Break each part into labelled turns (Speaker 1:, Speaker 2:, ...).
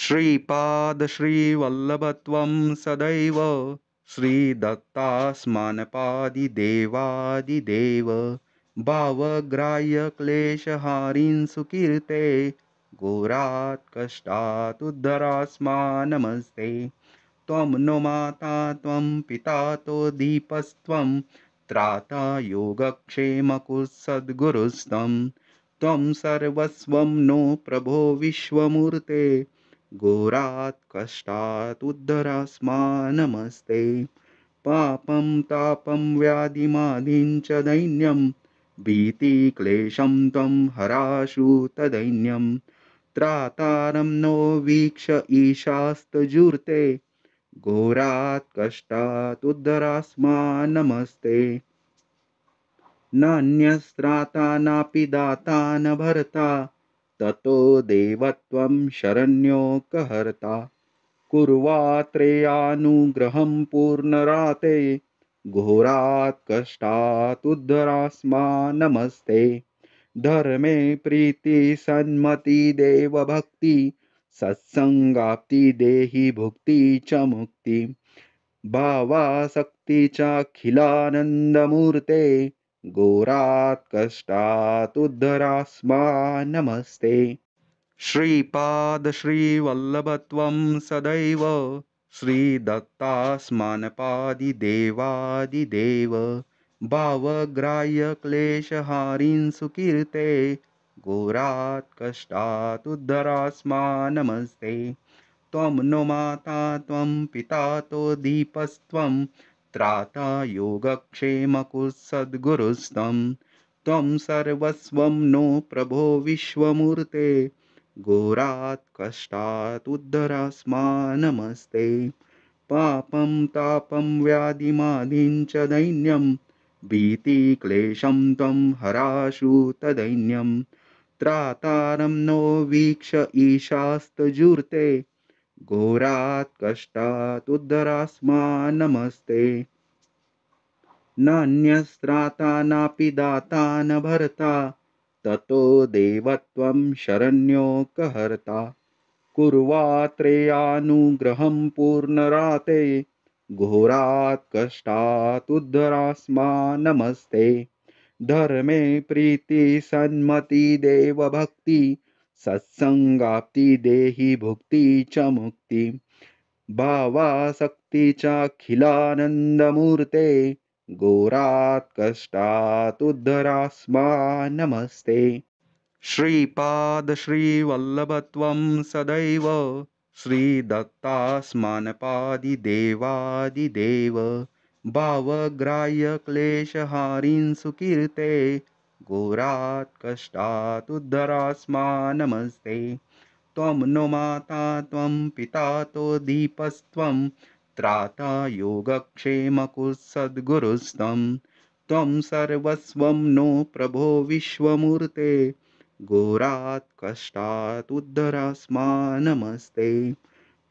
Speaker 1: श्रीपादश्रीवल्लभत्वं सदैव श्रीदत्तास्मानपादिदेवादिदेव भावग्राह्य सुकीर्ते घोरात् कष्टात् उद्धरास्मा नमस्ते त्वं नो माता त्वं पिता तो दीपस्त्वं त्राता योगक्षेमकुसद्गुरुस्तं त्वं सर्वस्वं नो प्रभो विश्वमूर्ते घोरात कष्टात उद्धरास्मा नमस्ते पापं तापं व्याधिमाधीञ्च दैन्यं भीतिक्लेशं त्वं तदैन्यं त्रातारं नो वीक्ष ईशास्तजूर्ते घोरात् कष्टात् उद्धरास्मा नमस्ते नान्यस्त्राता नापि दाता न भर्ता ततो देवत्वं शरण्यो कहर्ता कुर्वात्रेयानुग्रहं पूर्णराते घोरात् कष्टात् उद्धरास्मा नमस्ते धर्मे प्रीति देव देवभक्ति सत्सङ्गाप्ति देहि भुक्ति च मुक्ति भावासक्ति चाखिलानन्दमूर्ते घोरात् कष्टात् उद्धरास्मा नमस्ते श्रीपादश्रीवल्लभत्वं सदैव श्रीदत्तास्मानपादिदेवादिदेव भावग्राह्यक्लेशहारीं सुकीर्ते घोरात् कष्टात् उद्धरास्मा नमस्ते त्वं नो माता त्वं पिता तो दीपस्त्वं त्राता योगक्षेमकुसद्गुरुस्तं त्वं सर्वस्वं नो प्रभो विश्वमूर्ते घोरात् कष्टात् उद्धरास्मा नमस्ते पापं तापं व्याधिमादिं दैन्यं भीतिक्लेशं त्वं हराशु तदैन्यं त्रातारं नो वीक्ष ईशास्तजूर्ते घोरा कष्टा उद्धरास्मा नमस्ते नान्यस्त्राता नापि दाता न भरता ततो देवत्वं शरण्यो कहर्ता कुर्वात्रेयानुग्रहं पूर्णराते घोरात् कष्टात् उद्धरास्मा नमस्ते धर्मे देवभक्ति सत्सङ्गाप्ति देहि भुक्ति च मुक्ति भावासक्ति चाखिलानन्दमूर्ते घोरात् कष्टात् उद्धरास्मा नमस्ते श्रीपादश्रीवल्लभत्वं सदैव श्रीदत्तास्मानपादिदेवादिदेव भावग्राह्यक्लेशहारीन् घोरात् कष्टात् उद्धरास्मा नमस्ते त्वं नो माता त्वं पिता तो दीपस्त्वं त्राता योगक्षेमकुसद्गुरुस्त्वं त्वं सर्वस्वं नो प्रभो विश्वमूर्ते घोरात् कष्टात् उद्धरास्मा नमस्ते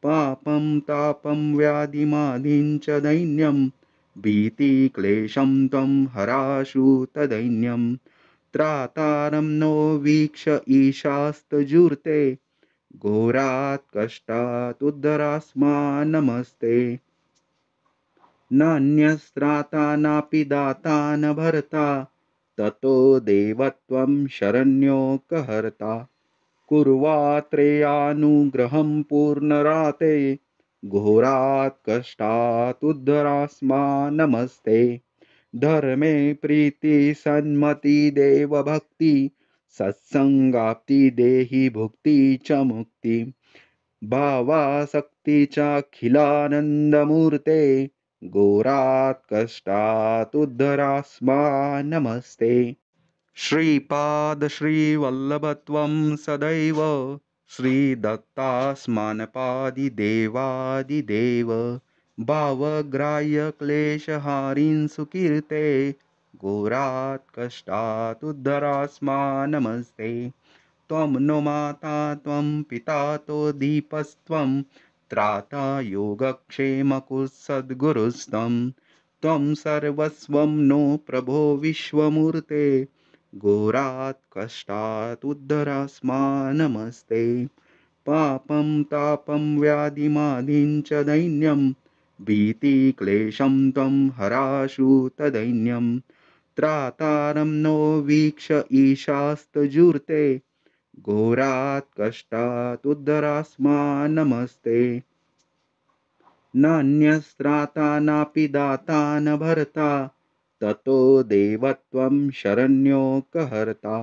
Speaker 1: पापं तापं व्याधिमाधिं च दैन्यं भीतिक्लेशं त्वं हराशु तदैन्यम् त्रातारं नो वीक्ष ईशास्तजूर्ते घोरात् कष्टात् उद्धरास्मा नमस्ते नान्यस्त्राता नापि दाता न भरता ततो देवत्वं शरण्यो कहर्ता कुर्वात्रेयानुग्रहं पूर्णराते घोरात् कष्टात् उद्धरास्मा नमस्ते धर्मे प्रीति सन्मति देव भक्ति सत्संगाप्ति देहि भुक्ति च मुक्ति भावासक्ति चाखिलानन्दमूर्ते घोरात् कष्टात् उद्धरास्मा नमस्ते श्रीपाद श्रीपादश्रीवल्लभत्वं सदैव श्रीदत्तास्मानपादिदेवादिदेव भावग्राह्य क्लेशहारीं सुकीर्ते घोरात् कष्टात् उद्धरास्मा नमस्ते त्वं नो माता त्वं पिता तो दीपस्त्वं त्राता योगक्षेमकुसद्गुरुस्तं त्वं सर्वस्वं नो प्रभो विश्वमूर्ते घोरात् कष्टात् उद्धरास्मा नमस्ते पापं तापं व्याधिमादिं च दैन्यं
Speaker 2: भीतिक्लेशं
Speaker 1: त्वं हराशु तदैन्यं त्रातारं नो वीक्ष ईशास्तजुर्ते घोरात् कष्टादुद्धरास्मा नमस्ते नान्यस्त्राता नापि दाता न भरता ततो देवत्वं शरण्यो कहर्ता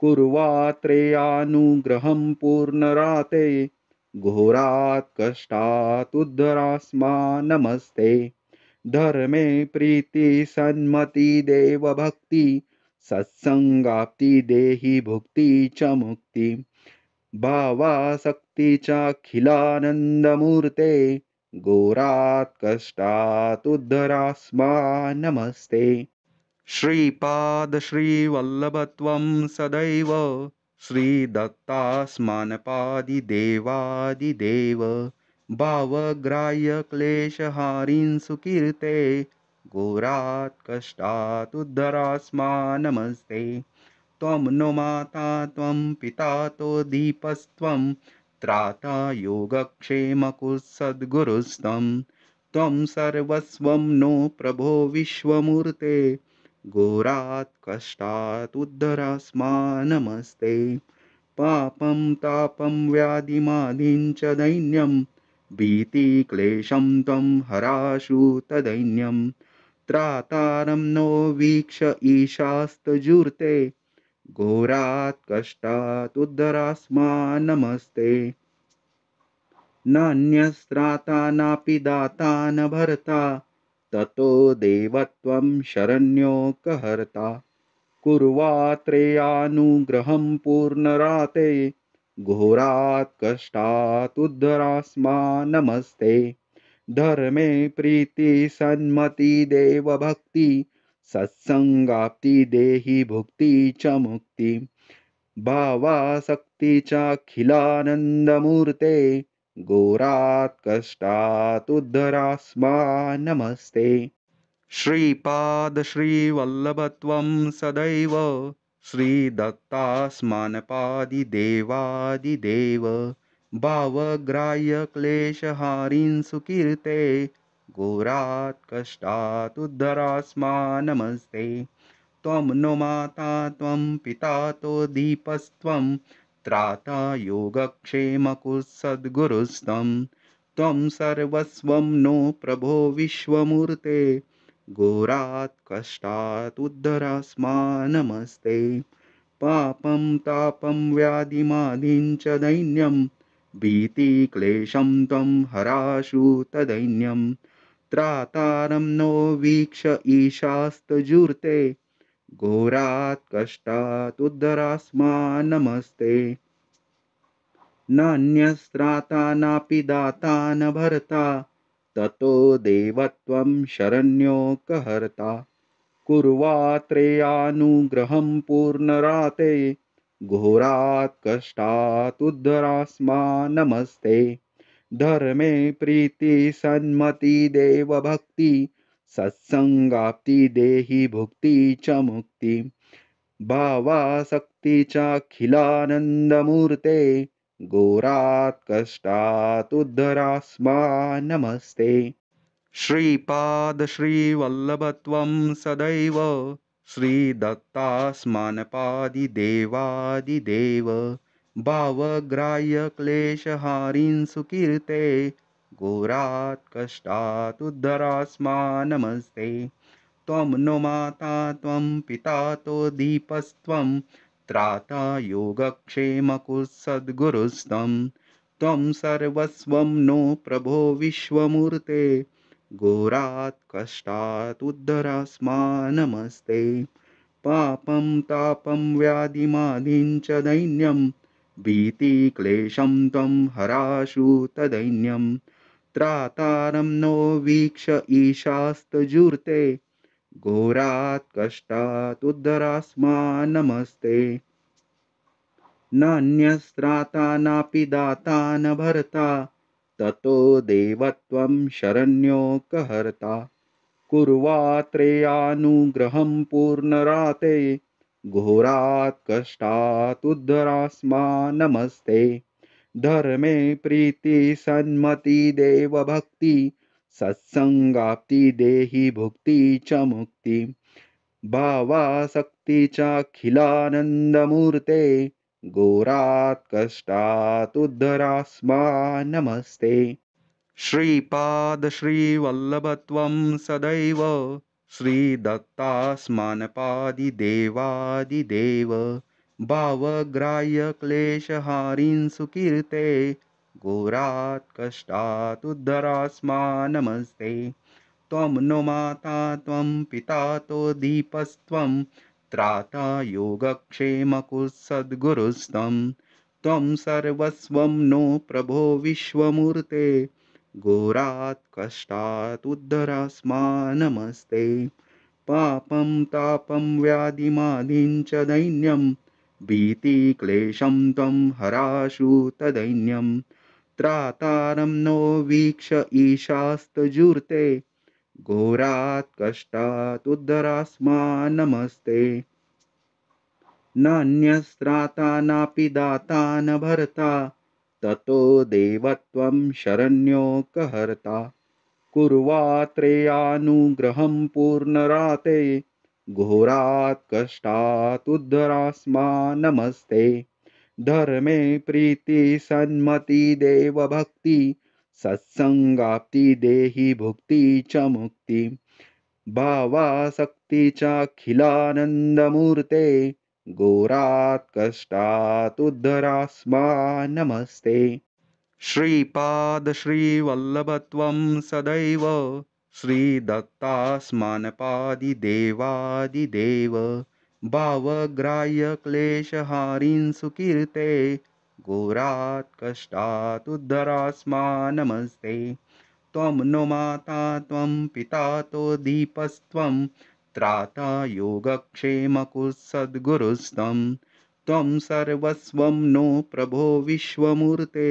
Speaker 1: कुर्वात्रेयानुग्रहं पूर्णराते घोरा कष्टात् नमस्ते धर्मे प्रीति सन्मति देवभक्ति सत्सङ्गाप्ति देहि भुक्ति च मुक्ति भावासक्ति चाखिलानन्दमूर्ते घोरात् कष्टात् उद्धरास्मा नमस्ते श्रीपादश्रीवल्लभत्वं सदैव श्रीदत्तास्मानपादिदेवादिदेव भावग्राह्यक्लेशहारीं सुकीर्ते घोरात् कष्टात् उद्धरास्मा नमस्ते त्वं नो माता त्वं पिता तो दीपस्त्वं त्राता योगक्षेमकुसद्गुरुस्त्वं त्वं सर्वस्वं नो प्रभो विश्वमूर्ते घोरात् कष्टात् उद्धरास्मा नमस्ते पापं तापं व्याधिमादिं च दैन्यं भीतिक्लेशं त्वं हराशु तदैन्यं त्रातारं नो वीक्ष ईशास्तजूर्ते घोरात् कष्टात् उद्धरास्मा नमस्ते नान्यस्त्राता नापि दाता न भर्ता ततो देवत्वं शरण्यो कहर्ता कुर्वात्रेयानुग्रहं पूर्णराते घोरात् कष्टात् उद्धरास्मा नमस्ते धर्मे भक्ति सत्सङ्गाप्ति देहि भुक्ति च मुक्ति भावासक्ति चाखिलानन्दमूर्ते घोरात् नमस्ते उद्धरास्मा नमस्ते सदैव श्रीदत्तास्मानपादिदेवादिदेव भावग्राह्यक्लेशहारीन् सुकीर्ते घोरात् कष्टात् नमस्ते त्वं नो माता त्वं पिता तो दीपस्त्वं त्राता योगक्षेमकुसद्गुरुस्तं त्वं सर्वस्वं नो प्रभो विश्वमूर्ते घोरात् कष्टात् उद्धरास्मा नमस्ते पापं तापं व्याधिमादिं च दैन्यं भीतिक्लेशं त्वं हराशु तदैन्यं त्रातारं नो वीक्ष ईशास्तजूर्ते घोरा कष्टात् उद्धरास्मा नमस्ते नान्यस्त्राता नापि दाता न भरता ततो देवत्वं शरण्यो कहर्ता कुर्वात्रेयानुग्रहं पूर्णराते घोरात् कष्टात् उद्धरास्मा नमस्ते धर्मे देवभक्ति सत्सङ्गाप्ति देहि भुक्ति च मुक्ति भावासक्ति चाखिलानन्दमूर्ते घोरात् कष्टात् उद्धरास्मा नमस्ते श्रीपादश्रीवल्लभत्वं सदैव देवादिदेव भावग्राह्यक्लेशहारीं सुकीर्ते घोरात् कष्टात् उद्धरास्मा नमस्ते त्वं नो माता त्वं पिता तो दीपस्त्वं त्राता योगक्षेमकुसद्गुरुस्तं त्वं सर्वस्वं नो प्रभो विश्वमूर्ते घोरात् कष्टात् उद्धरास्मा नमस्ते पापं तापं व्याधिमादिं च दैन्यं भीतिक्लेशं त्वं हराशु तदैन्यम् त्रातारं नो वीक्ष ईशास्तजूर्ते घोरात् कष्टात् उद्धरास्मा नमस्ते नान्यस्त्राता नापि दाता न भरता ततो देवत्वं शरण्यो कहर्ता कुर्वात्रेयानुग्रहं पूर्णराते घोरात् कष्टात् उद्धरास्मा नमस्ते धर्मे प्रीति सन्मति देवभक्ति सत्संगाप्ति देही भुक्ति च मुक्ति भावासक्ति चाखिलानन्दमूर्ते गोरात कष्टात उद्धरास्मा नमस्ते वल्लभत्वम सदैव देव। भावग्राह्य क्लेशहारीं सुकीर्ते घोरात् कष्टात् उद्धरास्मा नमस्ते त्वं नो माता त्वं पिता तो दीपस्त्वं त्राता योगक्षेमकुः त्वं सर्वस्वं नो प्रभो विश्वमूर्ते घोरात् कष्टात् उद्धरास्मा नमस्ते पापं तापं व्याधिमादिं च दैन्यं भीतिक्लेशं त्वं हराशु तदैन्यं त्रातारं नो वीक्ष ईशास्तजूर्ते घोरात् कष्टादुद्धरास्मा नमस्ते नान्यस्त्राता नापि दाता न भर्ता ततो देवत्वं शरण्यो कहर्ता कुर्वात्रेयानुग्रहं पूर्णराते घोरा कष्टात् नमस्ते धर्मे प्रीति सन्मति देवभक्ति सत्संगाप्ति देहि भुक्ति च मुक्ति भावासक्ति चाखिलानन्दमूर्ते घोरात् कष्टात् उद्धरास्मा नमस्ते सदैव श्रीदत्तास्मानपादिदेवादिदेव भावग्राह्यक्लेशहारीन् सुकीर्ते घोरात् कष्टात् उद्धरास्मा नमस्ते नो माता पिता तो दीपस्त्वं त्राता योगक्षेमकुसद्गुरुस्त्वं त्वं नो प्रभो विश्वमूर्ते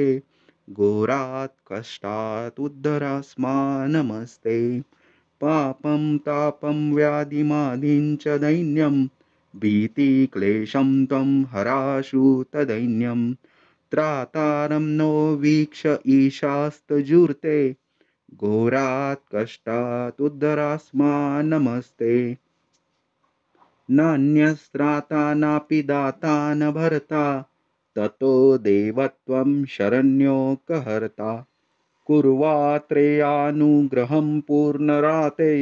Speaker 2: घोरात
Speaker 1: कष्टात उद्धरास नमस्ते पापं तापं व्याधिमाधींच दैन्यं
Speaker 2: भीतिक्लेशं
Speaker 1: त्वं हराशु तदैन्यं त्रातारं नो वीक्ष ईशास्तजूर्ते घोरात् कष्टात् उद्धरास्मा नमस्ते नान्यस्त्राता नापि दाता न भरता ततो देवत्वं शरण्यो कहर्ता कुर्वात्रेयानुग्रहं पूर्णराते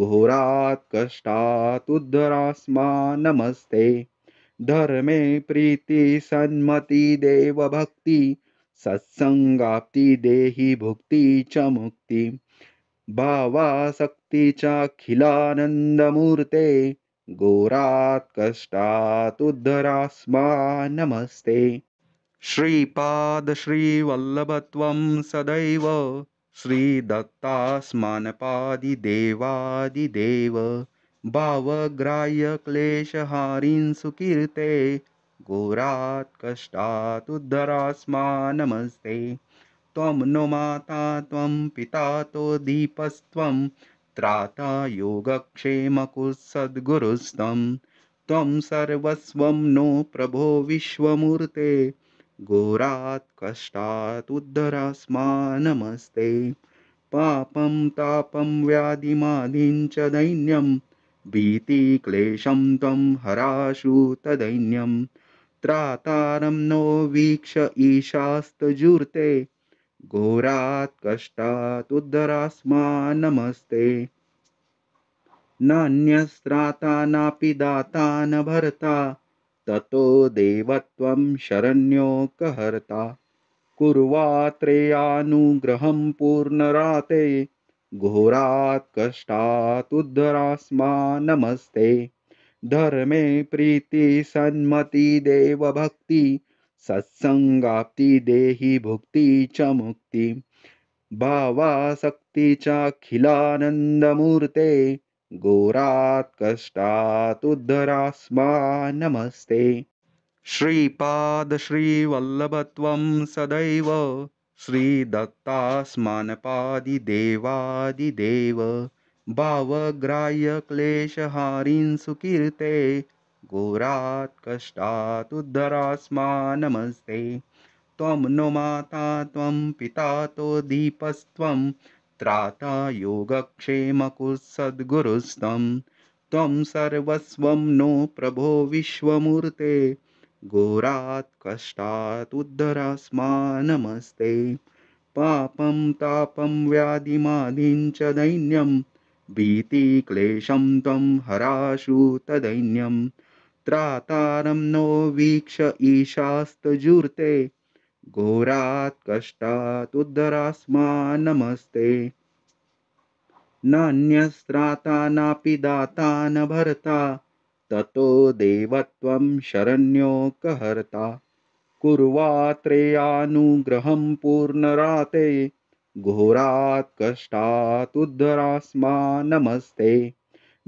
Speaker 1: घोरात् कष्टात् उद्धरास्मा नमस्ते धर्मे देव देवभक्ति सत्सङ्गाप्ति देहि भुक्ति च मुक्ति भावासक्ति चाखिलानन्दमूर्ते घोरात् कष्टात् उद्धरास्मा नमस्ते श्रीपादश्रीवल्लभत्वं सदैव श्रीदत्तास्मानपादिदेवादिदेव भावग्राह्यक्लेशहारीं सुकीर्ते घोरात् कष्टात् उद्धरास्मा नमस्ते त्वं नो माता त्वं पिता तो दीपस्त्वं त्राता योगक्षेमकुसद्गुरुस्तं त्वं सर्वस्वं नो प्रभो विश्वमूर्ते घोरात् कष्टात् उद्धरास्मा नमस्ते पापं तापं व्याधिमादिं च दैन्यं भीतिक्लेशं त्वं हराशु तदैन्यं त्रातारं नो वीक्ष ईशास्तजूर्ते घोरात् कष्टात् उद्धरास्मा नमस्ते नान्यस्त्राता नापि दाता न भरता ततो देवत्वं शरण्यो कहर्ता कुर्वात्रेयानुग्रहं पूर्णराते घोरात् कष्टात् उद्धरास्मा नमस्ते धर्मे प्रीति सन्मति देवभक्ति सत्सङ्गाप्ति देहि भुक्ति च मुक्ति भावासक्ति चाखिलानन्दमूर्ते घोरात् कष्टात् उद्धरास्मा नमस्ते श्रीपादश्रीवल्लभत्वं सदैव श्रीदत्तास्मानपादिदेवादिदेव भावग्राह्यक्लेशहारीं सुकीर्ते घोरा कष्टात् उद्धरास्मा नमस्ते त्वं नो माता त्वं पिता तो दीपस्त्वं त्राता योगक्षेमकुसद्गुरुस्त्वं त्वं सर्वस्वं नो प्रभो विश्वमूर्ते घोरात् कष्टात् उद्धरास्मा नमस्ते पापं तापं व्यादिमादी च दैन्यं भीतिक्लेशं त्वं हराशु तदैन्यम् त्रातारं नो वीक्ष ईशास्तजूर्ते घोरात् कष्टात् उद्धरास्मा नमस्ते नान्यस्त्राता नापि दाता न भर्ता ततो देवत्वं शरण्यो कहर्ता कुर्वात्रेयानुग्रहं पूर्णराते घोरात् कष्टात् उद्धरास्मा नमस्ते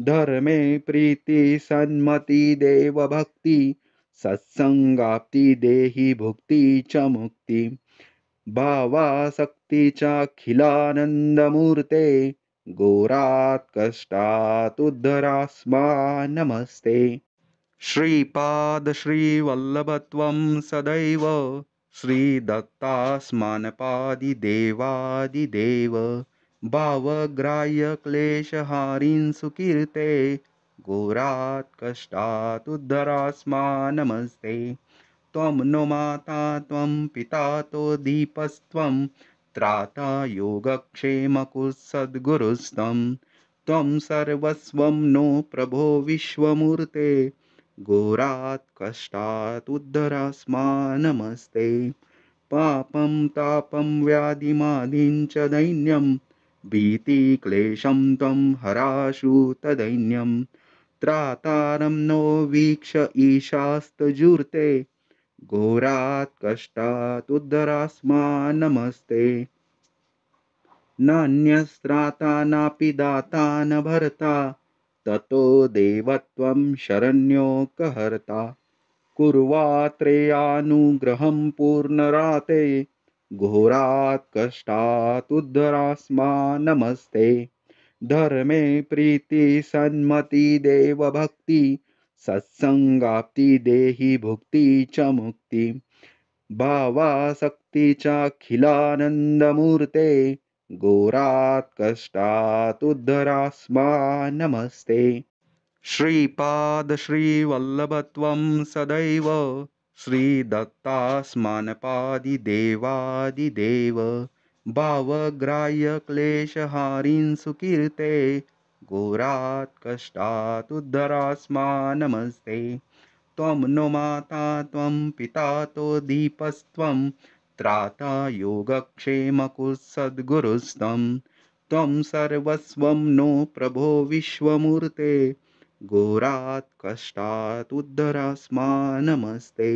Speaker 1: धर्मे प्रीति सन्मति देवभक्ति सत्संगाप्ति देहि भुक्ति च मुक्ति भावासक्ति चाखिलानन्दमूर्ते गोरात कष्टात उद्धरास्मा नमस्ते वल्लभत्वम सदैव देव भावग्राह्यक्लेशहारीन् सुकीर्ते घोरात् कष्टात् उद्धरास्मा नमस्ते त्वं नो माता त्वं पिता तो दीपस्त्वं त्राता योगक्षेमकुसद्गुरुस्त्वं त्वं सर्वस्वं नो प्रभो विश्वमूर्ते घोरात् कष्टात् उद्धरास्मा नमस्ते पापं तापं व्याधिमादिं च दैन्यं भीतिक्लेशं त्वं हराशु तदैन्यं त्रातारं नो वीक्ष ईशास्तजूर्ते घोरात् कष्टादुद्धरास्मा नमस्ते नान्यस्त्राता नापि दाता न भरता ततो देवत्वं शरण्यो कहर्ता कुर्वात्रेयानुग्रहं पूर्णराते घोरात् नमस्ते धर्मे नमस्ते धर्मे देव देवभक्ति सत्संगाप्ति देहि भुक्ति च मुक्ति भावासक्ति चाखिलानन्दमूर्ते घोरात् नमस्ते श्रीपादश्रीवल्लभत्वं सदैव श्रीदत्तास्मानपादिदेवादिदेव भावग्राह्य क्लेशहारींसुकीर्ते सुकीर्ते घोरात् नमस्ते त्वं नो माता त्वं पिता तो दीपस्त्वं त्राता योगक्षेमकुसद्गुरुस्तं त्वं सर्वस्वं नो प्रभो विश्वमूर्ते घोरात कष्टात उद्धरास्मा नमस्ते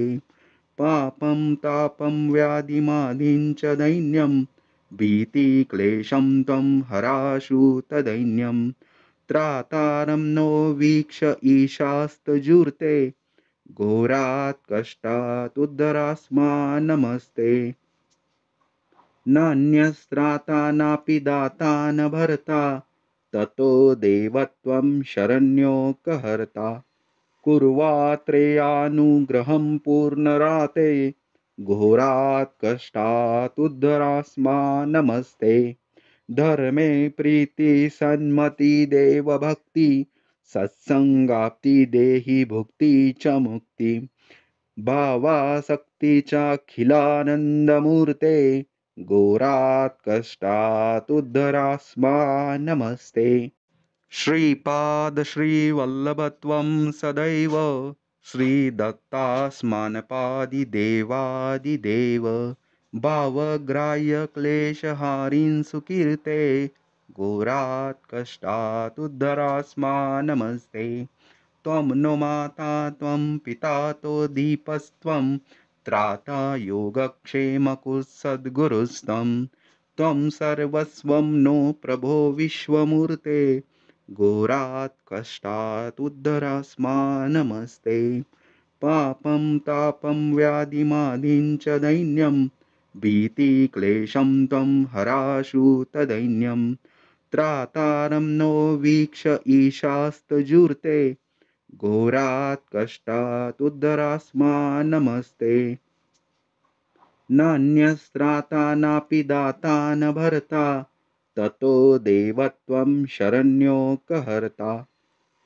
Speaker 1: पापं तापं व्याधिमाधीञ्च दैन्यं भीतिक्लेशं त्वं हराशु तदैन्यं त्रातारं नो वीक्ष ईशास्तजूर्ते घोरात् कष्टात् उद्धरास्मा नमस्ते नान्यस्त्राता नापि दाता न भरता ततो देवत्वं शरण्यो कहर्ता कुर्वात्रेयानुग्रहं पूर्णराते घोरात् कष्टात् उद्धरास्मा नमस्ते धर्मे प्रीति देव देवभक्ति सत्सङ्गाप्ति देहि भुक्ति च मुक्ति भावासक्ति चाखिलानन्दमूर्ते घोरात् कष्टात् उद्धरास्मा नमस्ते श्रीपादश्रीवल्लभत्वं सदैव श्रीदत्तास्मानपादिदेवादिदेव भावग्राह्य सुकीर्ते घोरात् कष्टात् उद्धरास्मा नमस्ते त्वं नो माता त्वं पिता तो दीपस्त्वं त्राता योगक्षेमकुसद्गुरुस्तं त्वं सर्वस्वं नो प्रभो विश्वमूर्ते
Speaker 2: घोरात्
Speaker 1: कष्टात् उद्धरास्मा नमस्ते पापं तापं व्याधिमादिं च दैन्यं
Speaker 2: भीतिक्लेशं
Speaker 1: त्वं हराशु तदैन्यं त्रातारं नो वीक्ष ईशास्तजूर्ते घोरा कष्टा उद्धरास्मा नमस्ते नान्यस्त्राता नापि दाता न भरता ततो देवत्वं शरण्यो कहर्ता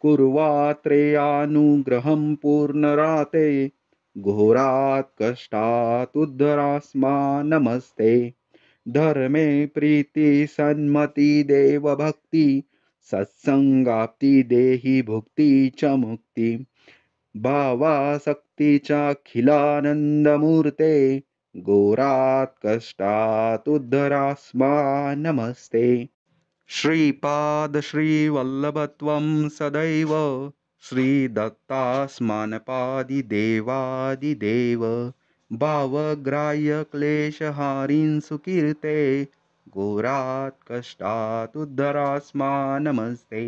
Speaker 1: कुर्वात्रेयानुग्रहं पूर्णराते घोरात् कष्टात् उद्धरास्मा नमस्ते धर्मे देवभक्ति सत्सङ्गाप्ति देहि भुक्ति च मुक्ति भावासक्ति चाखिलानन्दमूर्ते घोरात् कष्टात् उद्धरास्मा नमस्ते श्रीपादश्रीवल्लभत्वं सदैव श्रीदत्तास्मानपादिदेवादिदेव भावग्राह्यक्लेशहारीन् घोरात् कष्टात् उद्धरास्मा नमस्ते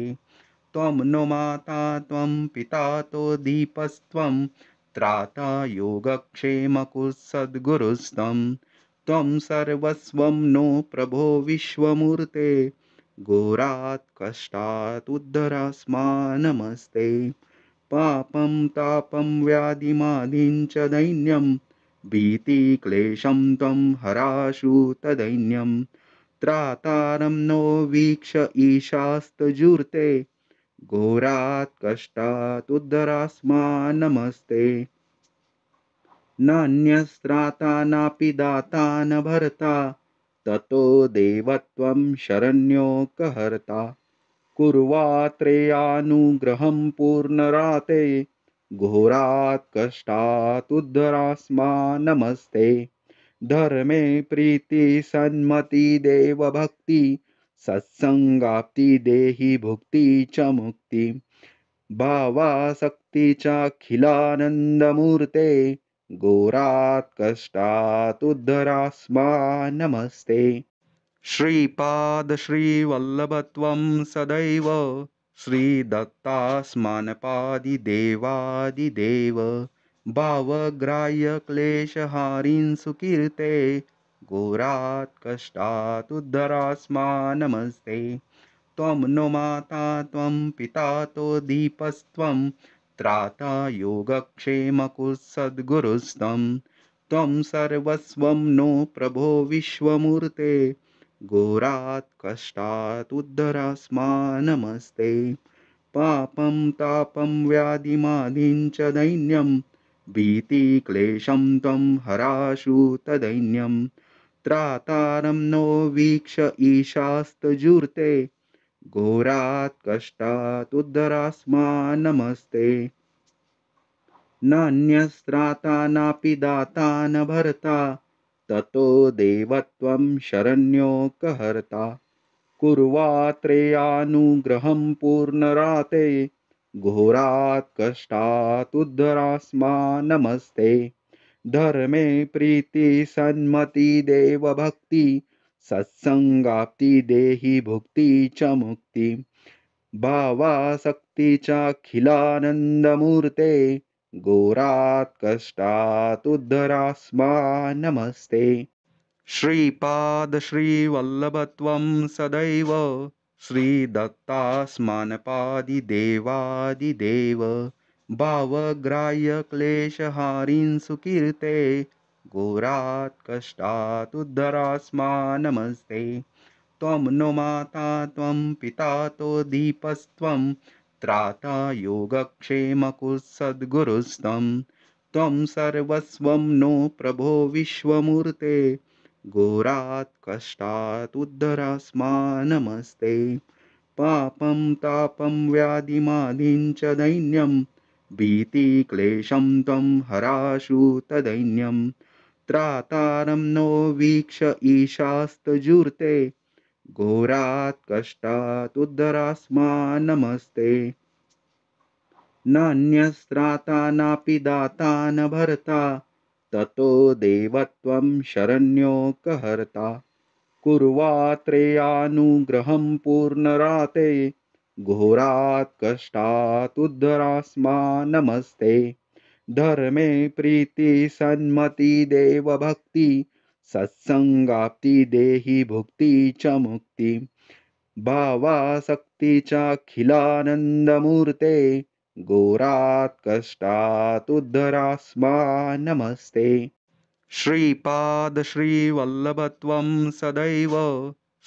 Speaker 1: त्वं नो माता त्वं पिता तो दीपस्त्वं त्राता योगक्षेमकुसद्गुरुस्त्वं त्वं सर्वस्वं नो प्रभो विश्वमूर्ते घोरात् कष्टात् उद्धरास्मा नमस्ते पापं तापं व्याधिमादिं च दैन्यं भीतिक्लेशं त्वं हराशु तदैन्यम् त्रातारं नो वीक्ष ईशास्तजूर्ते घोरात् कष्टात् उद्धरास्मा नमस्ते नान्यस्त्राता नापि दाता न भरता ततो देवत्वं शरण्यो कहर्ता कुर्वात्रेयानुग्रहं पूर्णराते घोरात् कष्टात् उद्धरास्मा नमस्ते धर्मे प्रीति सन्मति देव भक्ति सत्संगाप्ति देहि भुक्ति च मुक्ति भावासक्ति चाखिलानन्दमूर्ते घोरात् कष्टात् उद्धरास्मा नमस्ते श्रीपाद श्रीपादश्रीवल्लभत्वं सदैव श्रीदत्तास्मानपादिदेवादिदेव भावग्राह्य क्लेशहारीं सुकीर्ते घोरात् कष्टात् उद्धरास्मा नमस्ते त्वं नो माता त्वं पिता तो दीपस्त्वं त्राता योगक्षेमकुसद्गुरुस्तं त्वं सर्वस्वं नो प्रभो विश्वमूर्ते घोरात् कष्टात् उद्धरास्मा नमस्ते पापं तापं व्याधिमादिं च दैन्यं भीतिक्लेशं त्वं हराशु तदैन्यं त्रातारं नो वीक्ष ईशास्तजूर्ते घोरात् कष्टादुद्धरास्मा नमस्ते नान्यस्त्राता नापि दाता न भरता ततो देवत्वं शरण्यो कहर्ता कुर्वात्रेयानुग्रहं पूर्णराते घोरा कष्टात् नमस्ते धर्मे प्रीति सन्मति देवभक्ति सत्सङ्गाप्ति देहि भुक्ति च मुक्ति भावासक्ति चाखिलानन्दमूर्ते घोरात् नमस्ते श्रीपादश्रीवल्लभत्वं सदैव श्रीदत्तास्मानपादिदेवादिदेव भावग्राह्यक्लेशहारीं सुकीर्ते घोरात् कष्टात् उद्धरास्मा नमस्ते त्वं नो माता त्वं पिता तो दीपस्त्वं त्राता योगक्षेमकुसद्गुरुस्तं त्वं सर्वस्वं नो प्रभो विश्वमूर्ते घोरात् कष्टात् उद्धरास्मा नमस्ते पापं तापं व्याधिमादिं च दैन्यं भीतिक्लेशं त्वं हराशु तदैन्यं त्रातारं नो वीक्ष ईशास्तजूर्ते घोरात् कष्टात् उद्धरास्मा नमस्ते नान्यस्त्राता नापि दाता न भर्ता ततो देवत्वं शरण्यो कहर्ता कुर्वात्रेयानुग्रहं पूर्णराते घोरात् कष्टात् उद्धरास्मा नमस्ते धर्मे प्रीति सन्मति देव भक्ति सत्सङ्गाप्ति देहि भुक्ति च मुक्ति भावासक्ति चाखिलानन्दमूर्ते घोरात् कष्टात् उद्धरास्मा नमस्ते श्रीपादश्रीवल्लभत्वं सदैव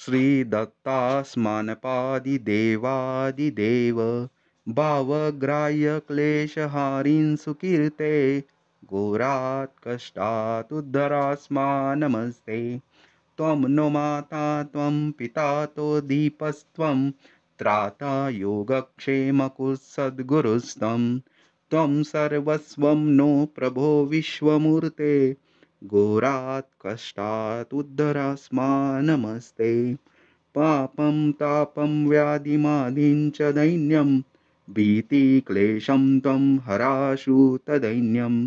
Speaker 1: श्रीदत्तास्मानपादिदेवादिदेव भावग्राह्यक्लेशहारीन् सुकीर्ते घोरात् कष्टात् उद्धरास्मा नमस्ते त्वं नो माता त्वं पिता तो दीपस्त्वं त्राता योगक्षेमकुसद्गुरुस्तं त्वं सर्वस्वं नो प्रभो विश्वमूर्ते घोरात् कष्टात् उद्धरास्मा नमस्ते पापं तापं व्याधिमादिं च दैन्यं भीतिक्लेशं त्वं हराशु तदैन्यं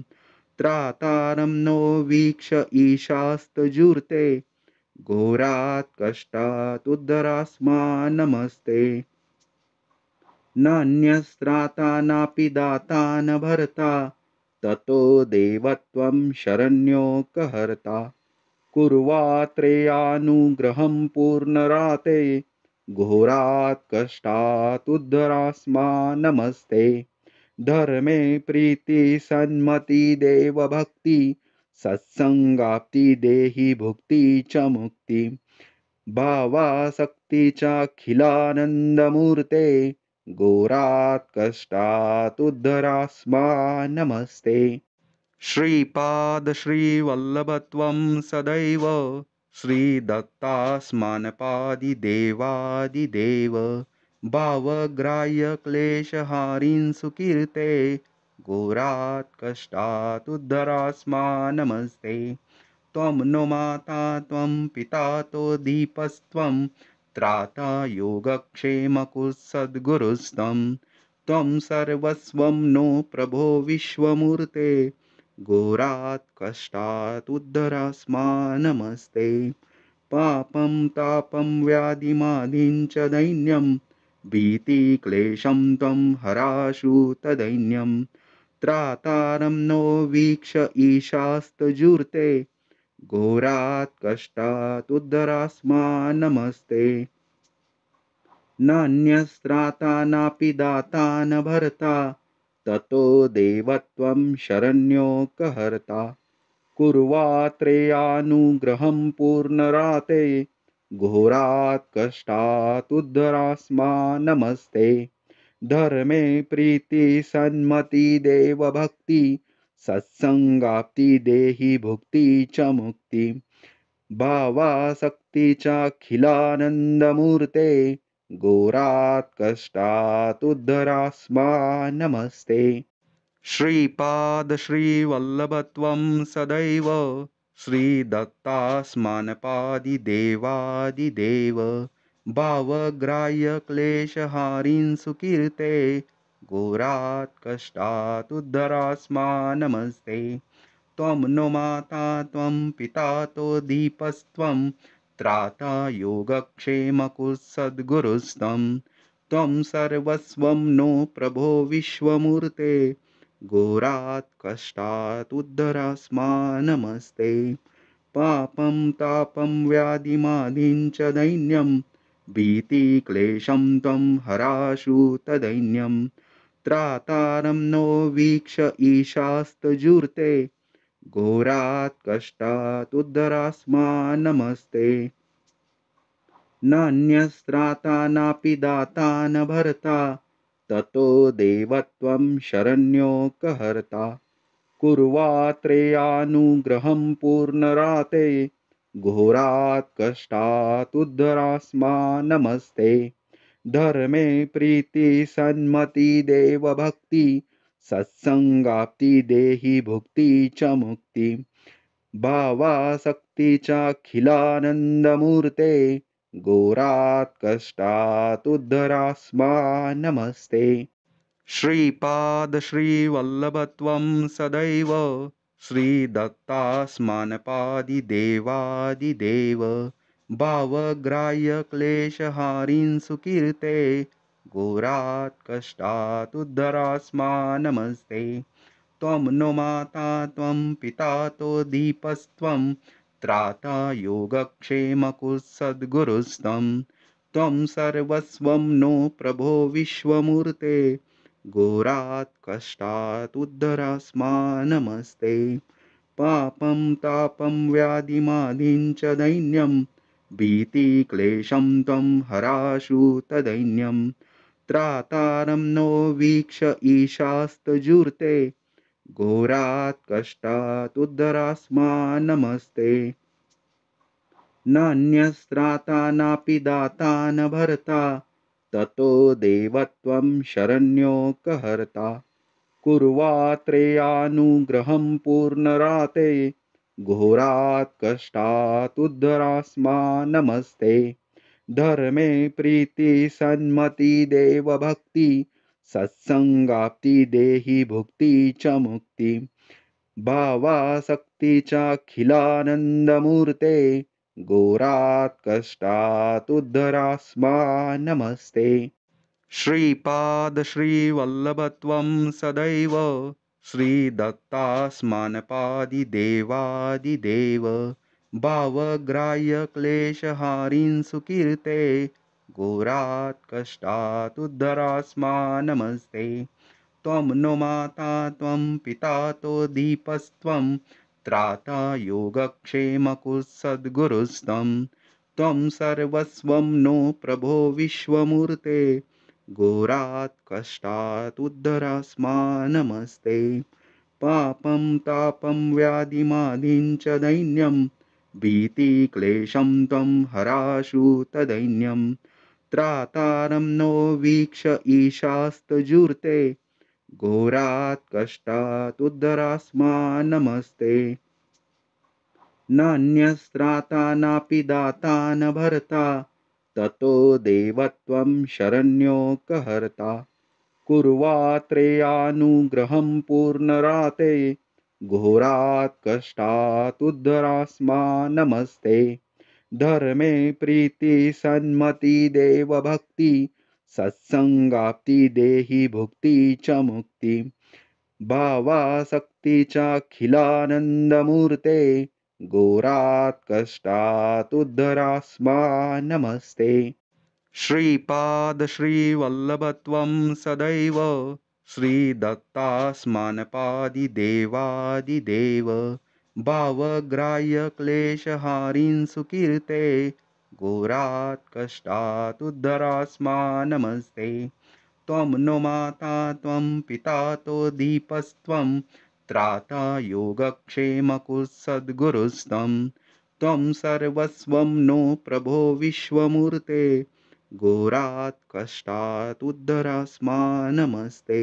Speaker 1: त्रातारं नो वीक्ष ईशास्तजूर्ते घोरात् कष्टात् उद्धरास्मा नमस्ते नान्यस्त्राता नापि दाता न भरता ततो देवत्वं शरण्यो कहर्ता कुर्वात्रेयानुग्रहं पूर्णराते घोरात् कष्टात् उद्धरास्मा नमस्ते धर्मे प्रीतिसन्मतिदेवभक्ति सत्सङ्गाप्ति देहि भुक्ति च मुक्ति भावासक्ति चाखिलानन्दमूर्ते घोरात् कष्टात् उद्धरास्मा नमस्ते श्रीपादश्रीवल्लभत्वं सदैव श्रीदत्तास्मानपादिदेवादिदेव भावग्राह्यक्लेशहारीं सुकीर्ते घोरात् कष्टात् उद्धरास्मा नमस्ते त्वं नो माता त्वं पिता तो दीपस्त्वं त्राता योगक्षेमकुसद्गुरुस्तं त्वं सर्वस्वं नो प्रभो विश्वमूर्ते
Speaker 2: घोरात्
Speaker 1: कष्टात् उद्धरास्मा नमस्ते पापं तापं व्याधिमादिं च दैन्यं
Speaker 2: भीतिक्लेशं
Speaker 1: त्वं हराशु तदैन्यम् त्रातारं नो वीक्ष ईशास्तजूर्ते घोरात् कष्टात् उद्धरास्मा नमस्ते नान्यस्त्राता नापि दाता न भरता ततो देवत्वं शरण्यो कहर्ता कुर्वात्रेयानुग्रहं पूर्णराते घोरात् कष्टात् उद्धरास्मा नमस्ते धर्मे प्रीति सन्मति देवभक्ति सत्संगाप्ति देही भुक्ति च मुक्ति भावासक्ति चाखिलानन्दमूर्ते घोरात् कष्टात् उद्धरास्मा नमस्ते श्रीपादश्रीवल्लभत्वं सदैव श्रीदत्तास्मानपादिदेवादिदेव भावग्राह्य क्लेशहारीं सुकीर्ते घोरात् कष्टात् उद्धरास्मा नमस्ते त्वं नो माता त्वं पिता तो दीपस्त्वं त्राता योगक्षेमकुसद्गुरुस्त्वं त्वं सर्वस्वं नो प्रभो विश्वमूर्ते घोरात् कष्टात् उद्धरास्मा नमस्ते पापं तापं व्याधिमादिं च दैन्यं भीतिक्लेशं त्वं हराशु तदैन्यं त्रातारं नो वीक्ष ईशास्तजूर्ते घोरात् कष्टादुद्धरास्मा नमस्ते नान्यस्त्राता नापि दाता न भर्ता ततो देवत्वं शरण्यो कहर्ता कुर्वात्रेयानुग्रहं पूर्णराते घोरा कष्टात् नमस्ते धर्मे प्रीति सन्मति देवभक्ति सत्संगाप्ति देहि भुक्ति च मुक्ति भावासक्ति चाखिलानन्दमूर्ते घोरात् कष्टात् उद्धरास्मा नमस्ते सदैव श्री श्रीदत्तास्मानपादिदेवादिदेव भावग्राह्यक्लेशहारीन् सुकीर्ते घोरात् कष्टात उद्धरास्मा नमस्ते त्वं नो माता त्वं पिता तो दीपस्त्वं त्राता योगक्षेम योगक्षेमकुसद्गुरुस्त्वं त्वं सर्वस्वं नो प्रभो विश्वमूर्ते घोरात कष्टात उद्धरास्मा नमस्ते पापं तापं व्याधिमाधीञ्च दैन्यं भीतिक्लेशं त्वं हराशु तदैन्यं त्रातारं नो वीक्ष ईशास्तजूर्ते घोरात् कष्टात् उद्धरास्मा नमस्ते नान्यस्त्राता नापि दाता न भरता ततो देवत्वं शरण्यो कहर्ता कुर्वात्रेयानुग्रहं पूर्णराते घोरात् कष्टात् उद्धरास्मा नमस्ते धर्मे देव देवभक्ति सत्सङ्गाप्ति देहि भुक्ति च मुक्ति भावासक्ति चाखिलानन्दमूर्ते घोरात् कष्टात् उद्धरास्मा नमस्ते श्रीपादश्रीवल्लभत्वं सदैव श्रीदत्तास्मानपादिदेवादिदेव भावग्राह्यक्लेशहारीं सुकीर्ते घोरात् कष्टात् उद्धरास्मा नमस्ते त्वं नो माता त्वं पिता तो दीपस्त्वं त्राता योगक्षेमकुसद्गुरुस्तं त्वं सर्वस्वं नो प्रभो विश्वमूर्ते घोरात् कष्टात् उद्धरास्मा नमस्ते पापं तापं व्याधिमादिं च दैन्यं भीतिक्लेशं त्वं हराशु तदैन्यं त्रातारं नो वीक्ष ईशास्तजूर्ते घोरात् कष्टात् उद्धरास्मा नमस्ते नान्यस्त्राता नापि दाता न भरता ततो देवत्वं शरण्यो कहर्ता कुर्वात्रेयानुग्रहं पूर्णराते घोरात् कष्टात् उद्धरास्मा नमस्ते धर्मे प्रीति सन्मति देवभक्ति सत्सङ्गाप्ति देहि भुक्ति च मुक्ति भावासक्ति चाखिलानन्दमूर्ते घोरात् कष्टात् उद्धरास्मा नमस्ते श्रीपादश्रीवल्लभत्वं सदैव श्रीदत्तास्मानपादिदेवादिदेव भावग्राह्यक्लेशहारीं सुकीर्ते घोरात् कष्टात् उद्धरास्मा नमस्ते त्वं नो माता त्वं पिता तो दीपस्त्वं त्राता योगक्षेमकुसद्गुरुस्त्वं त्वं सर्वस्वं नो प्रभो विश्वमूर्ते घोरात् कष्टात् उद्धरास्मा नमस्ते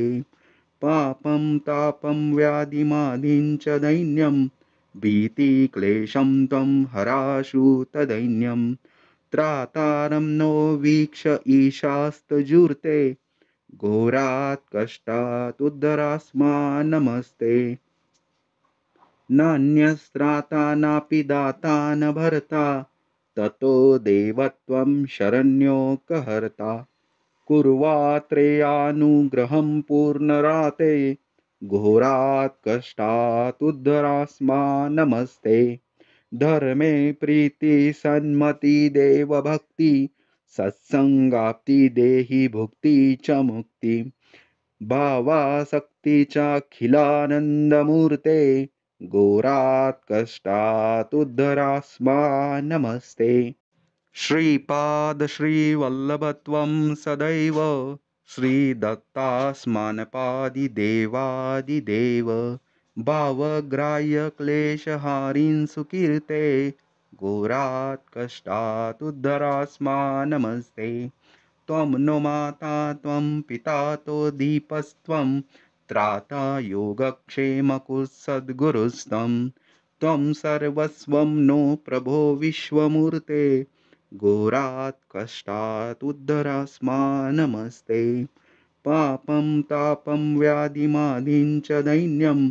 Speaker 1: पापं तापं व्याधिमाधिं च दैन्यं भीतिक्लेशं त्वं हराशु तदैन्यम् त्रातारं नो वीक्ष ईशास्तजूर्ते घोरात् कष्टात् उद्धरास्मा नमस्ते नान्यस्त्राता नापि दाता न भरता ततो देवत्वं शरण्यो कहर्ता कुर्वात्रेयानुग्रहं पूर्णराते घोरात् कष्टात् उद्धरास्मा नमस्ते धर्मे प्रीति सन्मति देवभक्ति सत्संगाप्ति देहि भुक्ति च मुक्ति भावासक्ति चाखिलानन्दमूर्ते घोरात् कष्टात् उद्धरास्मा नमस्ते श्रीपादश्रीवल्लभत्वं सदैव श्रीदत्तास्मानपादिदेवादिदेव भावग्राह्य क्लेशहारीन् सुकीर्ते घोरात् कष्टात् उद्धरास्मा नमस्ते त्वं नो माता त्वं पिता तो दीपस्त्वं त्राता योगक्षेमकुः त्वं सर्वस्वं नो प्रभो विश्वमूर्ते घोरात् कष्टात् उद्धरास्मा नमस्ते पापं तापं व्याधिमादिं च दैन्यं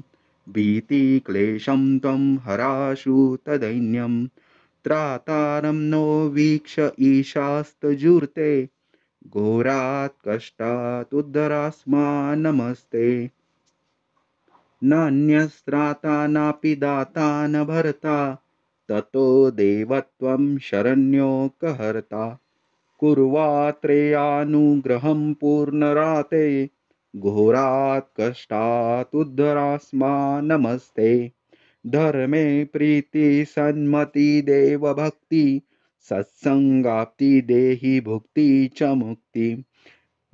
Speaker 1: भीतिक्लेशं त्वं हराशु तदैन्यं त्रातारं नो वीक्ष ईशास्तजूर्ते घोरात् कष्टादुद्धरास्मा नमस्ते नान्यस्त्राता नापि दाता न भरता ततो देवत्वं शरण्यो कहर्ता कुर्वात्रेयानुग्रहं पूर्णराते घोरात् नमस्ते धर्मे नमस्ते धर्मे देव देवभक्ति सत्संगाप्ति देहि भुक्ति च मुक्ति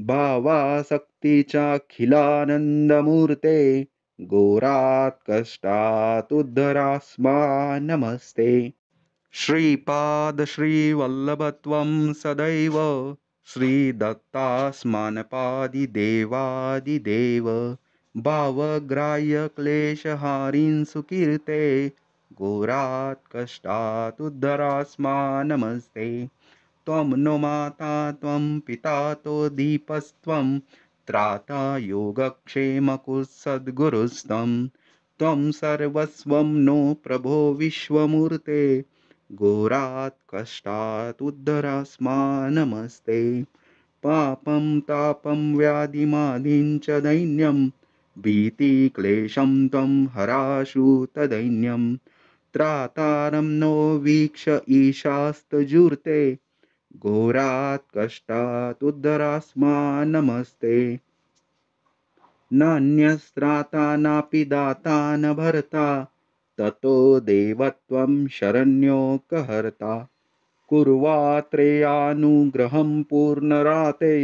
Speaker 1: भावासक्ति चाखिलानन्दमूर्ते घोरात् नमस्ते श्रीपादश्रीवल्लभत्वं सदैव श्रीदत्तास्मानपादिदेवादिदेव भावग्राह्य क्लेशहारींसुकीर्ते सुकीर्ते घोरात् कष्टादुद्धरास्मा नमस्ते त्वं नो माता त्वं पिता तो दीपस्त्वं त्राता योगक्षेमकुसद्गुरुस्तं त्वं सर्वस्वं नो प्रभो विश्वमूर्ते घोरात कष्टात उद्धरास्मा नमस्ते पापं तापं व्याधिमाधीञ्च दैन्यं भीतिक्लेशं त्वं हराशु तदैन्यं त्रातारं नो वीक्ष ईशास्तजूर्ते घोरात् कष्टात् उद्धरास्मा नमस्ते नान्यस्त्राता नापि दाता न भरता ततो देवत्वं शरण्यो कहर्ता कुर्वात्रेयानुग्रहं पूर्णराते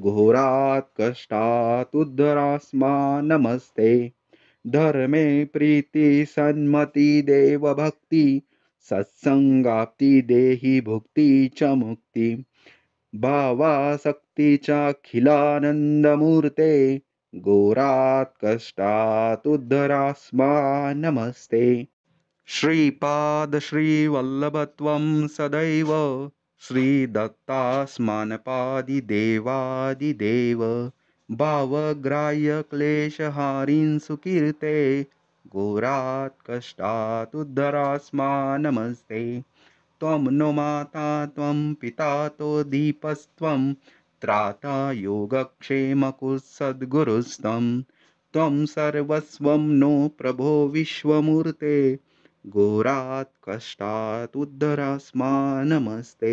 Speaker 1: घोरात् कष्टात् उद्धरास्मा नमस्ते धर्मे प्रीति देव देवभक्ति सत्सङ्गाप्ति देहि भुक्ति च मुक्ति भावासक्ति चाखिलानन्दमूर्ते घोरात् कष्टात् उद्धरास्मा नमस्ते श्रीपादश्रीवल्लभत्वं सदैव श्रीदत्तास्मानपादिदेवादिदेव भावग्राह्यक्लेशहारीं सुकीर्ते घोरात् कष्टात् उद्धरास्मा नमस्ते त्वं नो माता त्वं पिता तो दीपस्त्वं त्राता योगक्षेमकुसद्गुरुस्तं त्वं सर्वस्वं नो प्रभो विश्वमूर्ते घोरात् कष्टात् उद्धरास्मा नमस्ते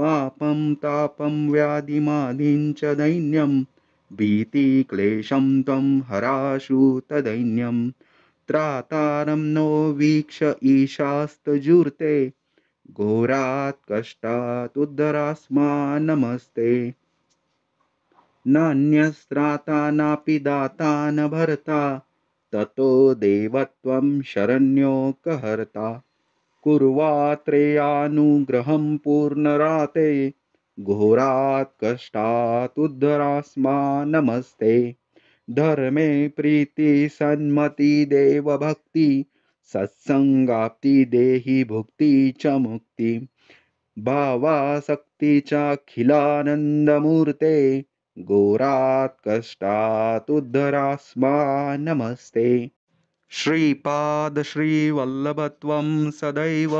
Speaker 1: पापं तापं व्याधिमादिं दैन्यं भीतिक्लेशं त्वं हराशु तदैन्यं त्रातारं नो वीक्ष ईशास्तजूर्ते घोरा कष्टा उद्धरास्मा नमस्ते नान्यस्त्राता नापि दाता न भरता ततो देवत्वं शरण्यो कहर्ता कुर्वात्रेयानुग्रहं पूर्णराते घोरात् कष्टात् उद्धरास्मा नमस्ते धर्मे देवभक्ति सत्सङ्गाप्ति देहि भुक्ति च मुक्ति भावासक्ति चाखिलानन्दमूर्ते घोरात् कष्टात् उद्धरास्मा नमस्ते श्रीपादश्रीवल्लभत्वं सदैव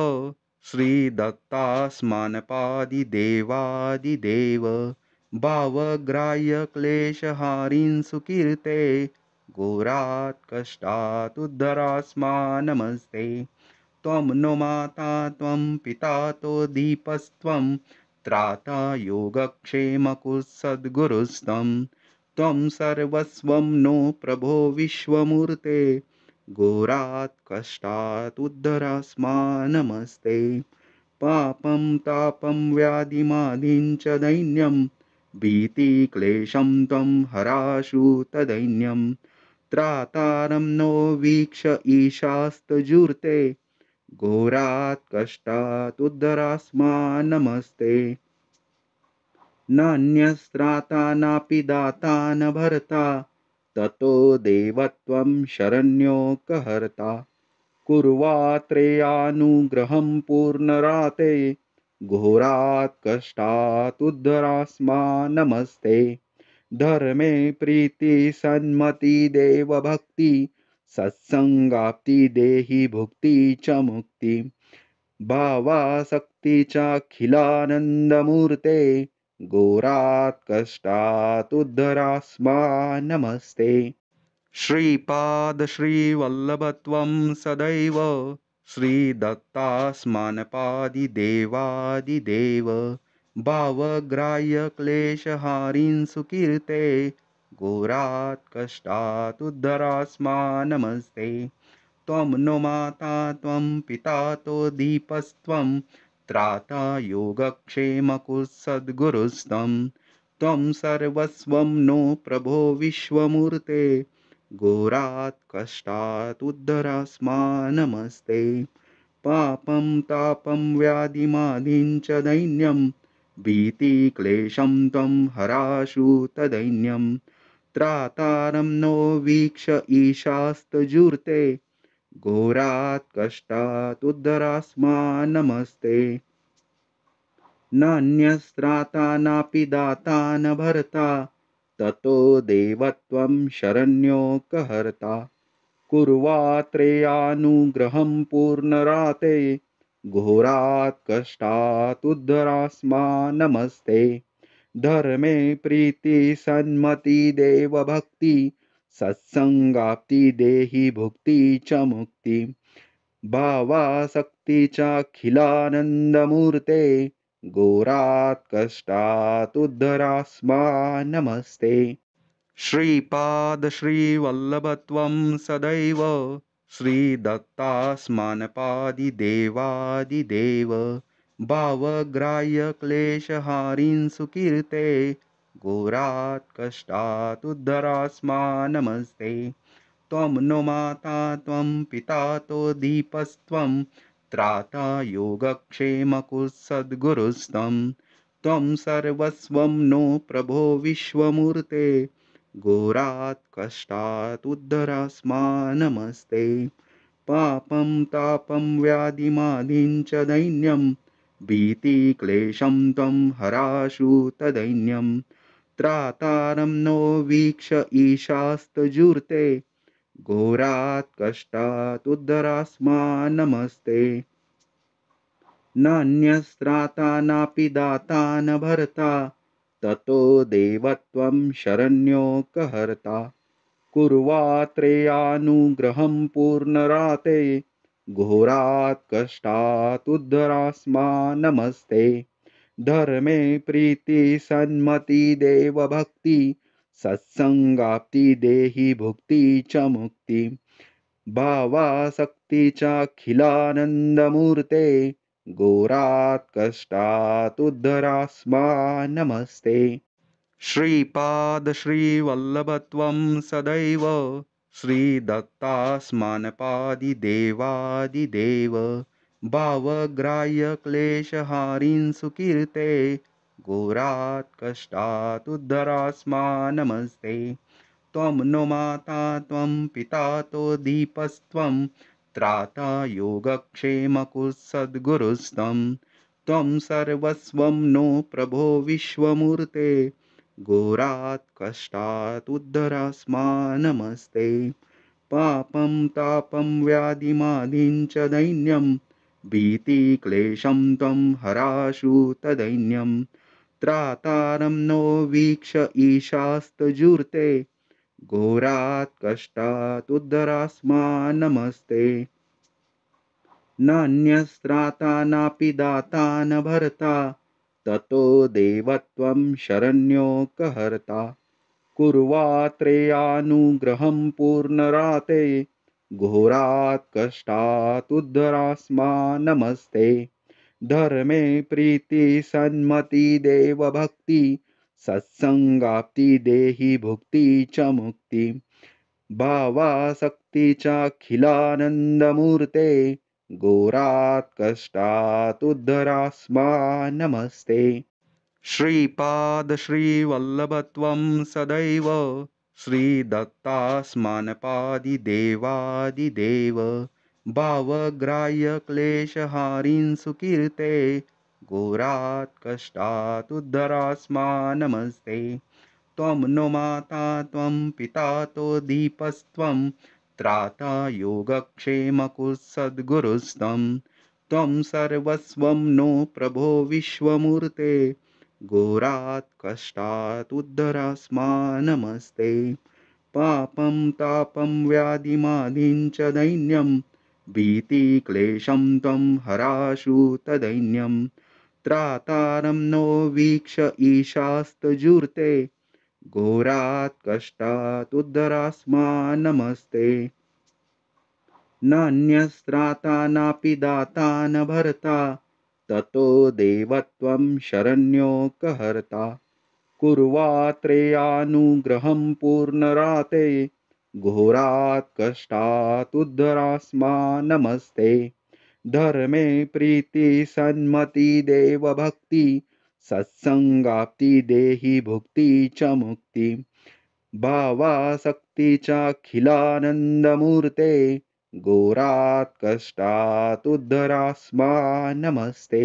Speaker 1: श्रीदत्तास्मानपादिदेवादिदेव भावग्राह्यक्लेशहारीन् घोरात् कष्टात् उद्धरास्मा नमस्ते त्वं नो माता त्वं पिता तो दीपस्त्वं त्राता योगक्षेमकुसद्गुरुस्त्वं त्वं सर्वस्वं नो प्रभो विश्वमूर्ते घोरात् कष्टात् उद्धरास्मा नमस्ते पापं तापं व्याधिमादिं च दैन्यं भीतिक्लेशं त्वं हराशु तदैन्यम् त्रातारं नो वीक्ष ईशास्तजूर्ते घोरात् कष्टात् उद्धरास्मा नमस्ते नान्यस्त्राता नापि दाता न भरता ततो देवत्वं शरण्यो कहर्ता कुर्वात्रेयानुग्रहं पूर्णराते घोरात् कष्टात् उद्धरास्मा नमस्ते धर्मे प्रीति सन्मति देवभक्ति सत्संगाप्ति देहि भुक्ति च मुक्ति भावासक्ति चाखिलानन्दमूर्ते घोरात् कष्टात् उद्धरास्मा नमस्ते श्रीपादश्रीवल्लभत्वं सदैव श्रीदत्तास्मानपादिदेवादिदेव भावग्राह्य क्लेशहारीं सुकीर्ते घोरात् कष्टात् उद्धरास्मा नमस्ते त्वं नो माता त्वं पिता तो दीपस्त्वं त्राता योगक्षेमकुसद्गुरुस्तं त्वं सर्वस्वं नो प्रभो विश्वमूर्ते घोरात् कष्टात् उद्धरास्मा नमस्ते पापं तापं व्याधिमादिं च दैन्यं भीतिक्लेशं त्वं हराशु तदैन्यं त्रातारं नो वीक्ष ईशास्तजुर्ते घोरात् कष्टादुद्धरास्मा नमस्ते नान्यस्त्राता नापि दाता न भरता ततो देवत्वं शरण्यो कहर्ता कुर्वात्रेयानुग्रहं पूर्णराते घोरा कष्टात् नमस्ते धर्मे प्रीति सन्मति देवभक्ति सत्सङ्गाप्ति देहि भुक्ति च मुक्ति भावासक्ति चाखिलानन्दमूर्ते घोरात् नमस्ते श्रीपादश्रीवल्लभत्वं सदैव श्रीदत्तास्मानपादिदेवादिदेव भावग्राह्यक्लेशहारीं सुकीर्ते घोरात् कष्टात् उद्धरास्मा नमस्ते त्वं नो माता त्वं पिता तो दीपस्त्वं त्राता योगक्षेमकुसद्गुरुस्तं त्वं सर्वस्वं नो प्रभो विश्वमूर्ते घोरात् कष्टात् उद्धरास्मा नमस्ते पापं तापं व्याधिमादिं च दैन्यं भीतिक्लेशं त्वं हराशु तदैन्यं त्रातारं नो वीक्ष ईशास्तजूर्ते घोरात् कष्टात् उद्धरास्मा नमस्ते नान्यस्त्राता नापि दाता न भर्ता ततो देवत्वं शरण्यो कहर्ता कुर्वात्रेयानुग्रहं पूर्णराते घोरात् कष्टात् उद्धरास्मा नमस्ते धर्मे भक्ति सत्सङ्गाप्ति देहि भुक्ति च मुक्ति भावासक्ति चाखिलानन्दमूर्ते घोरात् उद्धरास्मा नमस्ते श्रीपादश्रीवल्लभत्वं सदैव श्रीदत्तास्मानपादिदेवादिदेव भावग्राह्यक्लेशहारीन् सुकीर्ते घोरात् कष्टात् उद्धरास्मा नमस्ते त्वं नो माता त्वं पिता तो दीपस्त्वं त्राता योगक्षेमकुसद्गुरुस्तं त्वं सर्वस्वं नो प्रभो विश्वमूर्ते घोरात् कष्टात् उद्धरास्मा नमस्ते पापं तापं व्याधिमादिं च दैन्यं भीतिक्लेशं त्वं हराशु तदैन्यं त्रातारं नो वीक्ष ईशास्तजूर्ते घोरा कष्टात् उद्धरास्मा नमस्ते नान्यस्त्राता नापि दाता न भरता ततो देवत्वं शरण्यो कहर्ता कुर्वात्रेयानुग्रहं पूर्णराते घोरात् कष्टात् उद्धरास्मा नमस्ते धर्मे देवभक्ति सत्सङ्गाप्ति देहि भुक्ति च मुक्ति भावासक्ति चाखिलानन्दमूर्ते घोरात् कष्टात् उद्धरास्मा नमस्ते श्रीपादश्रीवल्लभत्वं सदैव देवादिदेव भावग्राह्यक्लेशहारीं सुकीर्ते घोरात् कष्टात् उद्धरास्मा नमस्ते त्वं नो माता त्वं पिता तो दीपस्त्वं त्राता योगक्षेमकुः त्वं सर्वस्वं नो प्रभो विश्वमूर्ते घोरात् कष्टात् उद्धरास्मा नमस्ते पापं तापं व्याधिमादिं च दैन्यं भीतिक्लेशं त्वं हराशु तदैन्यम् त्रातारं नो वीक्ष ईशास्तजूर्ते घोरात् कष्टात् उद्धरास्मा नमस्ते नान्यस्त्राता नापि दाता न भरता ततो देवत्वं शरण्यो कहर्ता कुर्वात्रेयानुग्रहं पूर्णराते घोरात् कष्टात् उद्धरास्मा नमस्ते धर्मे प्रीति सन्मति देवभक्ति सत्संगाप्ति देहि भुक्ति च मुक्ति भावासक्ति चाखिलानन्दमूर्ते गोरात कष्टात उद्धरास्मा नमस्ते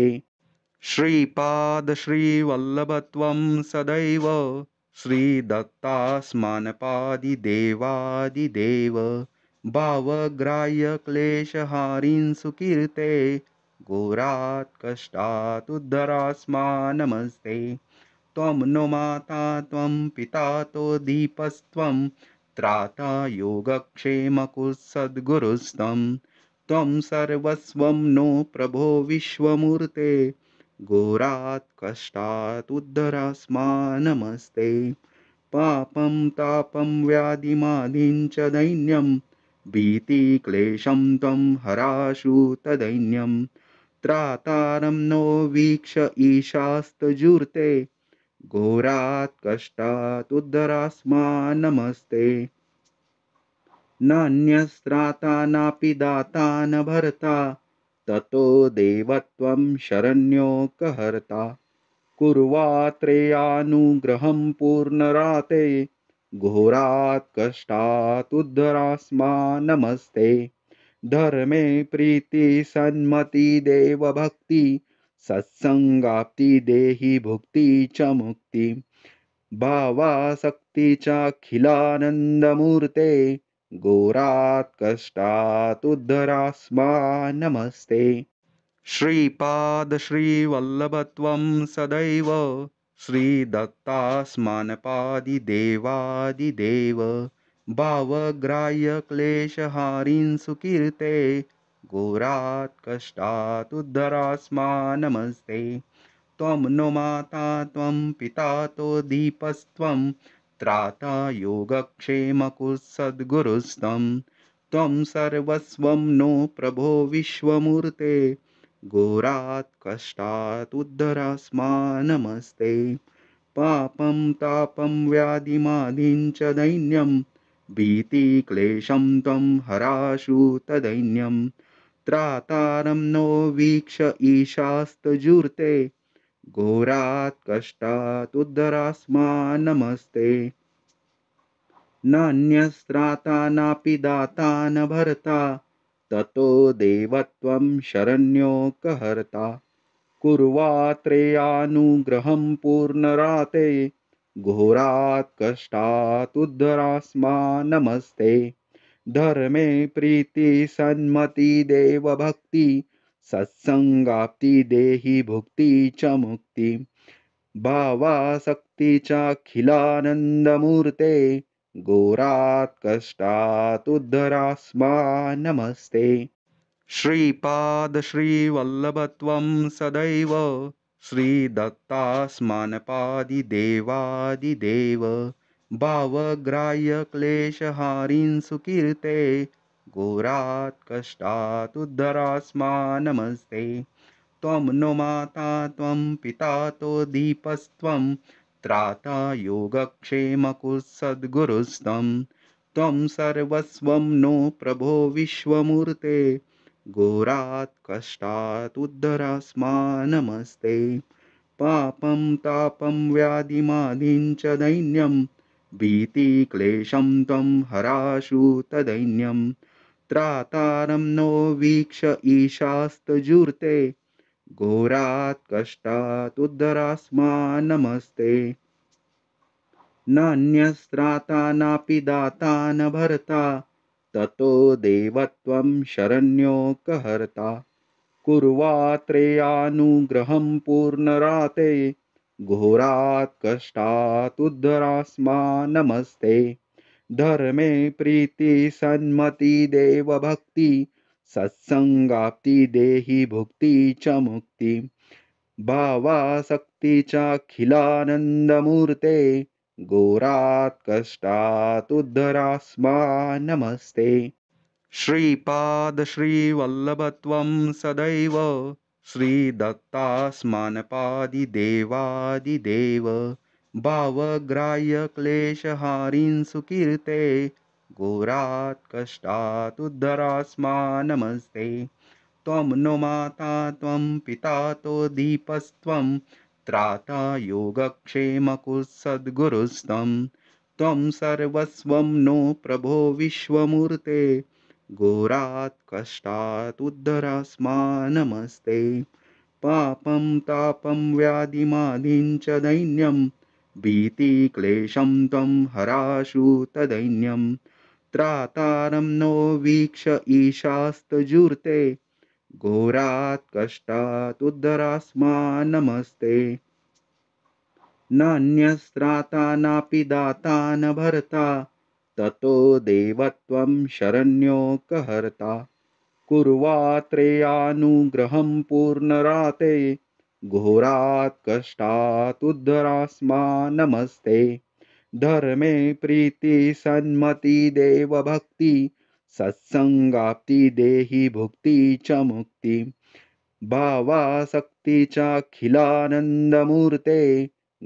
Speaker 1: वल्लभत्वम सदैव देव। भावग्राह्य क्लेशहारीं सुकीर्ते घोरात् कष्टात् उद्धरास्मा नमस्ते त्वं नो माता त्वं पिता तो दीपस्त्वं त्राता योगक्षेमकुसद्गुरुस्त्वं त्वं सर्वस्वं नो प्रभो विश्वमूर्ते घोरात् कष्टात् उद्धरास्मा नमस्ते पापं तापं व्याधिमादिं च दैन्यं
Speaker 2: भीतिक्लेशं
Speaker 1: त्वं हराशु तदैन्यं त्रातारं नो वीक्ष ईशास्तजूर्ते घोरात् कष्टादुद्धरास्मा नमस्ते नान्यस्त्राता नापि दाता न भर्ता ततो देवत्वं शरण्यो कहर्ता कुर्वात्रेयानुग्रहं पूर्णराते घोरा कष्टात् नमस्ते धर्मे प्रीति सन्मति देवभक्ति सत्संगाप्ति देहि भुक्ति च मुक्ति भावासक्ति चाखिलानन्दमूर्ते घोरात् कष्टात् उद्धरास्मा नमस्ते सदैव श्रीदत्तास्मानपादिदेवादिदेव भावग्राह्यक्लेशहारीन् सुकीर्ते घोरात् कष्टात उद्धरास्मा नमस्ते त्वं नो माता त्वं पिता तो दीपस्त्वं त्राता योगक्षेम योगक्षेमकुसद्गुरुस्त्वं त्वं सर्वस्वं नो प्रभो विश्वमूर्ते घोरात कष्टात उद्धरास्मा नमस्ते पापं तापं व्याधिमाधीञ्च दैन्यं भीतिक्लेशं त्वं हराशु तदैन्यं त्रातारं नो वीक्ष ईशास्तजूर्ते घोरात् कष्टात् उद्धरास्मा नमस्ते नान्यस्त्राता नापि दाता न भरता ततो देवत्वं शरण्यो कहर्ता कुर्वात्रेयानुग्रहं पूर्णराते घोरात् कष्टात् उद्धरास्मा नमस्ते धर्मे सन्मति देवभक्ति सत्सङ्गाप्ति देहि भुक्ति च मुक्ति भावासक्ति चाखिलानन्दमूर्ते घोरात् कष्टात् उद्धरास्मा नमस्ते श्रीपादश्रीवल्लभत्वं सदैव देवादिदेव भावग्राह्यक्लेशहारीं सुकीर्ते घोरात् कष्टात् उद्धरास्मा नमस्ते त्वं नो माता त्वं पिता तो दीपस्त्वं त्राता योगक्षेमकुसद्गुरुस्तं त्वं सर्वस्वं नो प्रभो विश्वमूर्ते घोरात् कष्टात् उद्धरास्मा नमस्ते पापं तापं व्याधिमादिं च दैन्यं भीतिक्लेशं त्वं हराशु तदैन्यं त्रातारं नो वीक्ष ईशास्तजूर्ते घोरात् कष्टात् उद्धरास्मा नमस्ते नान्यस्त्राता नापि दाता न भरता ततो देवत्वं शरण्यो कहर्ता कुर्वात्रेयानुग्रहं पूर्णराते घोरात् कष्टात् उद्धरास्मा नमस्ते धर्मे प्रीति सन्मति देवभक्ति सत्सङ्गाप्ति देहि भुक्ति च मुक्ति भावासक्ति चाखिलानन्दमूर्ते घोरात् कष्टात् उद्धरास्मा नमस्ते श्रीपादश्रीवल्लभत्वं सदैव श्रीदत्तास्मानपादिदेवादिदेव भावग्राह्यक्लेशहारीं सुकीर्ते घोरात् कष्टात् उद्धरास्मा नमस्ते त्वं नो माता त्वं पिता तो दीपस्त्वं त्राता योगक्षेमकुसद्गुरुस्त्वं त्वं सर्वस्वं नो प्रभो विश्वमूर्ते घोरात् कष्टात् उद्धरास्मा नमस्ते पापं तापं व्याधिमाधिं च दैन्यं भीतिक्लेशं त्वं हराशु तदैन्यं त्रातारं नो वीक्ष ईशास्तजूर्ते घोरात् कष्टात् उद्धरास्मा नमस्ते नान्यस्त्राता नापि दाता न भर्ता ततो देवत्वं शरण्यो कहर्ता कुर्वात्रेयानुग्रहं पूर्णराते घोरात् कष्टात् उद्धरास्मा नमस्ते धर्मे प्रीति सन्मति देवभक्ति सत्संगाप्ति देहि भुक्ति च मुक्ति भावासक्ति चाखिलानन्दमूर्ते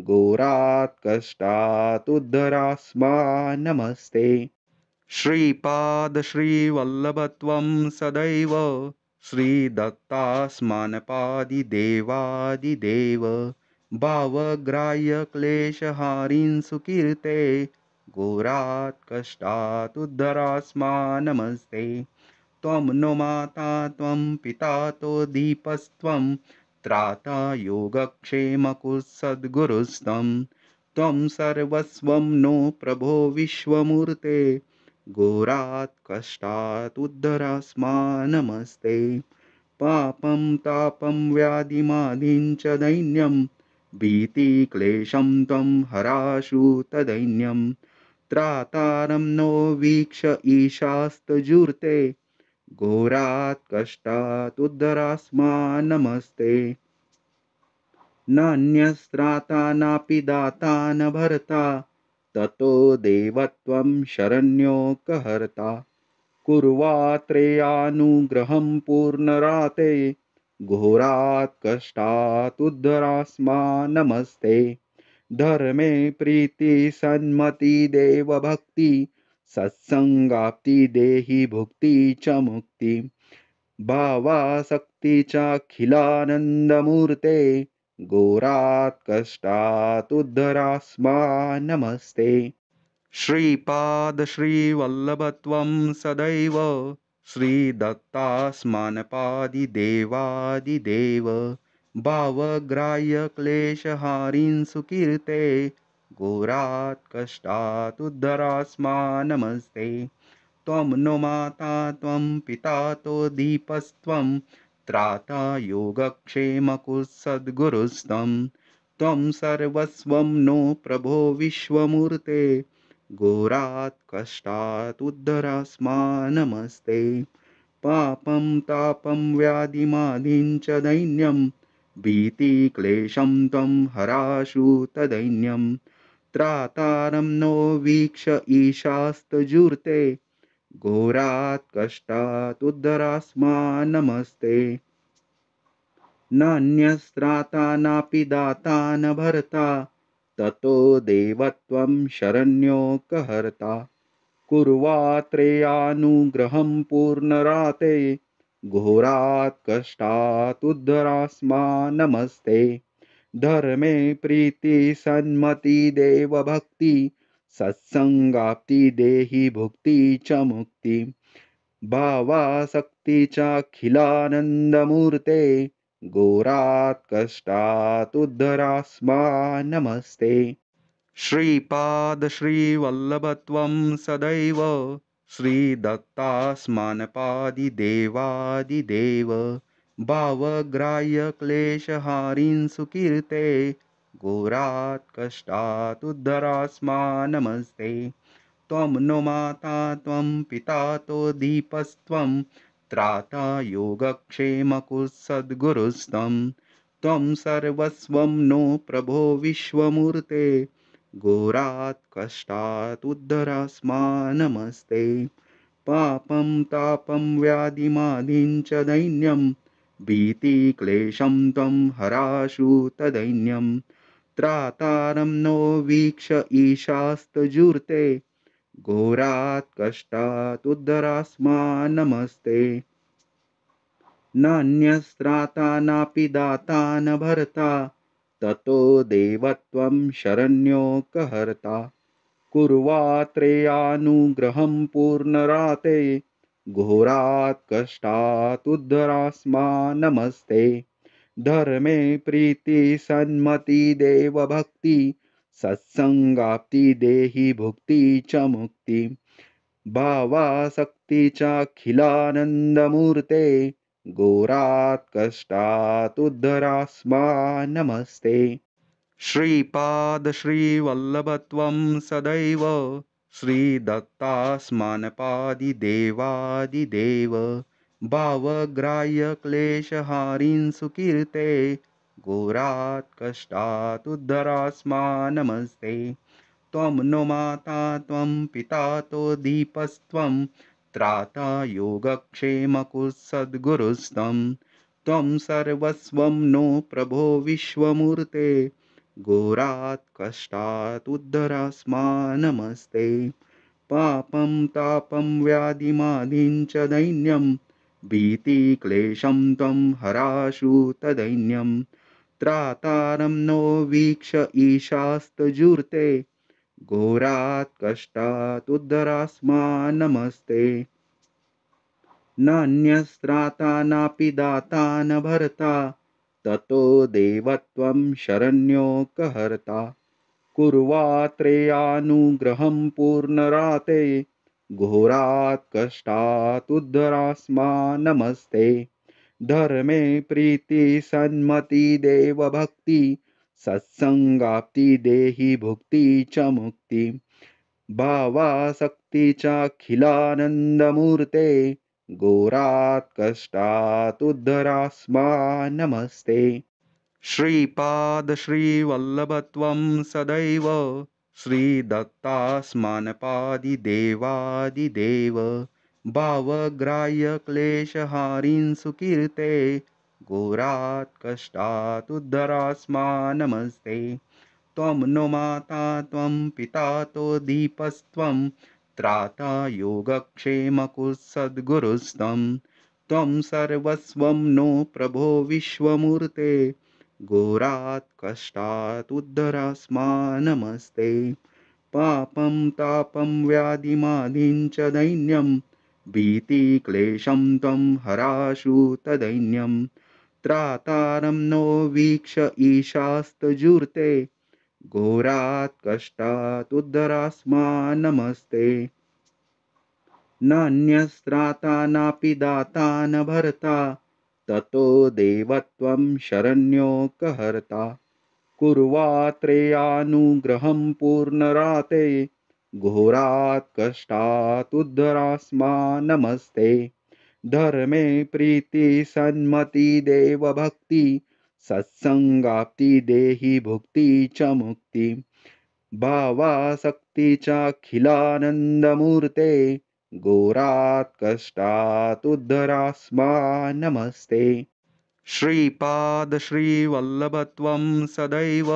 Speaker 1: घोरात् कष्टात् उद्धरास्मा नमस्ते श्रीपादश्रीवल्लभत्वं सदैव श्रीदत्तास्मानपादिदेवादिदेव भावग्राह्यक्लेशहारीन् सुकीर्ते घोरात् कष्टात् उद्धरास्मा नमस्ते त्वं नो माता त्वं पिता तो दीपस्त्वं त्राता योगक्षेमकुसद्गुरुस्त्वं त्वं सर्वस्वं नो प्रभो विश्वमूर्ते घोरात् कष्टात् उद्धरास्मा नमस्ते पापं तापं व्याधिमादिं च दैन्यं भीतिक्लेशं त्वं हराशु तदैन्यं त्रातारं नो वीक्ष ईशास्तजूर्ते घोरात् कष्टादुद्धरास्मा नमस्ते नान्यस्त्राता नापि दाता न भरता ततो देवत्वं शरण्यो कहर्ता कुर्वात्रेयानुग्रहं पूर्णराते घोरात् नमस्ते धर्मे नमस्ते धर्मे देव देवभक्ति सत्संगाप्ति देहि भुक्ति च मुक्ति भावासक्ति चाखिलानन्दमूर्ते घोरात् नमस्ते श्रीपादश्रीवल्लभत्वं सदैव श्रीदत्तास्मानपादिदेवादिदेव भावग्राह्य क्लेशहारीं सुकीर्ते घोरात् नमस्ते त्वं नो माता त्वं पिता तो दीपस्त्वं त्राता योगक्षेमकुसद्गुरुस्तं त्वं सर्वस्वं नो प्रभो विश्वमूर्ते घोरात कष्टात उद्धरास्मा नमस्ते पापं तापं व्याधिमाधीञ्च दैन्यं
Speaker 2: भीतिक्लेशं
Speaker 1: त्वं हराशु तदैन्यं त्रातारं नो वीक्ष ईशास्तजूर्ते घोरात् कष्टात् उद्धरास्मा नमस्ते नान्यस्त्राता नापि दाता न भरता ततो देवत्वं शरण्यो कहर्ता कुर्वात्रेयानुग्रहं पूर्णराते घोरात् कष्टात् उद्धरास्मा नमस्ते धर्मे प्रीति देव देवभक्ति सत्सङ्गाप्ति देहि भुक्ति च मुक्ति भावासक्ति चाखिलानन्दमूर्ते घोरात् कष्टात् उद्धरास्मा नमस्ते श्रीपादश्रीवल्लभत्वं सदैव श्रीदत्तास्मानपादिदेवादिदेव भावग्राह्यक्लेशहारीं सुकीर्ते घोरात् कष्टात् उद्धरास्मा नमस्ते त्वं नो माता त्वं पिता तो दीपस्त्वं त्राता योगक्षेमकुसद्गुरुस्तं त्वं सर्वस्वं नो प्रभो विश्वमूर्ते घोरात् कष्टात् उद्धरास्मा नमस्ते पापं तापं व्याधिमादिं च दैन्यं भीतिक्लेशं त्वं हराशु तदैन्यं त्रातारं नो वीक्ष ईशास्तजूर्ते घोरा कष्टा उद्धरास्मा नमस्ते नान्यस्त्राता नापि दाता न भरता ततो देवत्वं शरण्यो कहर्ता कुर्वात्रेयानुग्रहं पूर्णराते घोरात् कष्टात् उद्धरास्मा नमस्ते धर्मे देवभक्ति सत्सङ्गाप्ति देहि भुक्ति च मुक्ति भावासक्ति चाखिलानन्दमूर्ते घोरात् कष्टात् उद्धरास्मा नमस्ते श्रीपादश्रीवल्लभत्वं सदैव श्रीदत्तास्मानपादिदेवादिदेव भावग्राह्यक्लेशहारीन् घोरात् कष्टात् उद्धरास्मा नमस्ते त्वं नो माता त्वं पिता तो दीपस्त्वं त्राता योगक्षेमकुसद्गुरुस्त्वं त्वं सर्वस्वं नो प्रभो विश्वमूर्ते घोरात् कष्टात् उद्धरास्मा नमस्ते पापं तापं व्याधिमाधिं च दैन्यं भीतिक्लेशं त्वं हराशु तदैन्यम् त्रातारं नो वीक्ष ईशास्तजूर्ते घोरात् कष्टात् उद्धरास्मा नमस्ते नान्यस्त्राता नापि दाता न भरता ततो देवत्वं शरण्यो कहर्ता कुर्वात्रेयानुग्रहं पूर्णराते घोरात् कष्टात् उद्धरास्मा नमस्ते धर्मे प्रीति सन्मति देव भक्ति सत्संगाप्ति देहि भुक्ति च मुक्ति भावासक्ति चाखिलानन्दमूर्ते घोरात् कष्टात् उद्धरास्मा नमस्ते श्रीपाद श्रीपादश्रीवल्लभत्वं सदैव श्रीदत्तास्मानपादिदेवादिदेव भावग्राह्य क्लेशहारीं सुकीर्ते घोरात् कष्टात् उद्धरास्मा नमस्ते त्वं नो माता त्वं पिता तो दीपस्त्वं त्राता योगक्षेमकुसद्गुरुस्तं त्वं सर्वस्वं नो प्रभो विश्वमूर्ते घोरात् कष्टात् उद्धरास्मा नमस्ते पापं तापं व्याधिमादिं च दैन्यं भीतिक्लेशं त्वं हराशु तदैन्यं त्रातारं नो वीक्ष ईशास्तजुर्ते घोरात् कष्टादुद्धरास्मा नमस्ते नान्यस्त्राता नापि दाता न भरता ततो देवत्वं शरण्यो कहर्ता कुर्वात्रेयानुग्रहं पूर्णराते घोरा कष्टात् नमस्ते धर्मे प्रीति सन्मति देवभक्ति सत्सङ्गाप्ति देहि भुक्ति च मुक्ति भावासक्ति चाखिलानन्दमूर्ते घोरात् नमस्ते श्रीपादश्रीवल्लभत्वं सदैव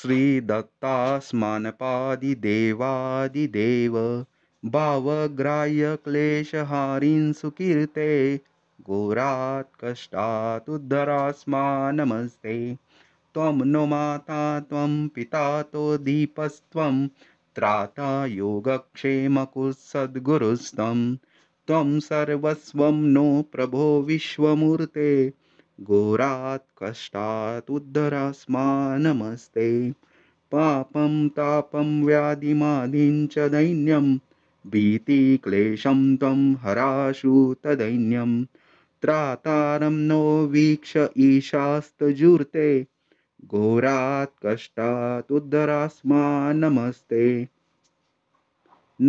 Speaker 1: श्रीदत्तास्मानपादिदेवादिदेव भावग्राह्यक्लेशहारीं सुकीर्ते घोरात् कष्टात् उद्धरास्मा नमस्ते त्वं नो माता त्वं पिता तो दीपस्त्वं त्राता योगक्षेमकुसद्गुरुस्त्वं त्वं सर्वस्वं नो प्रभो विश्वमूर्ते घोरात् कष्टात् उद्धरास्मा नमस्ते पापं तापं व्याधिमादिं च दैन्यं भीतिक्लेशं त्वं हराशु तदैन्यं त्रातारं नो वीक्ष ईशास्तजूर्ते घोरात् कष्टात् उद्धरास्मा नमस्ते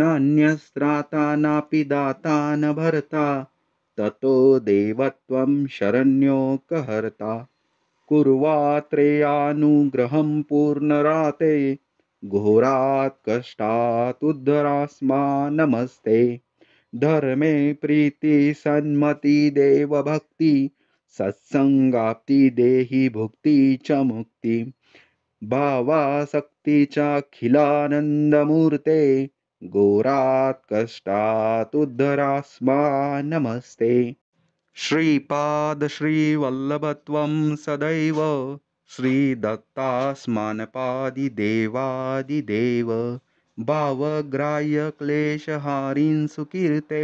Speaker 1: नान्यस्त्राता नापि दाता न भर्ता ततो देवत्वं शरण्यो कहर्ता कुर्वात्रेयानुग्रहं पूर्णराते घोरात् कष्टात् उद्धरास्मा नमस्ते धर्मे प्रीति सन्मति देव भक्ति सत्सङ्गाप्ति देहि भुक्ति च मुक्ति भावासक्ति चाखिलानन्दमूर्ते घोरात् नमस्ते उद्धरास्मा नमस्ते सदैव श्रीदत्तास्मानपादिदेवादिदेव भावग्राह्यक्लेशहारीन् सुकीर्ते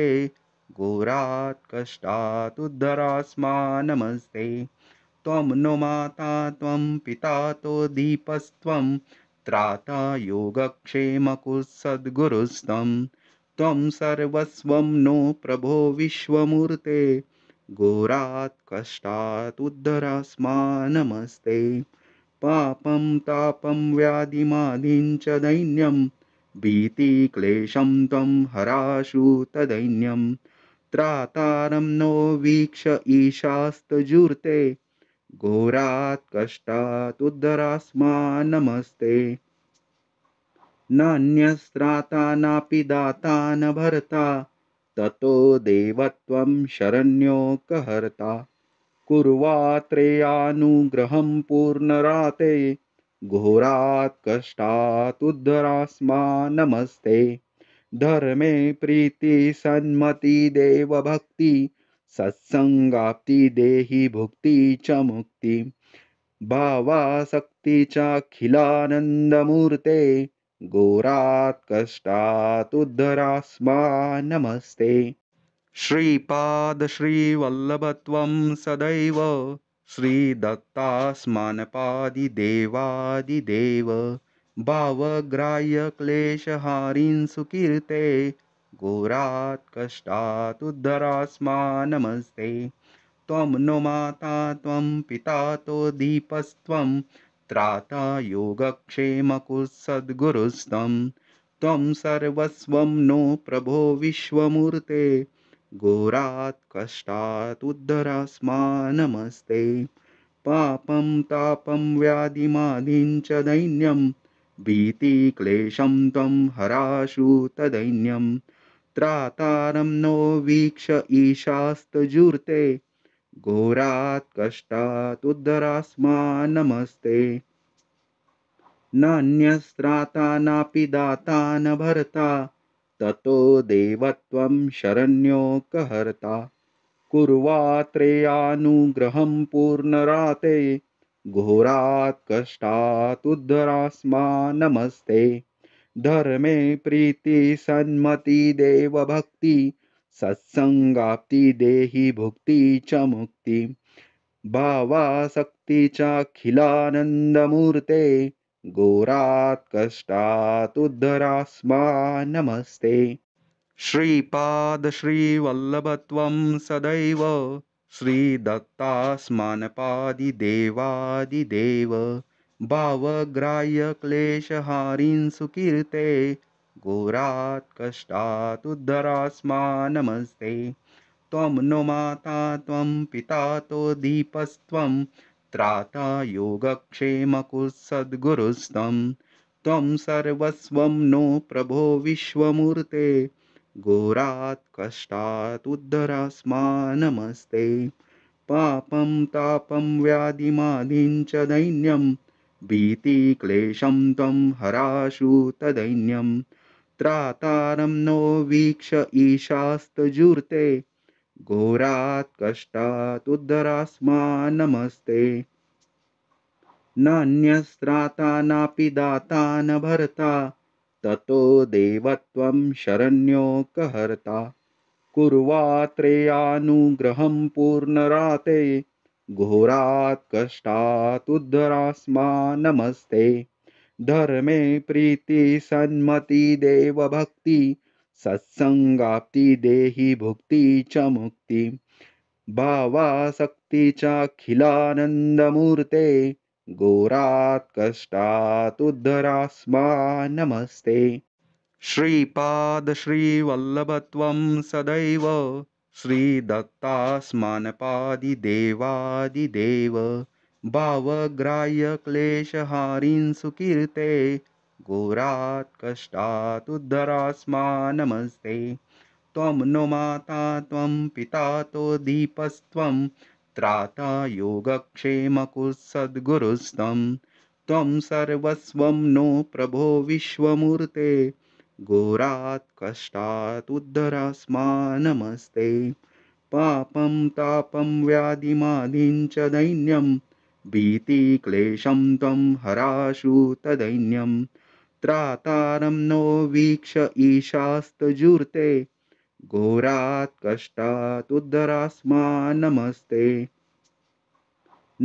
Speaker 1: घोरात् कष्टात् नमस्ते त्वं नो माता त्वं पिता तो दीपस्त्वं त्राता योगक्षेमकुसद्गुरुस्तं त्वं सर्वस्वं नो प्रभो विश्वमूर्ते
Speaker 2: घोरात्
Speaker 1: कष्टात् उद्धरास्मा नमस्ते पापं तापं व्याधिमादिं च दैन्यं
Speaker 2: भीतिक्लेशं
Speaker 1: त्वं हराशु तदैन्यं त्रातारं नो वीक्ष ईशास्तजूर्ते घोरात् कष्टात् उद्धरास्मा नमस्ते नान्यस्त्राता नापि दाता न भरता ततो देवत्वं शरण्यो कहर्ता कुर्वात्रेयानुग्रहं पूर्णराते घोरात् कष्टात् उद्धरास्मा नमस्ते धर्मे प्रीतिसन्मतिदेवभक्ति सत्सङ्गाप्ति देहि भुक्ति च मुक्ति भावासक्ति चाखिलानन्दमूर्ते घोरात् कष्टात् उद्धरास्मा नमस्ते श्रीपादश्रीवल्लभत्वं सदैव श्रीदत्तास्मानपादिदेवादिदेव भावग्राह्यक्लेशहारीं सुकीर्ते घोरात् कष्टात् उद्धरास्मा नमस्ते त्वं नो माता त्वं पिता तो दीपस्त्वं त्राता योगक्षेमकुसद्गुरुस्तं त्वं सर्वस्वं नो प्रभो विश्वमूर्ते घोरात् कष्टात् उद्धरास्मा नमस्ते पापं तापं व्याधिमादिं च दैन्यं भीतिक्लेशं त्वं हराशु तदैन्यम् त्रातारं नो वीक्ष ईशास्तजूर्ते घोरात् कष्टात् उद्धरास्मा नमस्ते नान्यस्त्राता नापि दाता न भरता ततो देवत्वं शरण्यो कहर्ता कुर्वात्रेयानुग्रहं पूर्णराते घोरात् कष्टात् उद्धरास्मा नमस्ते धर्मे प्रीति सन्मति देवभक्ति सत्संगाप्ति देहि भुक्ति च मुक्ति भावासक्ति चाखिलानन्दमूर्ते गोरात कष्टात उद्धरास्मा नमस्ते वल्लभत्वम सदैव देव भावग्राह्य क्लेशहारीं सुकीर्ते घोरात् कष्टात् उद्धरास्मा नमस्ते त्वं नो माता त्वं पिता तो दीपस्त्वं त्राता योगक्षेमकुसद्गुरुस्त्वं त्वं सर्वस्वं नो प्रभो विश्वमूर्ते घोरात् कष्टात् उद्धरास्मा नमस्ते पापं तापं व्याधिमादिं च दैन्यं भीतिक्लेशं त्वं हराशु तदैन्यं त्रातारं नो वीक्ष ईशास्तजूर्ते घोरात् कष्टादुद्धरास्मा नमस्ते नान्यस्त्राता नापि दाता न भर्ता ततो देवत्वं शरण्यो कहर्ता कुर्वात्रेयानुग्रहं पूर्णराते घोरा कष्टात् नमस्ते धर्मे प्रीति सन्मति देवभक्ति सत्संगाप्ति देहि भुक्ति च मुक्ति भावासक्ति चाखिलानन्दमूर्ते घोरात् कष्टात् उद्धरास्मा नमस्ते सदैव श्रीदत्तास्मानपादिदेवादिदेव भावग्राह्यक्लेशहारीन् सुकीर्ते घोरात् कष्टात उद्धरास्मा नमस्ते त्वं नो माता त्वं पिता तो दीपस्त्वं त्राता योगक्षेम योगक्षेमकुसद्गुरुस्त्वं त्वं सर्वस्वं नो प्रभो विश्वमूर्ते घोरात कष्टात उद्धरास्मा नमस्ते पापं तापं व्याधिमाधीञ्च दैन्यं भीतिक्लेशं त्वं हराशु तदैन्यं त्रातारं नो वीक्ष जुर्ते? घोरात् कष्टात् उद्धरास्मा नमस्ते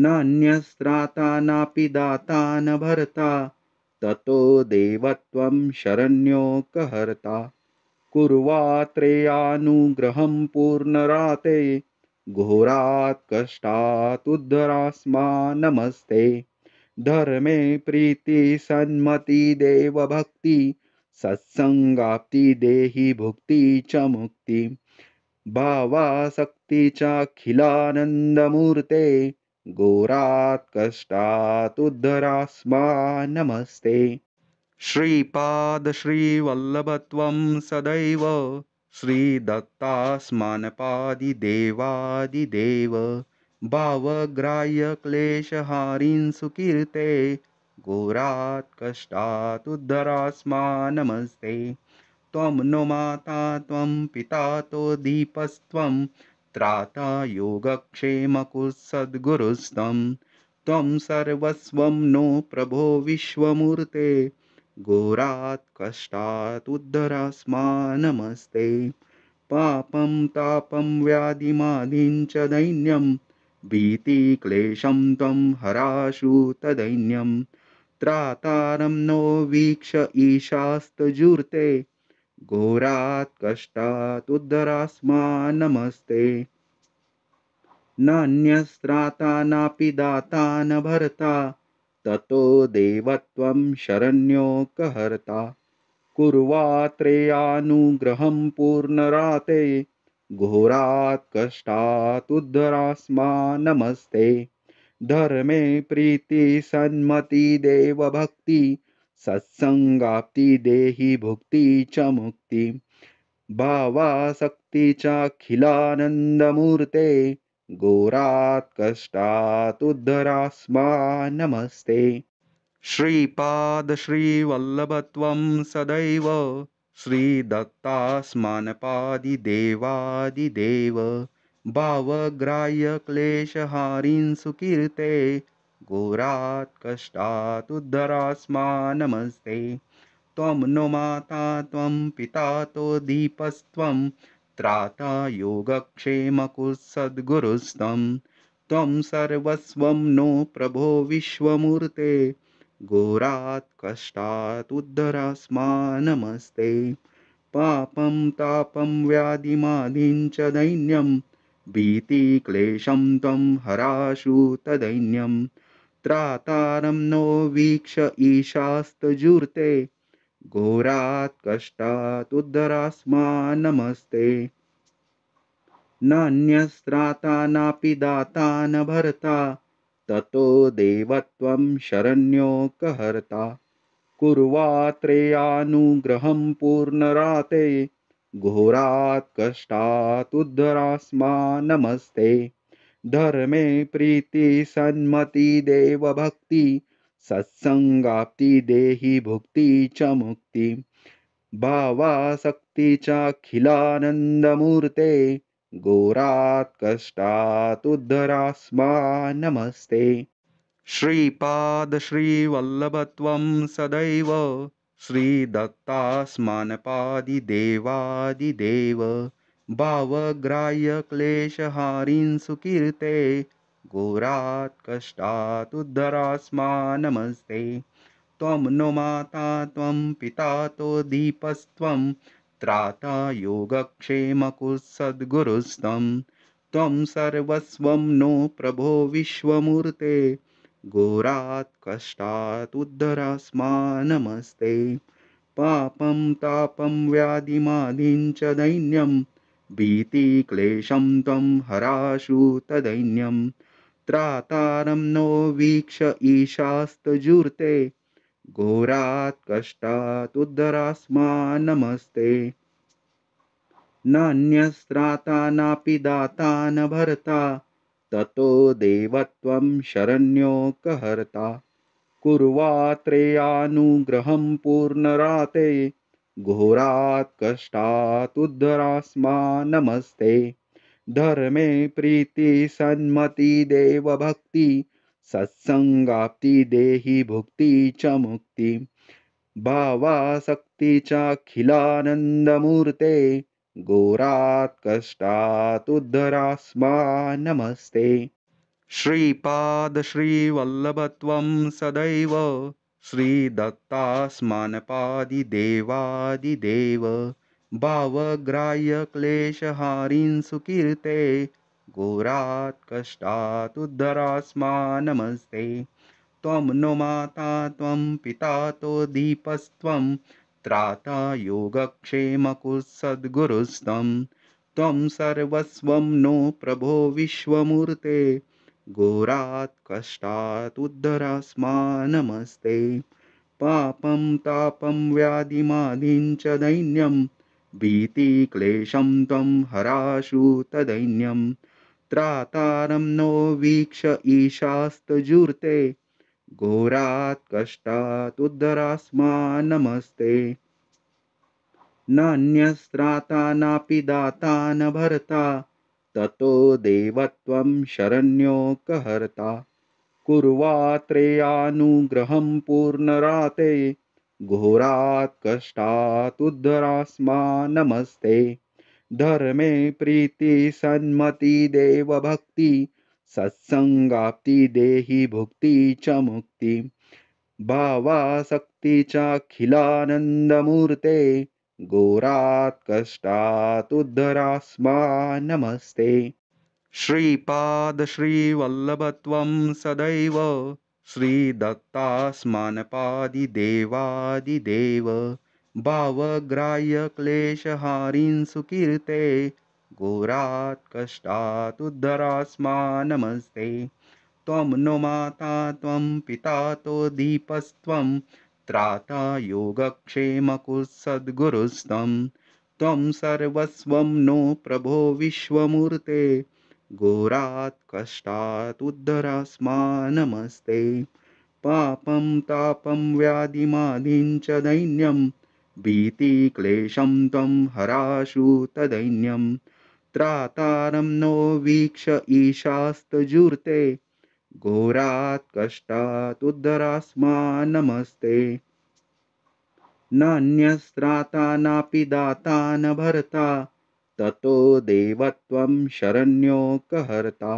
Speaker 1: नान्यस्त्राता नापि दाता न भरता ततो देवत्वं शरण्यो कहर्ता कुर्वात्रेयानुग्रहं पूर्णराते घोरात् कष्टात् उद्धरास्मा नमस्ते धर्मे देव देवभक्ति सत्सङ्गाप्ति देहि भुक्ति च मुक्ति भावासक्ति चाखिलानन्दमूर्ते घोरात् कष्टात् उद्धरास्मा नमस्ते श्रीपादश्रीवल्लभत्वं सदैव देवादिदेव भावग्राह्यक्लेशहारीं सुकीर्ते घोरात् कष्टात् उद्धरास्मा नमस्ते त्वं नो माता त्वं पिता तो दीपस्त्वं त्राता योगक्षेमकुसद्गुरुस्तं त्वं सर्वस्वं नो प्रभो विश्वमूर्ते घोरात् कष्टात् उद्धरास्मा नमस्ते पापं तापं व्याधिमादिं च दैन्यं भीतिक्लेशं त्वं हराशु तदैन्यं त्रातारं नो वीक्ष ईशास्तजूर्ते घोरात् कष्टात् उद्धरास्मा नमस्ते नान्यस्त्राता नापि दाता न भरता ततो देवत्वं शरण्यो कहर्ता कुर्वात्रेयानुग्रहं पूर्णराते घोरात् कष्टात् उद्धरास्मा नमस्ते धर्मे प्रीति सन्मति देवभक्ति सत्सङ्गाप्ति देहि भुक्ति च मुक्ति भावासक्ति चाखिलानन्दमूर्ते घोरात् कष्टात् उद्धरास्मा नमस्ते श्रीपादश्रीवल्लभत्वं सदैव श्रीदत्तास्मानपादिदेवादिदेव भावग्राह्यक्लेशहारीं सुकीर्ते घोरात् कष्टात् उद्धरास्मा नमस्ते त्वं नो माता त्वं पिता तो दीपस्त्वं त्राता योगक्षेमकुसद्गुरुस्त्वं त्वं सर्वस्वं नो प्रभो विश्वमूर्ते घोरात् कष्टात् उद्धरास्मा नमस्ते पापं तापं व्याधिमाधिं च दैन्यं
Speaker 2: भीतिक्लेशं
Speaker 1: त्वं हराशु तदैन्यम् त्रातारं नो वीक्ष ईशास्तजूर्ते घोरात् कष्टात् उद्धरास्मा नमस्ते नान्यस्त्राता नापि दाता न भर्ता ततो देवत्वं शरण्यो कहर्ता कुर्वात्रेयानुग्रहं पूर्णराते घोरात् कष्टात् उद्धरास्मा नमस्ते धर्मे प्रीति सन्मति देवभक्ति सत्संगाप्ति देहि भुक्ति च मुक्ति भावासक्ति चाखिलानन्दमूर्ते घोरात् कष्टात् उद्धरास्मा नमस्ते श्रीपादश्रीवल्लभत्वं सदैव श्रीदत्तास्मानपादिदेवादिदेव भावग्राह्य क्लेशहारीन् सुकीर्ते घोरात् कष्टात् उद्धरास्मा नमस्ते त्वं नो माता त्वं पिता तो दीपस्त्वं त्राता योगक्षेमकुः त्वं सर्वस्वं नो प्रभो विश्वमूर्ते घोरात् कष्टात् उद्धरास्मा नमस्ते पापं तापं व्याधिमादिं च दैन्यं भीतिक्लेशं त्वं हराशु तदैन्यं त्रातारं नो वीक्ष ईशास्तजूर्ते घोरात् कष्टादुद्धरास्मा नमस्ते नान्यस्त्राता नापि दाता न भरता ततो देवत्वं शरण्यो कहर्ता कुर्वात्रेयानुग्रहं पूर्णराते घोरात् नमस्ते धर्मे नमस्ते धर्मे देव देवभक्ति सत्संगाप्ति देहि भुक्ति च मुक्ति भावासक्ति चाखिलानन्दमूर्ते घोरात् नमस्ते श्रीपादश्रीवल्लभत्वं सदैव श्रीदत्तास्मानपादिदेवादिदेव भावग्राह्य क्लेशहारीं सुकीर्ते घोरात् नमस्ते त्वं नो माता त्वं पिता तो दीपस्त्वं त्राता योगक्षेमकुसद्गुरुस्तं त्वं सर्वस्वं नो प्रभो विश्वमूर्ते घोरात कष्टात उद्धरास्मा नमस्ते पापं तापं व्याधिमाधीञ्च दैन्यं भीतिक्लेशं त्वं हराशु तदैन्यं त्रातारं नो वीक्ष ईशास्तजूर्ते घोरात् कष्टात् उद्धरास्मा नमस्ते नान्यस्त्राता नापि दाता न भरता ततो देवत्वं शरण्यो कहर्ता कुर्वात्रेयानुग्रहं पूर्णराते घोरात् कष्टात् उद्धरास्मा नमस्ते धर्मे प्रीति देव देवभक्ति सत्सङ्गाप्ति देहि भुक्ति च मुक्ति भावासक्ति चाखिलानन्दमूर्ते घोरात् कष्टात् उद्धरास्मा नमस्ते श्रीपादश्रीवल्लभत्वं सदैव श्रीदत्तास्मानपादिदेवादिदेव भावग्राह्यक्लेशहारीं सुकीर्ते घोरात् कष्टात् उद्धरास्मा नमस्ते त्वं नो माता त्वं पिता तो दीपस्त्वं त्राता योगक्षेमकुसद्गुरुस्तं त्वं सर्वस्वं नो प्रभो विश्वमूर्ते घोरात् कष्टात् उद्धरास्मा नमस्ते पापं तापं व्याधिमादिं दैन्यं भीतिक्लेशं त्वं हराशु तदैन्यं त्रातारं नो वीक्ष ईशास्तजूर्ते घोरा कष्टा उद्धरास्मा नमस्ते नान्यस्त्राता नापि दाता न भरता ततो देवत्वं शरण्यो कहर्ता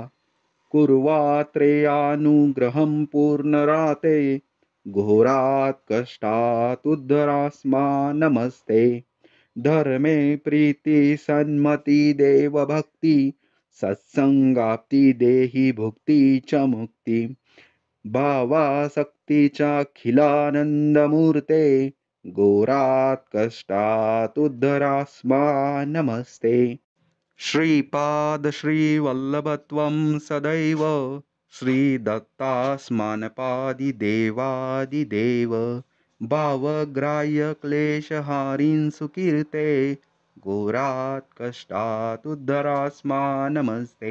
Speaker 1: कुर्वात्रेयानुग्रहं पूर्णराते घोरात् कष्टात् उद्धरास्मा नमस्ते धर्मे देवभक्ति सत्सङ्गाप्ति देहि भुक्ति च मुक्ति भावासक्ति चाखिलानन्दमूर्ते घोरात् कष्टात् उद्धरास्मा नमस्ते श्रीपादश्रीवल्लभत्वं सदैव श्रीदत्तास्मानपादिदेवादिदेव भावग्राह्यक्लेशहारीन् घोरात् कष्टात् उद्धरास्मा नमस्ते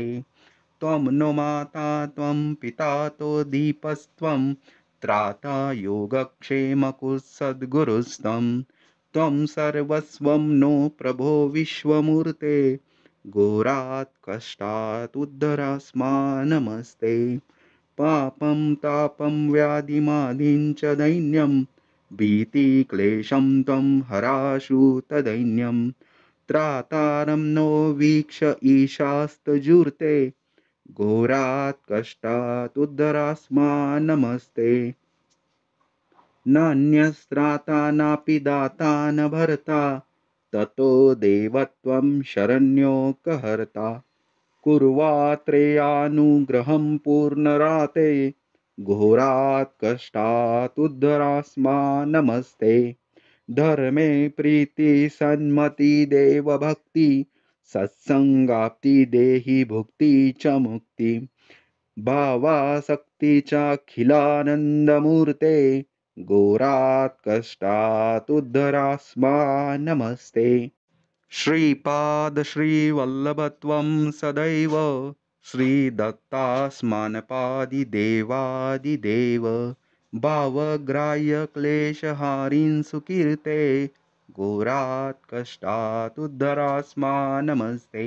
Speaker 1: त्वं नो माता त्वं पिता तो दीपस्त्वं त्राता योगक्षेमकुसद्गुरुस्त्वं त्वं सर्वस्वं नो प्रभो विश्वमूर्ते घोरात् कष्टात् उद्धरास्मा नमस्ते पापं तापं व्याधिमाधिं च दैन्यं भीतिक्लेशं त्वं हराशु तदैन्यम् त्रातारं नो वीक्ष ईशास्तजूर्ते घोरात् कष्टात् उद्धरास्मा नमस्ते नान्यस्त्राता नापि दाता न भरता ततो देवत्वं शरण्यो कहर्ता कुर्वात्रेयानुग्रहं पूर्णराते घोरात् कष्टात् उद्धरास्मा नमस्ते धर्मे प्रीति सन्मति देव भक्ति सत्संगाप्ति देहि भुक्ति च मुक्ति भावासक्ति चाखिलानन्दमूर्ते घोरात् कष्टात् उद्धरास्मा नमस्ते श्रीपाद श्रीपादश्रीवल्लभत्वं सदैव श्रीदत्तास्मानपादिदेवादिदेव भावग्राह्य क्लेशहारीं सुकीर्ते घोरात् कष्टात् उद्धरास्मा नमस्ते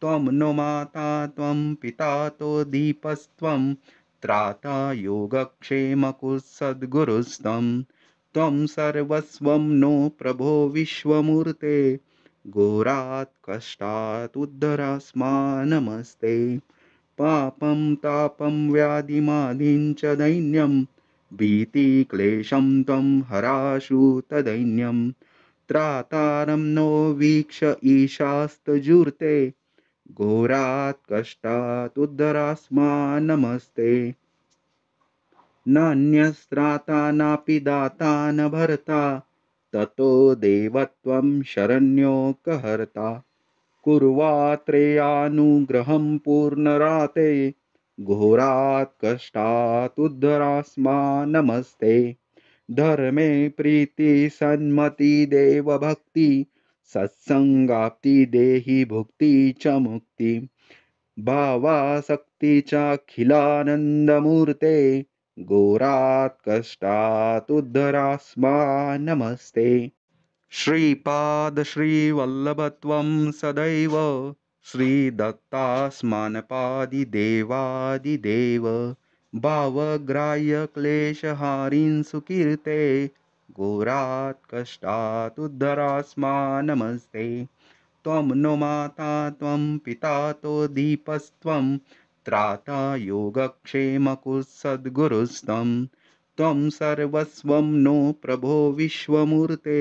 Speaker 1: त्वं नो माता त्वं पिता तो दीपस्त्वं त्राता योगक्षेमकुसद्गुरुस्तं त्वं सर्वस्वं नो प्रभो विश्वमूर्ते घोरात् कष्टात् उद्धरास्मा नमस्ते पापं तापं व्याधिमाधिं च दैन्यं
Speaker 2: भीतिक्लेशं
Speaker 1: त्वं हराशु तदैन्यं त्रातारं नो वीक्ष ईशास्तजुर्ते घोरात् कष्टादुद्धरास्मा नमस्ते नान्यस्त्राता नापि दाता न भरता ततो देवत्वं शरण्यो कहर्ता कुर्वात्रेयानुग्रहं पूर्णराते घोरा कष्टात् नमस्ते धर्मे प्रीति सन्मति देवभक्ति सत्सङ्गाप्ति देहि भुक्ति च मुक्ति भावासक्ति चाखिलानन्दमूर्ते घोरात् नमस्ते श्रीपादश्रीवल्लभत्वं सदैव श्रीदत्तास्मानपादिदेवादिदेव भावग्राह्यक्लेशहारीं सुकीर्ते घोरात् कष्टात् उद्धरास्मा नमस्ते त्वं नो माता त्वं पिता तो दीपस्त्वं त्राता योगक्षेमकुसद्गुरुस्त्वं त्वं सर्वस्वं नो प्रभो विश्वमूर्ते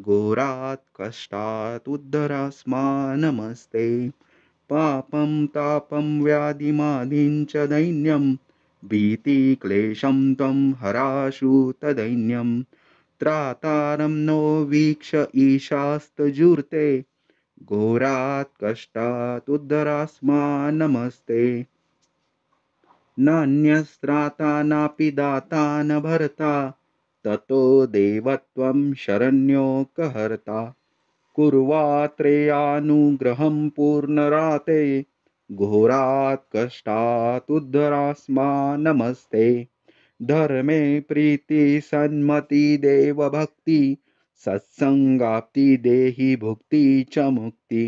Speaker 1: घोरात् कष्टात् उद्धरास्मा नमस्ते पापं तापं व्याधिमादिं च दैन्यं भीतिक्लेशं त्वं हराशु तदैन्यं त्रातारं नो वीक्ष ईशास्तजूर्ते घोरात् कष्टात् उद्धरास्मा नमस्ते नान्यस्त्राता नापि दाता न भर्ता ततो देवत्वं शरण्यो कहर्ता कुर्वात्रेयानुग्रहं पूर्णराते घोरात् कष्टात् उद्धरास्मा नमस्ते धर्मे भक्ति सत्सङ्गाप्ति देहि भुक्ति च मुक्ति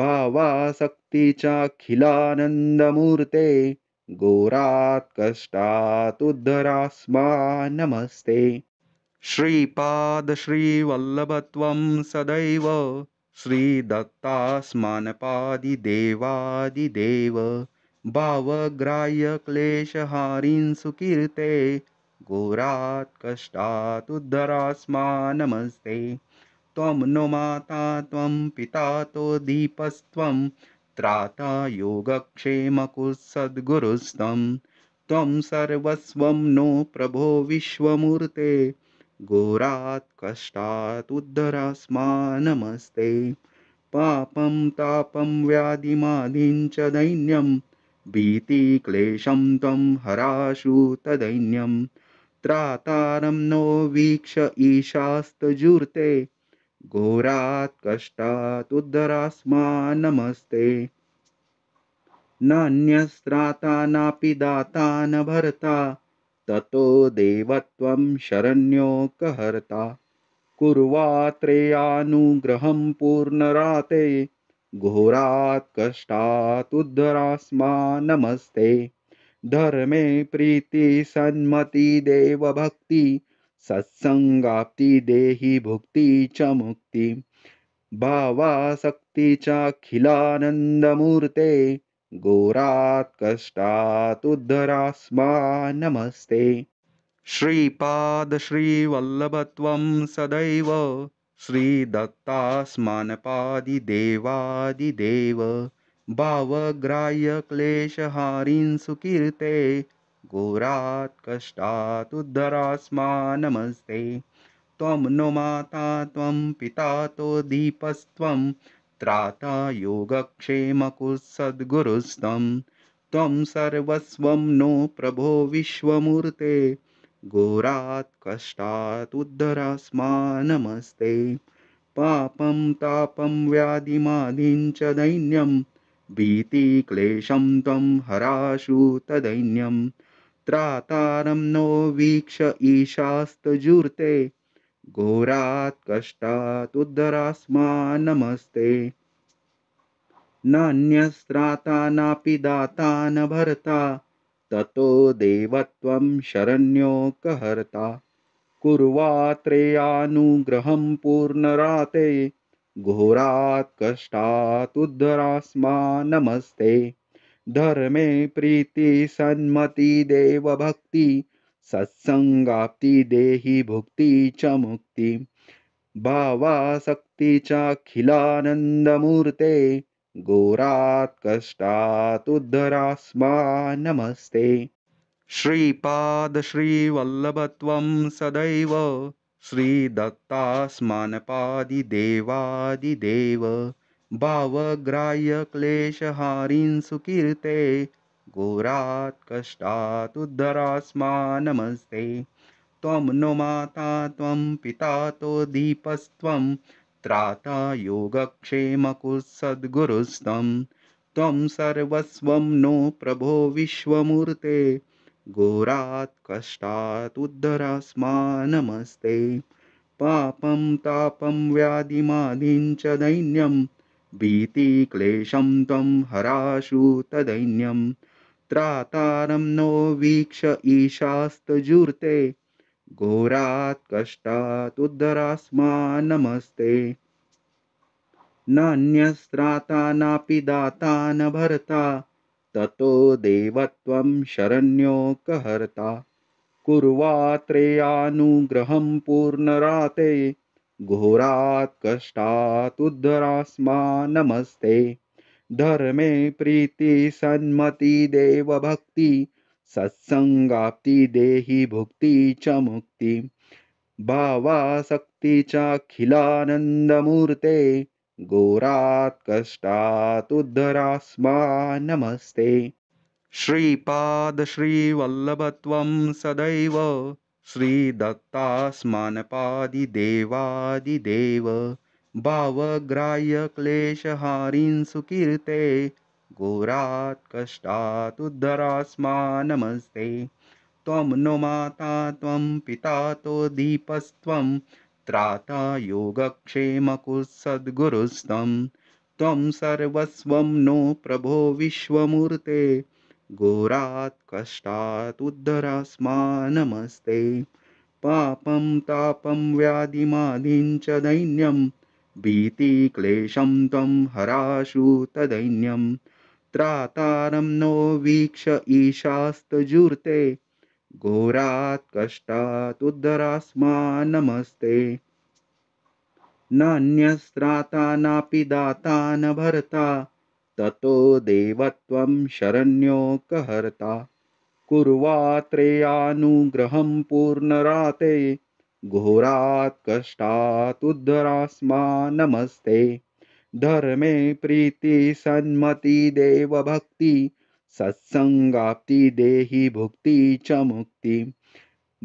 Speaker 1: भावासक्ति चाखिलानन्दमूर्ते घोरात् कष्टात् उद्धरास्मा नमस्ते श्रीपादश्रीवल्लभत्वं सदैव श्रीदत्तास्मानपादिदेवादिदेव भावग्राह्य सुकीर्ते घोरात् कष्टात् उद्धरास्मा नमस्ते त्वं नो माता त्वं पिता तो दीपस्त्वं त्राता योगक्षेमकुसद्गुरुस्तं त्वं सर्वस्वं नो प्रभो विश्वमूर्ते घोरात् कष्टात् उद्धरास्मा नमस्ते पापं तापं व्याधिमाधिं च दैन्यं भीतिक्लेशं त्वं हराशु तदैन्यं त्रातारं नो वीक्ष ईशास्तजूर्ते घोरा कष्टात् उद्धरास्मा नमस्ते नान्यस्त्राता नापि दाता न भरता ततो देवत्वं शरण्यो कहर्ता कुर्वात्रेयानुग्रहं पूर्णराते घोरात् कष्टात् उद्धरास्मा नमस्ते धर्मे देवभक्ति सत्सङ्गाप्ति देहि भुक्ति च मुक्ति भावासक्ति चाखिलानन्दमूर्ते घोरात् कष्टात् उद्धरास्मा नमस्ते श्रीपादश्रीवल्लभत्वं सदैव देवादिदेव भावग्राह्यक्लेशहारीं सुकीर्ते घोरात् कष्टात् उद्धरास्मा नमस्ते त्वं नो माता त्वं पिता तो दीपस्त्वं त्राता योगक्षेमकुः त्वं सर्वस्वं नो प्रभो विश्वमूर्ते घोरात् कष्टात् उद्धरास्मा नमस्ते पापं तापं व्याधिमादिं च दैन्यं भीतिक्लेशं त्वं हराशु तदैन्यम् त्रातारं नो वीक्ष ईशास्तजूर्ते घोरात् कष्टात् उद्धरास्मा नमस्ते नान्यस्त्राता नापि दाता न भरता ततो देवत्वं शरण्यो कहर्ता कुर्वात्रेयानुग्रहं पूर्णराते घोरात् कष्टात् उद्धरास्मा नमस्ते धर्मे प्रीति सन्मति देवभक्ति सत्संगाप्ति देही भुक्ति च मुक्ति भावासक्ति चाखिलानन्दमूर्ते गोरात कष्टात उद्धरास्मा नमस्ते वल्लभत्वम सदैव देव। भावग्राह्य क्लेशहारीं सुकीर्ते घोरात् कष्टात् उद्धरास्मा नमस्ते त्वं नो माता त्वं पिता तो दीपस्त्वं त्राता योगक्षेमकुसद्गुरुस्त्वं त्वं सर्वस्वं नो प्रभो विश्वमूर्ते घोरात् कष्टात् उद्धरास्मा नमस्ते पापं तापं व्याधिमादिं च दैन्यं भीतिक्लेशं त्वं हराशु तदैन्यं त्रातारं नो वीक्ष ईशास्तजूर्ते घोरात् कष्टादुद्धरास्मा नमस्ते नान्यस्त्राता नापि दाता न भर्ता ततो देवत्वं शरण्यो कहर्ता कुर्वात्रेयानुग्रहं पूर्णराते घोरात् नमस्ते धर्मे प्रीति सन्मति देवभक्ति सत्संगाप्ति देहि भुक्ति च मुक्ति भावासक्ति चाखिलानन्दमूर्ते घोरात् कष्टात् उद्धरास्मा नमस्ते सदैव श्रीदत्तास्मानपादिदेवादिदेव भावग्राह्यक्लेशहारीन् सुकीर्ते घोरात् कष्टात उद्धरास्मा नमस्ते त्वं नो माता त्वं पिता तो दीपस्त्वं त्राता योगक्षेम योगक्षेमकुसद्गुरुस्त्वं त्वं सर्वस्वं नो प्रभो विश्वमूर्ते घोरात कष्टात उद्धरास्मा नमस्ते पापं तापं व्याधिमाधीञ्च दैन्यं भीतिक्लेशं त्वं हराशु तदैन्यं त्रातारं नो वीक्ष ईशास्तजूर्ते घोरात् कष्टात् उद्धरास्मा नमस्ते नान्यस्त्राता नापि दाता न भरता ततो देवत्वं शरण्यो कहर्ता कुर्वात्रेयानुग्रहं पूर्णराते घोरात् कष्टात् उद्धरास्मा नमस्ते धर्मे देव देवभक्ति सत्सङ्गाप्ति देहि भुक्ति च मुक्ति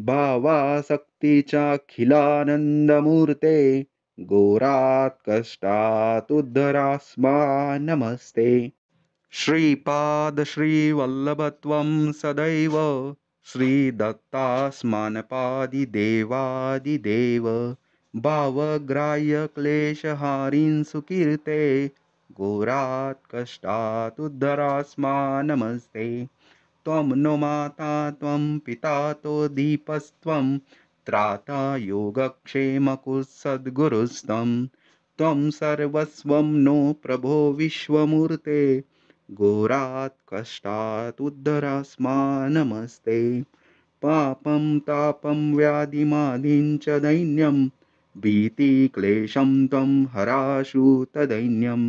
Speaker 1: भावासक्ति चाखिलानन्दमूर्ते घोरात् कष्टात् उद्धरास्मा नमस्ते श्रीपादश्रीवल्लभत्वं सदैव श्रीदत्तास्मानपादिदेवादिदेव भावग्राह्यक्लेशहारीं सुकीर्ते घोरात् कष्टात् उद्धरास्मा नमस्ते त्वं नो माता त्वं पिता तो दीपस्त्वं त्राता योगक्षेमकुसद्गुरुस्तं त्वं सर्वस्वं नो प्रभो विश्वमूर्ते घोरात् कष्टात् उद्धरास्मा नमस्ते पापं तापं व्याधिमादिं च दैन्यं भीतिक्लेशं त्वं हराशु तदैन्यं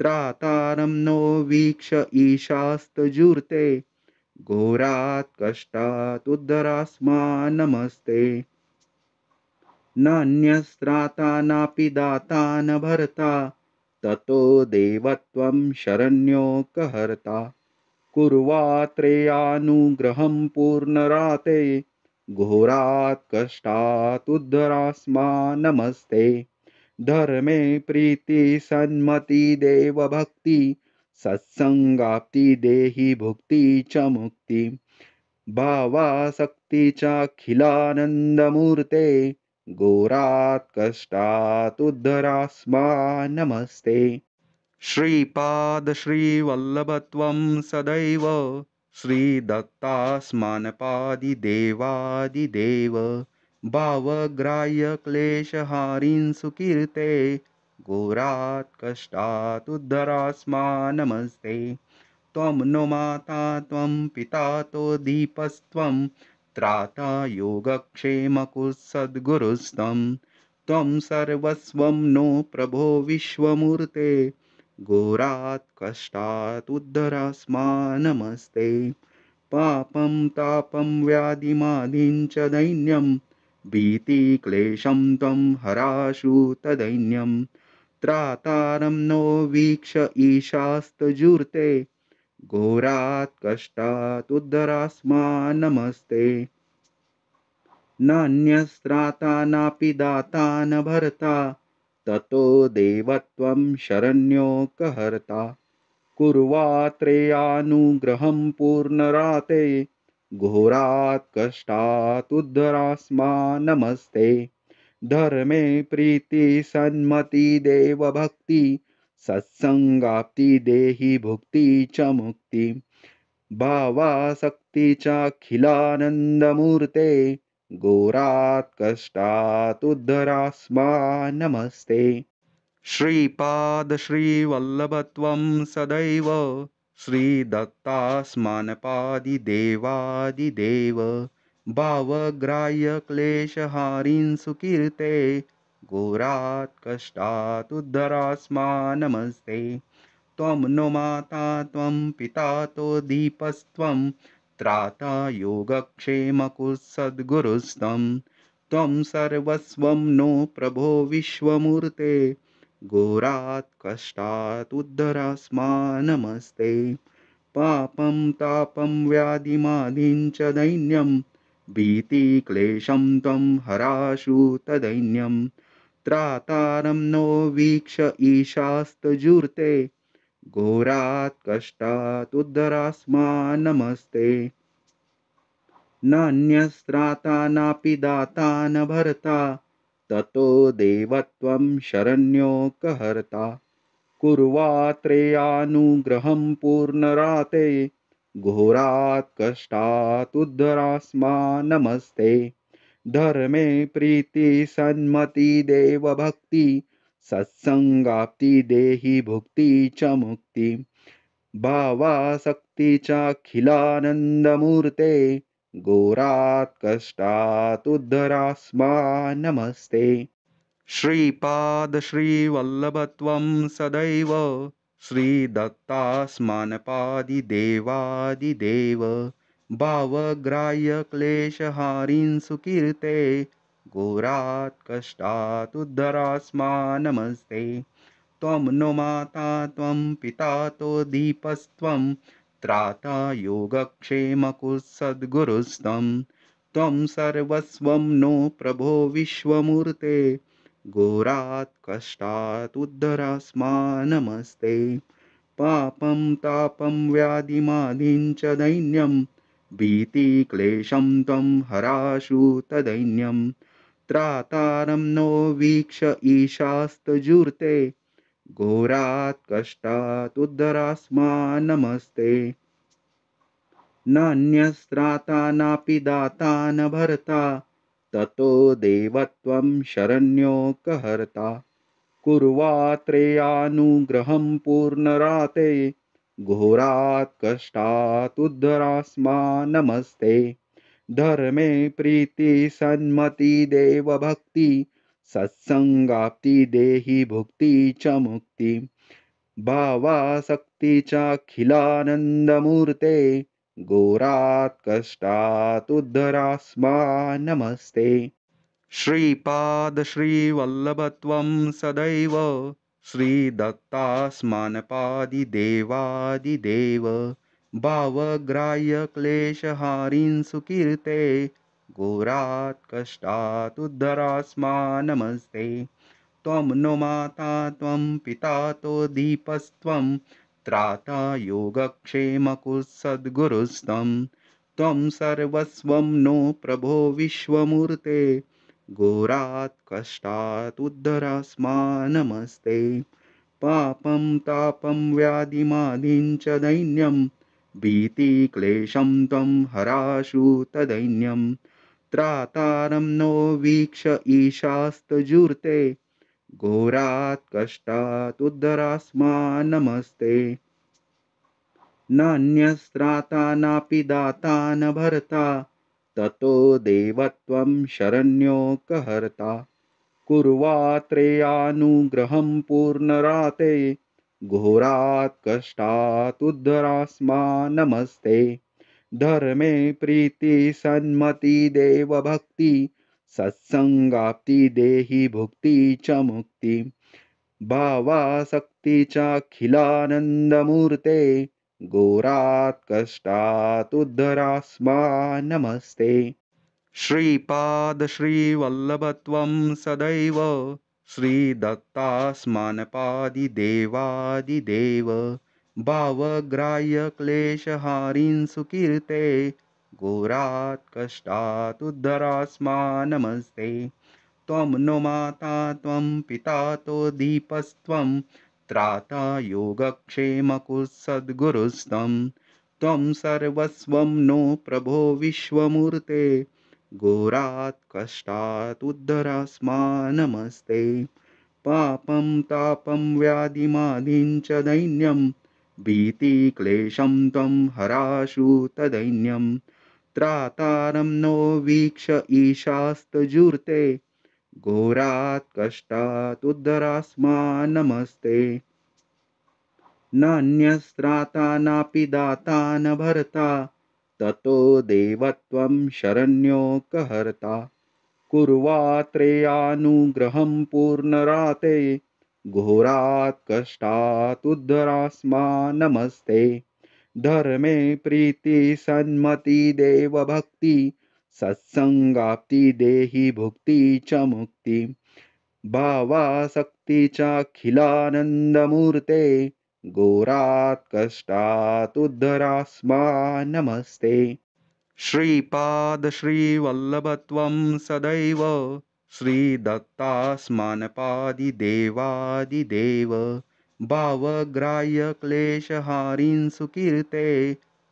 Speaker 1: त्रातारं नो वीक्ष ईशास्तजूर्ते घोरात् कष्टात् उद्धरास्मा नमस्ते नान्यस्त्राता नापि दाता न भरता ततो देवत्वं शरण्यो कहर्ता कुर्वात्रेयानुग्रहं पूर्णराते घोरात् कष्टात् उद्धरास्मा नमस्ते धर्मे प्रीति सन्मति देवभक्ति सत्सङ्गाप्ति देहि भुक्ति च मुक्ति भावासक्ति चाखिलानन्दमूर्ते घोरात् कष्टात् उद्धरास्मा नमस्ते श्रीपादश्रीवल्लभत्वं सदैव श्रीदत्तास्मानपादिदेवादिदेव भावग्राह्यक्लेशहारीं सुकीर्ते घोरात् कष्टात् उद्धरास्मा नमस्ते त्वं नो माता त्वं पिता तो दीपस्त्वं त्राता योगक्षेमकुसद्गुरुस्त्वं त्वं सर्वस्वं नो प्रभो विश्वमूर्ते घोरात् कष्टात् उद्धरास्मा नमस्ते पापं तापं व्याधिमादिं च दैन्यं भीतिक्लेशं त्वं हराशु तदैन्यम् त्रातारं नो वीक्ष ईशास्तजूर्ते घोरात् कष्टात् उद्धरास्मा नमस्ते नान्यस्त्राता नापि दाता न भर्ता ततो देवत्वं शरण्यो कहर्ता कुर्वात्रेयानुग्रहं पूर्णराते घोरात् कष्टात् उद्धरास्मा नमस्ते धर्मे प्रीति सन्मति देवभक्ति सत्संगाप्ति देहि भुक्ति च मुक्ति भावासक्ति चाखिलानन्दमूर्ते घोरात् कष्टात् उद्धरास्मा नमस्ते श्रीपादश्रीवल्लभत्वं सदैव श्रीदत्तास्मानपादिदेवादिदेव भावग्राह्यक्लेशहारीन् सुकीर्ते घोरात् कष्टात् उद्धरास्मा नमस्ते त्वं नो माता त्वं पिता तो दीपस्त्वं त्राता योगक्षेमकुसद्गुरुस्त्वं त्वं सर्वस्वं नो प्रभो विश्वमूर्ते घोरात् कष्टात् उद्धरास्मा नमस्ते पापं तापं व्याधिमाधिं च दैन्यं भीतिक्लेशं त्वं हराशु तदैन्यं त्रातारं नो वीक्ष ईशास्तजूर्ते घोरात् कष्टादुद्धरास्मा नमस्ते नान्यस्त्राता नापि दाता न भरता ततो देवत्वं शरण्यो कहर्ता कुर्वात्रेयानुग्रहं पूर्णराते घोरात् नमस्ते धर्मे प्रीति सन्मति देवभक्ति सत्संगाप्ति देहि भुक्ति च मुक्ति भावासक्ति चाखिलानन्दमूर्ते घोरात् नमस्ते श्रीपादश्रीवल्लभत्वं सदैव श्रीदत्तास्मानपादिदेवादिदेव भावग्राह्य क्लेशहारींसुकीर्ते सुकीर्ते घोरात् नमस्ते त्वं नो माता त्वं पिता तो दीपस्त्वं त्राता योगक्षेमकुसद्गुरुस्तं त्वं सर्वस्वं नो प्रभो विश्वमूर्ते घोरात कष्टात उद्धरास्मा नमस्ते पापं तापं व्याधिमाधीञ्च दैन्यं भीतिक्लेशं त्वं हराशु तदैन्यं त्रातारं नो वीक्ष ईशास्तजूर्ते घोरात् कष्टात् उद्धरास्मा नमस्ते नान्यस्त्राता नापि दाता न भरता ततो देवत्वं शरण्यो कहर्ता कुर्वात्रेयानुग्रहं पूर्णराते घोरात् कष्टात् उद्धरास्मा नमस्ते धर्मे प्रीति देव देवभक्ति सत्सङ्गाप्ति देहि भुक्ति च मुक्ति भावासक्ति चाखिलानन्दमूर्ते घोरात् कष्टात् उद्धरास्मा नमस्ते श्रीपादश्रीवल्लभत्वं सदैव श्रीदत्तास्मानपादिदेवादिदेव भावग्राह्यक्लेशहारीं सुकीर्ते घोरात् कष्टात् उद्धरास्मा नमस्ते त्वं नो माता त्वं पिता तो दीपस्त्वं त्राता योगक्षेमकुसद्गुरुस्तं त्वं सर्वस्वं नो प्रभो विश्वमूर्ते घोरात् कष्टात् उद्धरास्मा नमस्ते पापं तापं व्याधिमादिं च दैन्यं भीतिक्लेशं त्वं हराशु तदैन्यं त्रातारं नो वीक्ष ईशास्तजूर्ते घोरात् कष्टात् उद्धरास्मा नमस्ते नान्यस्त्राता नापि दाता न भरता ततो देवत्वं शरण्यो कहर्ता कुर्वात्रेयानुग्रहं पूर्णराते घोरात् कष्टात् उद्धरास्मा नमस्ते धर्मे प्रीतिसन्मतिदेवभक्ति सत्सङ्गाप्ति देहि भुक्ति च मुक्ति भावासक्ति चाखिलानन्दमूर्ते घोरात् कष्टादुद्धरास्मा नमस्ते श्रीपादश्रीवल्लभत्वं सदैव श्रीदत्तास्मानपादिदेवादिदेव भावग्राह्यक्लेशहारीन् घोरात् कष्टात् उद्धरास्मा नमस्ते त्वं नो माता त्वं पिता तो दीपस्त्वं त्राता योगक्षेमकुसद्गुरुस्त्वं त्वं सर्वस्वं नो प्रभो विश्वमूर्ते घोरात् कष्टात् उद्धरास्मा नमस्ते पापं तापं व्याधिमाधिं च दैन्यं भीतिक्लेशं त्वं हराशु तदैन्यम् त्रातारं नो वीक्ष ईशास्तजूर्ते घोरात् कष्टात् उद्धरास्मा नमस्ते नान्यस्त्राता नापि दाता न भरता ततो देवत्वं शरण्यो कहर्ता कुर्वात्रेयानुग्रहं पूर्णराते घोरात् कष्टात् उद्धरास्मा नमस्ते धर्मे प्रीति सन्मति देव भक्ति सत्संगाप्ति देहि भुक्ति च मुक्ति भावासक्ति चाखिलानन्दमूर्ते घोरात् कष्टात् उद्धरास्मा नमस्ते श्रीपाद श्रीपादश्रीवल्लभत्वं सदैव श्रीदत्तास्मानपादिदेवादिदेव भावग्राह्य क्लेशहारीं सुकीर्ते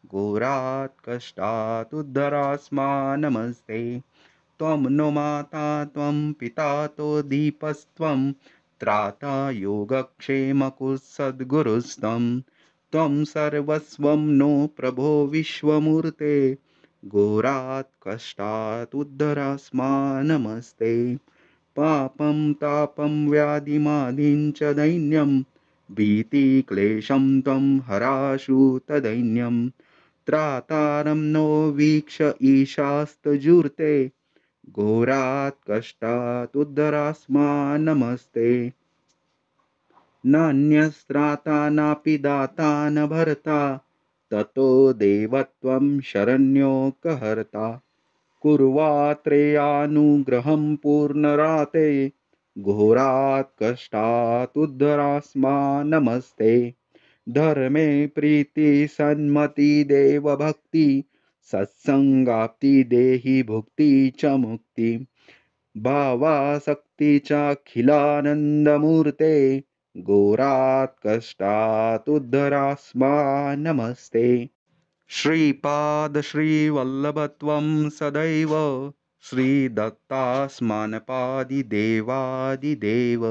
Speaker 1: घोरात् कष्टात् उद्धरास्मा नमस्ते त्वं नो माता त्वं पिता तो दीपस्त्वं त्राता योगक्षेमकुसद्गुरुस्तं त्वं सर्वस्वं नो प्रभो विश्वमूर्ते घोरात् कष्टात् उद्धरास्मा नमस्ते पापं तापं व्याधिमादिं च दैन्यं भीतिक्लेशं त्वं हराशु तदैन्यं त्रातारं नो वीक्ष ईशास्तजुर्ते घोरात् कष्टादुद्धरास्मा नमस्ते नान्यस्त्राता नापि दाता न भरता ततो देवत्वं शरण्यो कहर्ता कुर्वात्रेयानुग्रहं पूर्णराते घोरा कष्टात् नमस्ते धर्मे प्रीति सन्मति देवभक्ति सत्सङ्गाप्ति देहि भुक्ति च मुक्ति भावासक्ति चाखिलानन्दमूर्ते घोरात् नमस्ते श्रीपादश्रीवल्लभत्वं सदैव श्रीदत्तास्मानपादिदेवादिदेव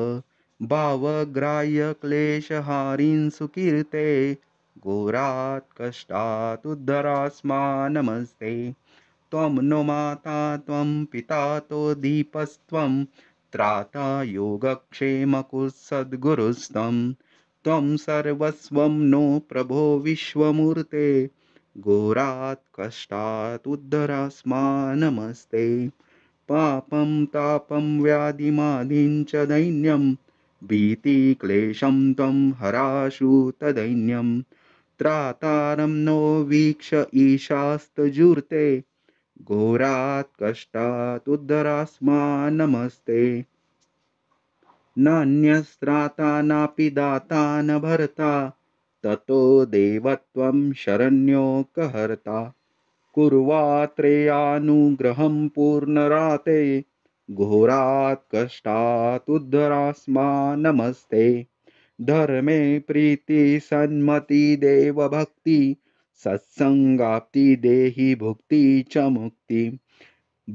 Speaker 1: भावग्राह्यक्लेशहारीं सुकीर्ते घोरात् कष्टात् उद्धरास्मा नमस्ते त्वं नो माता त्वं पिता तो दीपस्त्वं त्राता योगक्षेमकुसद्गुरुस्तं त्वं सर्वस्वं नो प्रभो विश्वमूर्ते घोरात् कष्टात् उद्धरास्मानमस्ते पापं तापं व्याधिमादिं च दैन्यं
Speaker 2: भीतिक्लेशं
Speaker 1: त्वं हराशु तदैन्यं त्रातारं नो वीक्ष ईशास्तजूर्ते घोरात् कष्टात् नमस्ते नान्यस्त्राता नापि दाता न भर्ता ततो देवत्वं शरण्यो कहर्ता कुर्वात्रेयानुग्रहं पूर्णराते घोरात् कष्टात् उद्धरास्मा नमस्ते धर्मे प्रीति सन्मति देव भक्ति सत्सङ्गाप्ति देहि भुक्ति च मुक्ति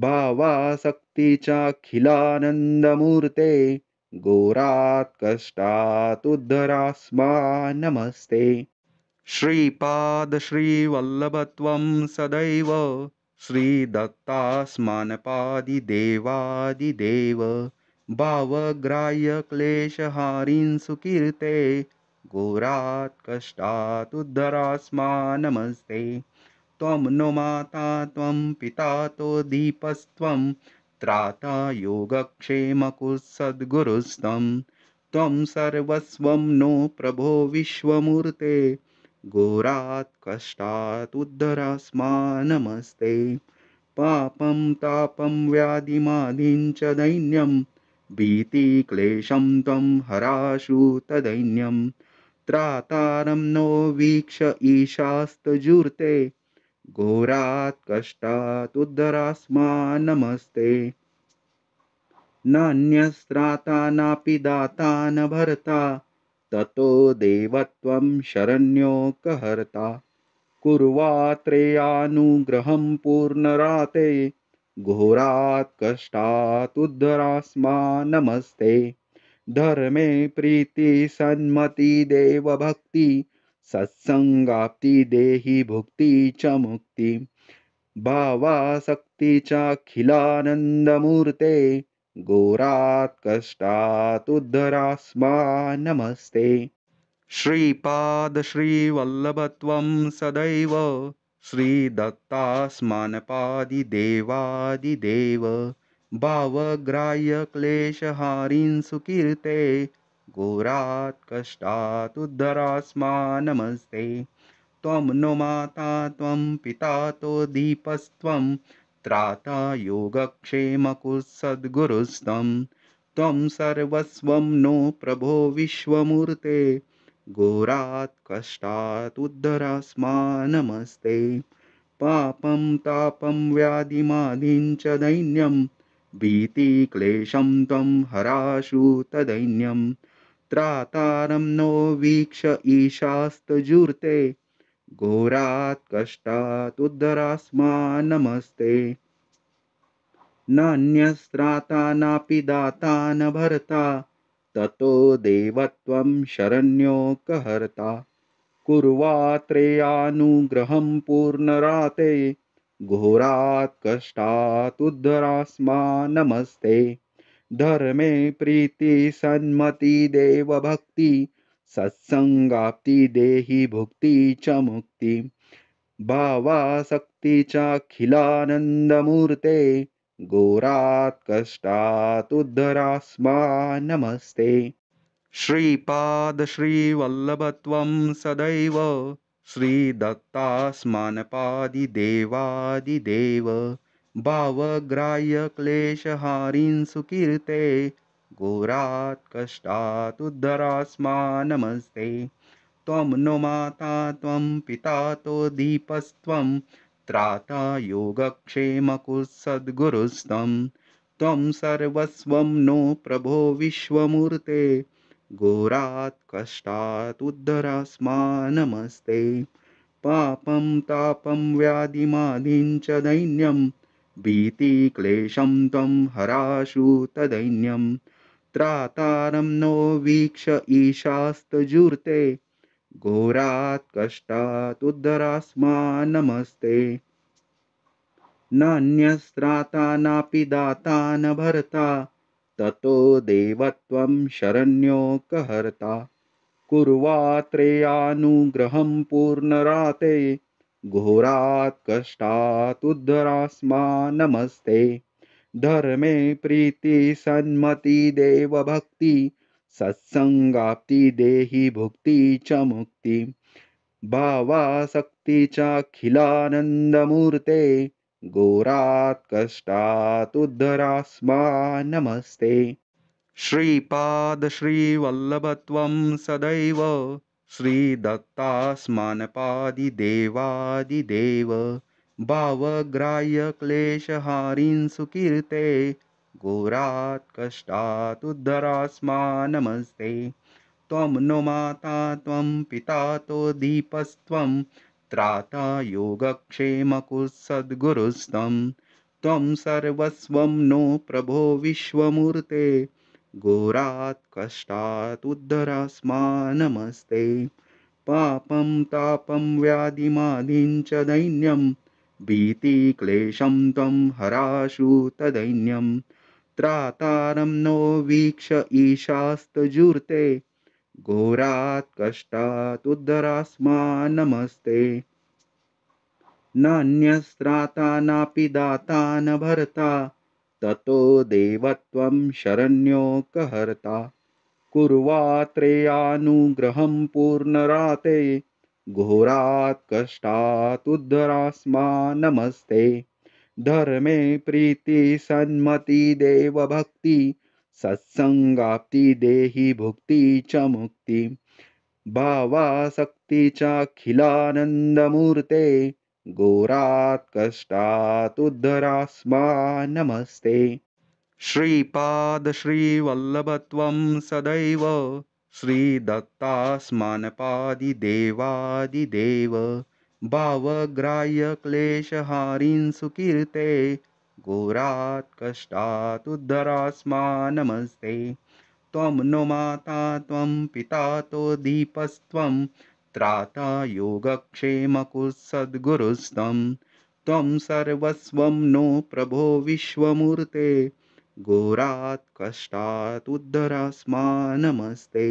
Speaker 1: भावासक्ति चाखिलानन्दमूर्ते घोरात् नमस्ते उद्धरास्मा नमस्ते सदैव श्रीदत्तास्मानपादिदेवादिदेव भावग्राह्यक्लेशहारीन् सुकीर्ते घोरात् कष्टात् नमस्ते त्वं नो माता त्वं पिता तो दीपस्त्वं त्राता योगक्षेमकुसद्गुरुस्तं त्वं सर्वस्वं नो प्रभो विश्वमूर्ते घोरात् कष्टात् उद्धरास्मा नमस्ते पापं तापं व्याधिमाधिं च दैन्यं भीतिक्लेशं त्वं हराशु तदैन्यं त्रातारं नो वीक्ष ईशास्तजूर्ते घोरात् कष्टात् उद्धरास्मा नमस्ते नान्यस्त्राता नापि दाता न भरता ततो देवत्वं शरण्यो कहर्ता कुर्वात्रेयानुग्रहं पूर्णराते घोरात् कष्टात् उद्धरास्मा नमस्ते धर्मे प्रीति सन्मति प्रीतिसन्मतिदेवभक्ति सत्सङ्गाप्ति देहि भुक्ति च मुक्ति भावासक्ति चाखिलानन्दमूर्ते घोरात् कष्टात् उद्धरास्मा नमस्ते श्रीपादश्रीवल्लभत्वं सदैव श्रीदत्तास्मानपादिदेवादिदेव भावग्राह्यक्लेशहारीं सुकीर्ते घोरात् कष्टात् उद्धरास्मा नमस्ते त्वं नो माता त्वं पिता तो दीपस्त्वं त्राता योगक्षेमकुसद्गुरुस्तं त्वं सर्वस्वं नो प्रभो विश्वमूर्ते घोरात् कष्टात् उद्धरास्मा नमस्ते पापं तापं व्याधिमादिं च दैन्यं भीतिक्लेशं त्वं हराशु तदैन्यम् त्रातारं नो वीक्ष ईशास्तजूर्ते घोरात् कष्टात् उद्धरास्मा नमस्ते नान्यस्त्राता नापि दाता न भरता ततो देवत्वं शरण्यो कहर्ता कुर्वात्रेयानुग्रहं पूर्णराते घोरात् कष्टात् उद्धरास्मा नमस्ते धर्मे प्रीति सन्मति देवभक्ति सत्संगाप्ति देही भुक्ति च मुक्ति भावासक्ति चाखिलानन्दमूर्ते गोरात कष्टात उद्धरास्मा नमस्ते वल्लभत्वम सदैव देव भावग्राह्य क्लेशहारीं सुकीर्ते घोरात् कष्टात् उद्धरास्मा नमस्ते त्वं नो माता त्वं पिता तो दीपस्त्वं त्राता योगक्षेमकुसद्गुरुस्त्वं त्वं सर्वस्वं नो प्रभो विश्वमूर्ते घोरात् कष्टात् उद्धरास्मा नमस्ते पापं तापं व्याधिमादिं च दैन्यं भीतिक्लेशं त्वं हराशु तदैन्यं त्रातारं नो वीक्ष ईशास्तजूर्ते घोरात् कष्टादुद्धरास्मा नमस्ते नान्यस्त्राता नापि दाता न भर्ता ततो देवत्वं शरण्यो कहर्ता कुर्वात्रेयानुग्रहं पूर्णराते घोरा कष्टात् नमस्ते धर्मे प्रीति सन्मति देवभक्ति सत्संगाप्ति देहि भुक्ति च मुक्ति भावासक्ति चाखिलानन्दमूर्ते घोरात् कष्टात् उद्धरास्मा नमस्ते सदैव श्रीदत्तास्मानपादिदेवादिदेव भावग्राह्यक्लेशहारीन् सुकीर्ते घोरात् कष्टात उद्धरास्मा नमस्ते त्वं नो माता त्वं पिता तो दीपस्त्वं त्राता योगक्षेमकुसद्गुरुस्त्वं त्वं सर्वस्वं नो प्रभो विश्वमूर्ते घोरात कष्टात उद्धरास नमस्ते पापं तापं व्याधिमाधींच दैन्यं भीतिक्लेशं तं हराशु तदैन्यं त्रातारं नो वीक्ष ईशास्तजूर्ते घोरात् कष्टात् उद्धरास्मा नमस्ते नान्यस्त्राता नापि दाता न भरता ततो देवत्वं शरण्यो कहर्ता कुर्वात्रेयानुग्रहं पूर्णराते घोरात् कष्टात् उद्धरास्मा नमस्ते धर्मे सन्मति देवभक्ति सत्सङ्गाप्ति देहि भुक्ति च मुक्ति भावासक्ति चाखिलानन्दमूर्ते घोरात् कष्टात् उद्धरास्मा नमस्ते श्रीपादश्रीवल्लभत्वं सदैव श्रीदत्तास्मानपादिदेवादिदेव भावग्राह्यक्लेशहारीं सुकीर्ते घोरात् कष्टात् उद्धरास्मा नमस्ते त्वं नो माता त्वं पिता तो दीपस्त्वं त्राता योगक्षेमकुसद्गुरुस्तं त्वं सर्वस्वं नो प्रभो विश्वमूर्ते
Speaker 2: घोरात्
Speaker 1: कष्टात् उद्धरास्मा नमस्ते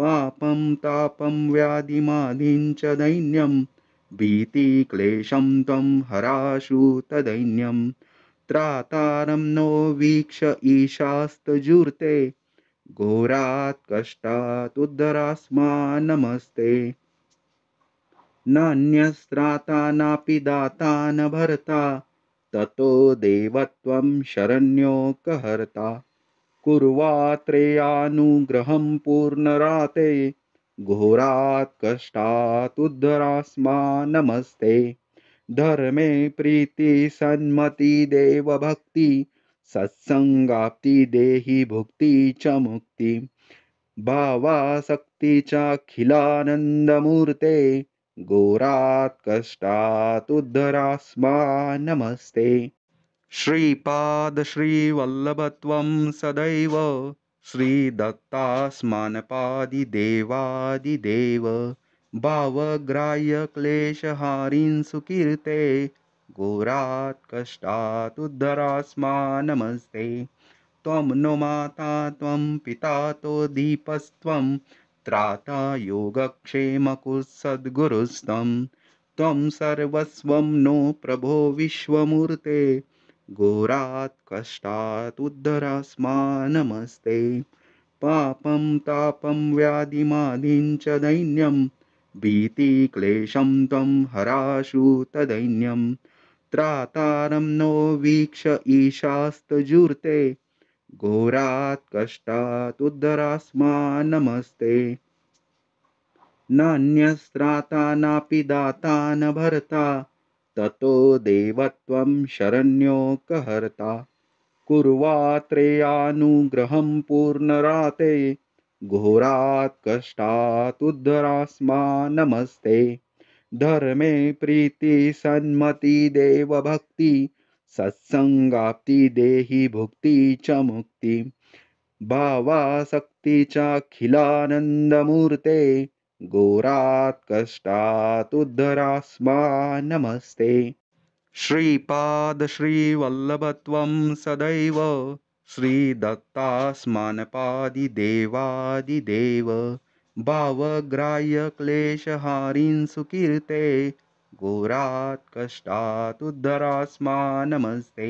Speaker 1: पापं तापं व्याधिमादिं च दैन्यं
Speaker 2: भीतिक्लेशं
Speaker 1: त्वं हराशु तदैन्यं त्रातारं नो वीक्ष ईशास्तजूर्ते घोरात् कष्टात् उद्धरास्मा नमस्ते नान्यस्त्राता नापि दाता न भरता ततो देवत्वं शरण्यो कहर्ता कुर्वात्रेयानुग्रहं पूर्णराते घोरात् कष्टात् उद्धरास्मा नमस्ते धर्मे प्रीति सन्मति देवभक्ति सत्सङ्गाप्ति देहि भुक्ति च मुक्ति भावासक्ति चाखिलानन्दमूर्ते घोरात् कष्टात् उद्धरास्मा नमस्ते श्रीपादश्रीवल्लभत्वं सदैव श्रीदत्तास्मानपादिदेवादिदेव भावग्राह्यक्लेशहारीं सुकीर्ते घोरात् कष्टात् उद्धरास्मा नमस्ते त्वं नो माता त्वं पिता तो दीपस्त्वं त्राता योगक्षेमकुसद्गुरुस्त्वं त्वं सर्वस्वं नो प्रभो विश्वमूर्ते घोरात् कष्टात् उद्धरास्मा नमस्ते पापं तापं व्याधिमादिं च दैन्यं भीतिक्लेशं त्वं हराशु तदैन्यम् त्रातारं नो वीक्ष ईशास्तजूर्ते घोरात् कष्टात् उद्धरास्मा नमस्ते नान्यस्त्राता नापि दाता न भर्ता ततो देवत्वं शरण्यो कहर्ता कुर्वात्रेयानुग्रहं पूर्णराते घोरात् कष्टात् उद्धरास्मा नमस्ते धर्मे प्रीति सन्मति देवभक्ति सत्संगाप्ति देहि भुक्ति च मुक्ति भावासक्ति चाखिलानन्दमूर्ते घोरात् कष्टात् उद्धरास्मा नमस्ते श्रीपादश्रीवल्लभत्वं सदैव श्रीदत्तास्मानपादिदेवादिदेव भावग्राह्य क्लेशहारीन् सुकीर्ते घोरात् कष्टात् उद्धरास्मा नमस्ते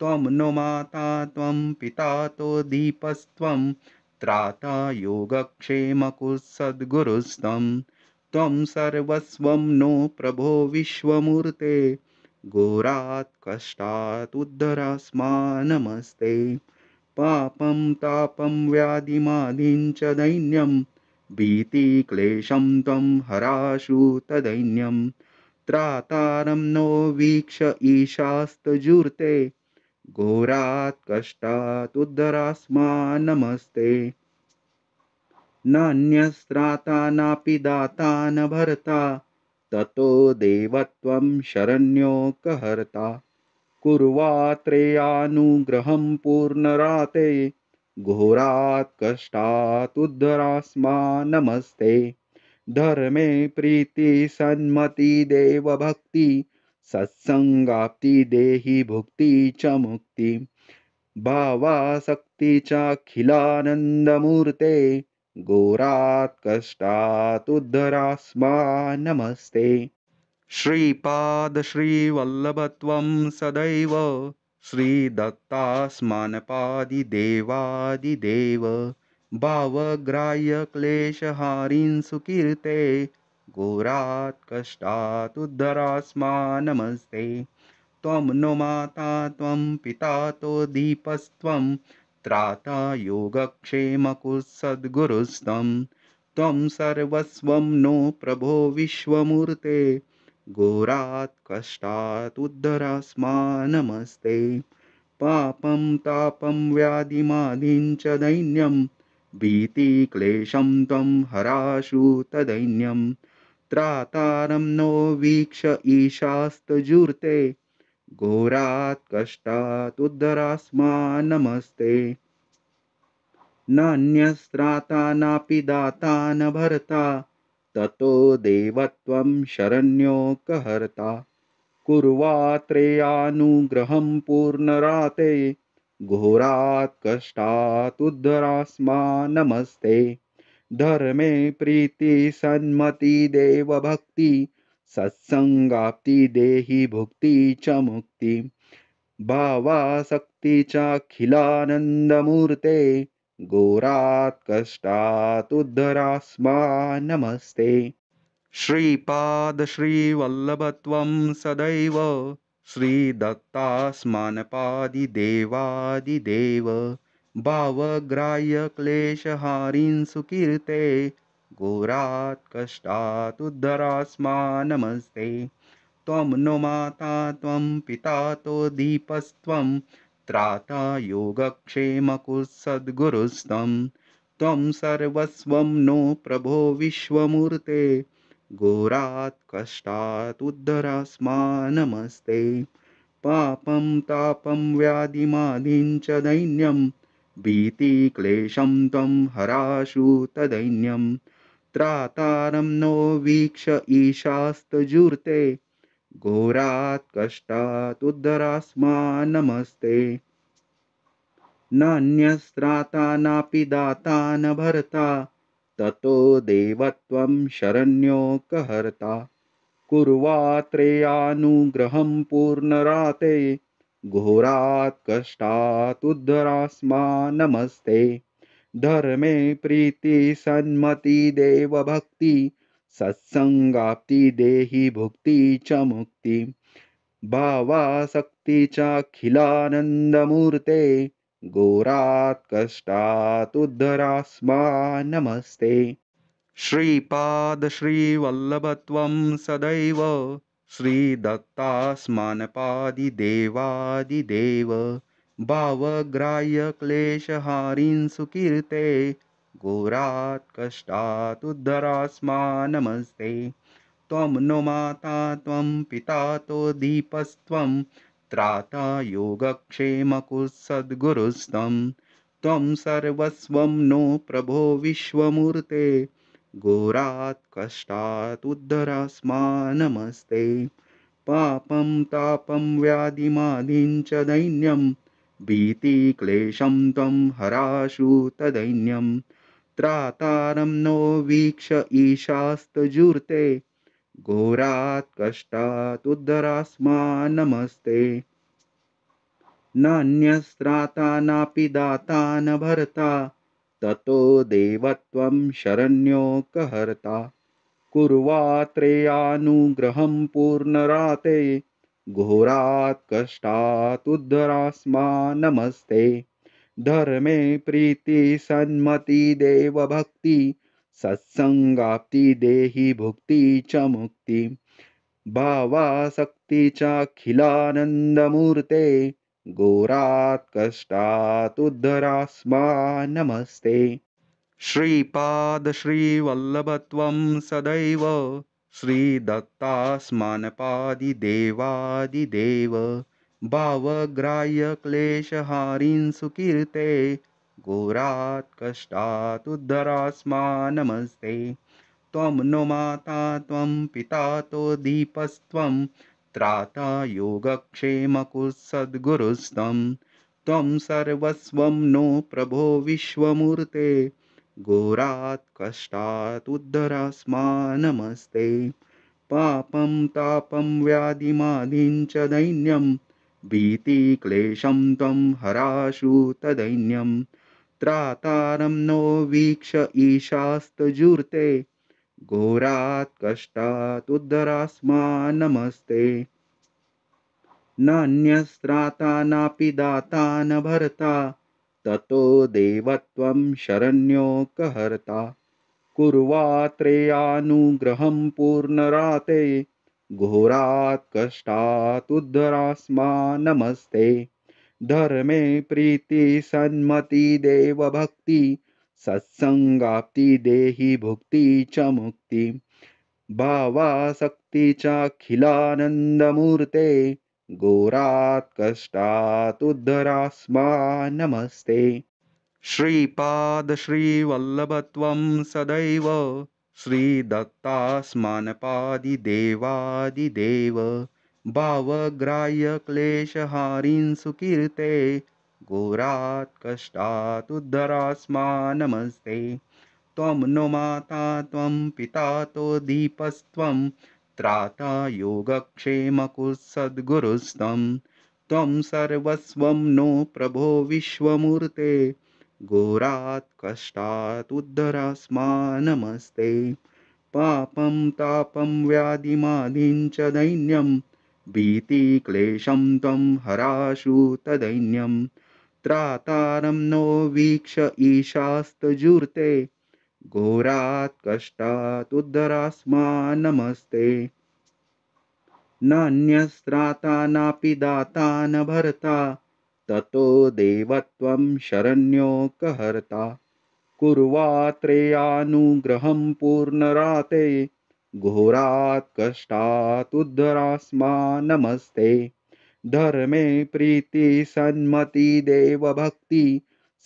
Speaker 1: त्वं नो माता त्वं पिता तो दीपस्त्वं त्राता योगक्षेमकुसद्गुरुस्त्वं त्वं सर्वस्वं नो प्रभो विश्वमूर्ते घोरात् कष्टात् उद्धरास्मा नमस्ते पापं तापं व्याधिमादिं च दैन्यं भीतिक्लेशं त्वं हराशु तदैन्यं त्रातारं नो वीक्ष ईशास्तजूर्ते घोरात् कष्टादुद्धरास्मा नमस्ते नान्यस्त्राता नापि दाता न भरता ततो देवत्वं शरण्यो कहर्ता कुर्वात्रेयानुग्रहं पूर्णराते घोरात् नमस्ते धर्मे प्रीति सन्मति देवभक्ति सत्संगाप्ति देहि भुक्ति च मुक्ति भावासक्ति चाखिलानन्दमूर्ते घोरात् कष्टात् उद्धरास्मा नमस्ते सदैव श्रीदत्तास्मानपादिदेवादिदेव भावग्राह्य क्लेशहारींसुकीर्ते सुकीर्ते घोरात् नमस्ते त्वं नो माता त्वं पिता तो दीपस्त्वं त्राता योगक्षेमकुसद्गुरुस्तं त्वं सर्वस्वं नो प्रभो विश्वमूर्ते घोरात कष्टात उद्धरास्मा नमस्ते पापं तापं व्याधिमाधीञ्च दैन्यं भीतिक्लेशं त्वं हराशु तदैन्यं त्रातारं नो वीक्ष ईशास्तजूर्ते घोरात् कष्टात् उद्धरास्मा नमस्ते नान्यस्त्राता नापि दाता न भरता ततो देवत्वं शरण्यो कहर्ता कुर्वात्रेयानुग्रहं पूर्णराते घोरात् कष्टात् उद्धरास्मा नमस्ते धर्मे प्रीति देव देवभक्ति सत्सङ्गाप्ति देहि भुक्ति च मुक्ति भावासक्ति चाखिलानन्दमूर्ते घोरात् कष्टात् उद्धरास्मा नमस्ते श्रीपादश्रीवल्लभत्वं सदैव श्रीदत्तास्मानपादिदेवादिदेव भावग्राह्यक्लेशहारीं सुकीर्ते घोरात् कष्टात् उद्धरास्मा नमस्ते त्वं नो माता त्वं पिता तो दीपस्त्वं त्राता योगक्षेमकुसद्गुरुस्तं त्वं सर्वस्वं नो प्रभो विश्वमूर्ते घोरात् कष्टात् उद्धरास्मा नमस्ते पापं तापं व्याधिमादिं दैन्यं भीतिक्लेशं त्वं हराशु तदैन्यं त्रातारं नो वीक्ष ईशास्तजूर्ते घोरा कष्टा उद्धरास्मा नमस्ते नान्यस्त्राता नापि दाता न भरता ततो देवत्वं शरण्यो कहर्ता कुर्वात्रेयानुग्रहं पूर्णराते घोरात् कष्टात् उद्धरास्मा नमस्ते धर्मे देवभक्ति सत्सङ्गाप्ति देहि भुक्ति च मुक्ति भावासक्ति चाखिलानन्दमूर्ते घोरात् कष्टात् उद्धरास्मा नमस्ते श्रीपादश्रीवल्लभत्वं सदैव श्रीदत्तास्मानपादिदेवादिदेव भावग्राह्यक्लेशहारीन् घोरात् कष्टात् उद्धरास्मा नमस्ते त्वं नो माता त्वं पिता तो दीपस्त्वं त्राता योगक्षेमकुसद्गुरुस्त्वं त्वं सर्वस्वं नो प्रभो विश्वमूर्ते घोरात् कष्टात् उद्धरास्मा नमस्ते पापं तापं व्याधिमाधिं च दैन्यं
Speaker 2: भीतिक्लेशं
Speaker 1: त्वं हराशु तदैन्यम् त्रातारं नो वीक्ष ईशास्तजूर्ते घोरात् कष्टात् उद्धरास्मा नमस्ते नान्यस्त्राता नापि दाता न भरता ततो देवत्वं शरण्यो कहर्ता कुर्वात्रेयानुग्रहं पूर्णराते घोरात् कष्टात् उद्धरास्मा नमस्ते धर्मे प्रीति सन्मति देव भक्ति सत्संगाप्ति देहि भुक्ति च मुक्ति भावासक्ति चाखिलानन्दमूर्ते घोरात् कष्टात् उद्धरास्मा नमस्ते श्रीपाद श्रीपादश्रीवल्लभत्वं सदैव श्रीदत्तास्मानपादिदेवादिदेव भावग्राह्य क्लेशहारीं सुकीर्ते घोरात् कष्टात् उद्धरास्मा नमस्ते त्वं नो माता त्वं पिता तो दीपस्त्वं त्राता योगक्षेमकुसद्गुरुस्तं त्वं सर्वस्वं नो प्रभो विश्वमूर्ते घोरात् कष्टात् उद्धरास्मा नमस्ते पापं तापं व्याधिमादिं च दैन्यं भीतिक्लेशं त्वं हराशु तदैन्यं त्रातारं नो वीक्ष ईशास्तजुर्ते घोरात् कष्टादुद्धरास्मा नमस्ते नान्यस्त्राता नापि दाता न भरता ततो देवत्वं शरण्यो कहर्ता कुर्वात्रेयानुग्रहं पूर्णराते घोरा कष्टात् नमस्ते धर्मे प्रीति सन्मति देवभक्ति सत्सङ्गाप्ति देहि भुक्ति च मुक्ति भावासक्ति चाखिलानन्दमूर्ते घोरात् कष्टात् उद्धरास्मा नमस्ते श्रीपादश्रीवल्लभत्वं सदैव श्रीदत्तास्मानपादिदेवादिदेव भावग्राह्यक्लेशहारीं सुकीर्ते घोरात् कष्टात् उद्धरास्मा नमस्ते त्वं नो माता त्वं पिता तो दीपस्त्वं त्राता योगक्षेमकुसद्गुरुस्त्वं त्वं सर्वस्वं नो प्रभो विश्वमूर्ते घोरात् कष्टात् उद्धरास्मा नमस्ते पापं तापं व्याधिमाधिं च दैन्यं भीतिक्लेशं त्वं हराशु तदैन्यं त्रातारं नो वीक्ष ईशास्तजूर्ते घोरात् कष्टात् उद्धरास्मा नमस्ते नान्यस्त्राता नापि दाता न भर्ता ततो देवत्वं शरण्यो कहर्ता कुर्वात्रेयानुग्रहं पूर्णराते घोरात् कष्टात् उद्धरास्मा नमस्ते धर्मे भक्ति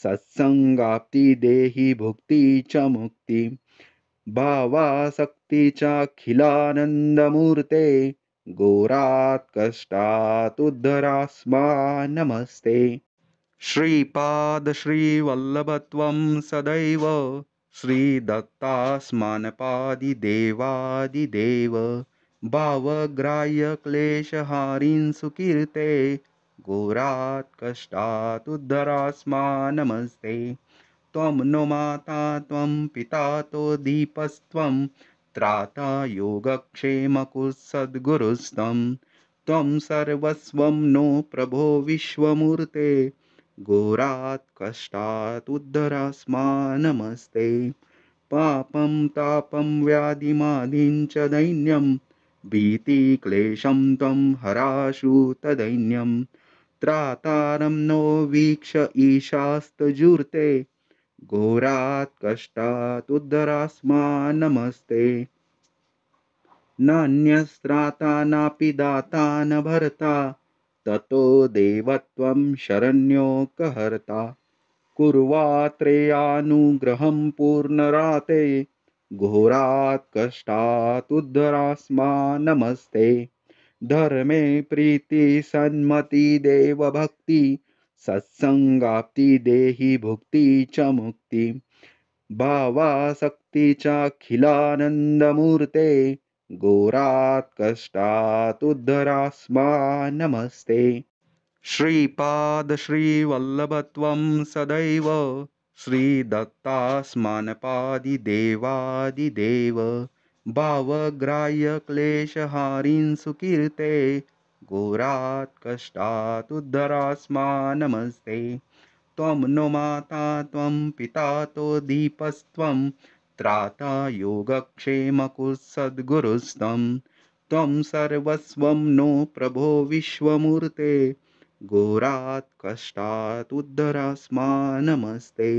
Speaker 1: सत्सङ्गाप्ति देहि भुक्ति च मुक्ति भावासक्ति चाखिलानन्दमूर्ते घोरात् कष्टात् उद्धरास्मा नमस्ते श्रीपादश्रीवल्लभत्वं सदैव श्रीदत्तास्मानपादिदेवादिदेव भावग्राह्य सुकीर्ते घोरात् कष्टात् उद्धरास्मा नमस्ते त्वं नो माता त्वं पिता तो दीपस्त्वं त्राता योगक्षेमकुसद्गुरुस्तं त्वं सर्वस्वं नो प्रभो विश्वमूर्ते घोरात् कष्टात् उद्धरास्मा नमस्ते पापं तापं व्याधिमाधिं च दैन्यं भीतिक्लेशं त्वं हराशु तदैन्यं त्रातारं नो वीक्ष ईशास्तजूर्ते घोरा कष्टात् उद्धरास्मा नमस्ते नान्यस्त्राता नापि दाता न भरता ततो देवत्वं शरण्यो कहर्ता कुर्वात्रेयानुग्रहं पूर्णराते घोरात् कष्टात् उद्धरास्मा नमस्ते धर्मे प्रीतिसन्मतिदेवभक्ति सत्सङ्गाप्ति देहि भुक्ति च मुक्ति भावासक्ति चाखिलानन्दमूर्ते घोरात् कष्टात् उद्धरास्मा नमस्ते श्रीपादश्रीवल्लभत्वं सदैव देवादिदेव भावग्राह्यक्लेशहारीं सुकीर्ते घोरात् कष्टात् उद्धरास्मा नमस्ते त्वं नो माता त्वं पिता तो दीपस्त्वं त्राता योगक्षेमकुः त्वं सर्वस्वं नो प्रभो विश्वमूर्ते घोरात् कष्टात् उद्धरास्मा नमस्ते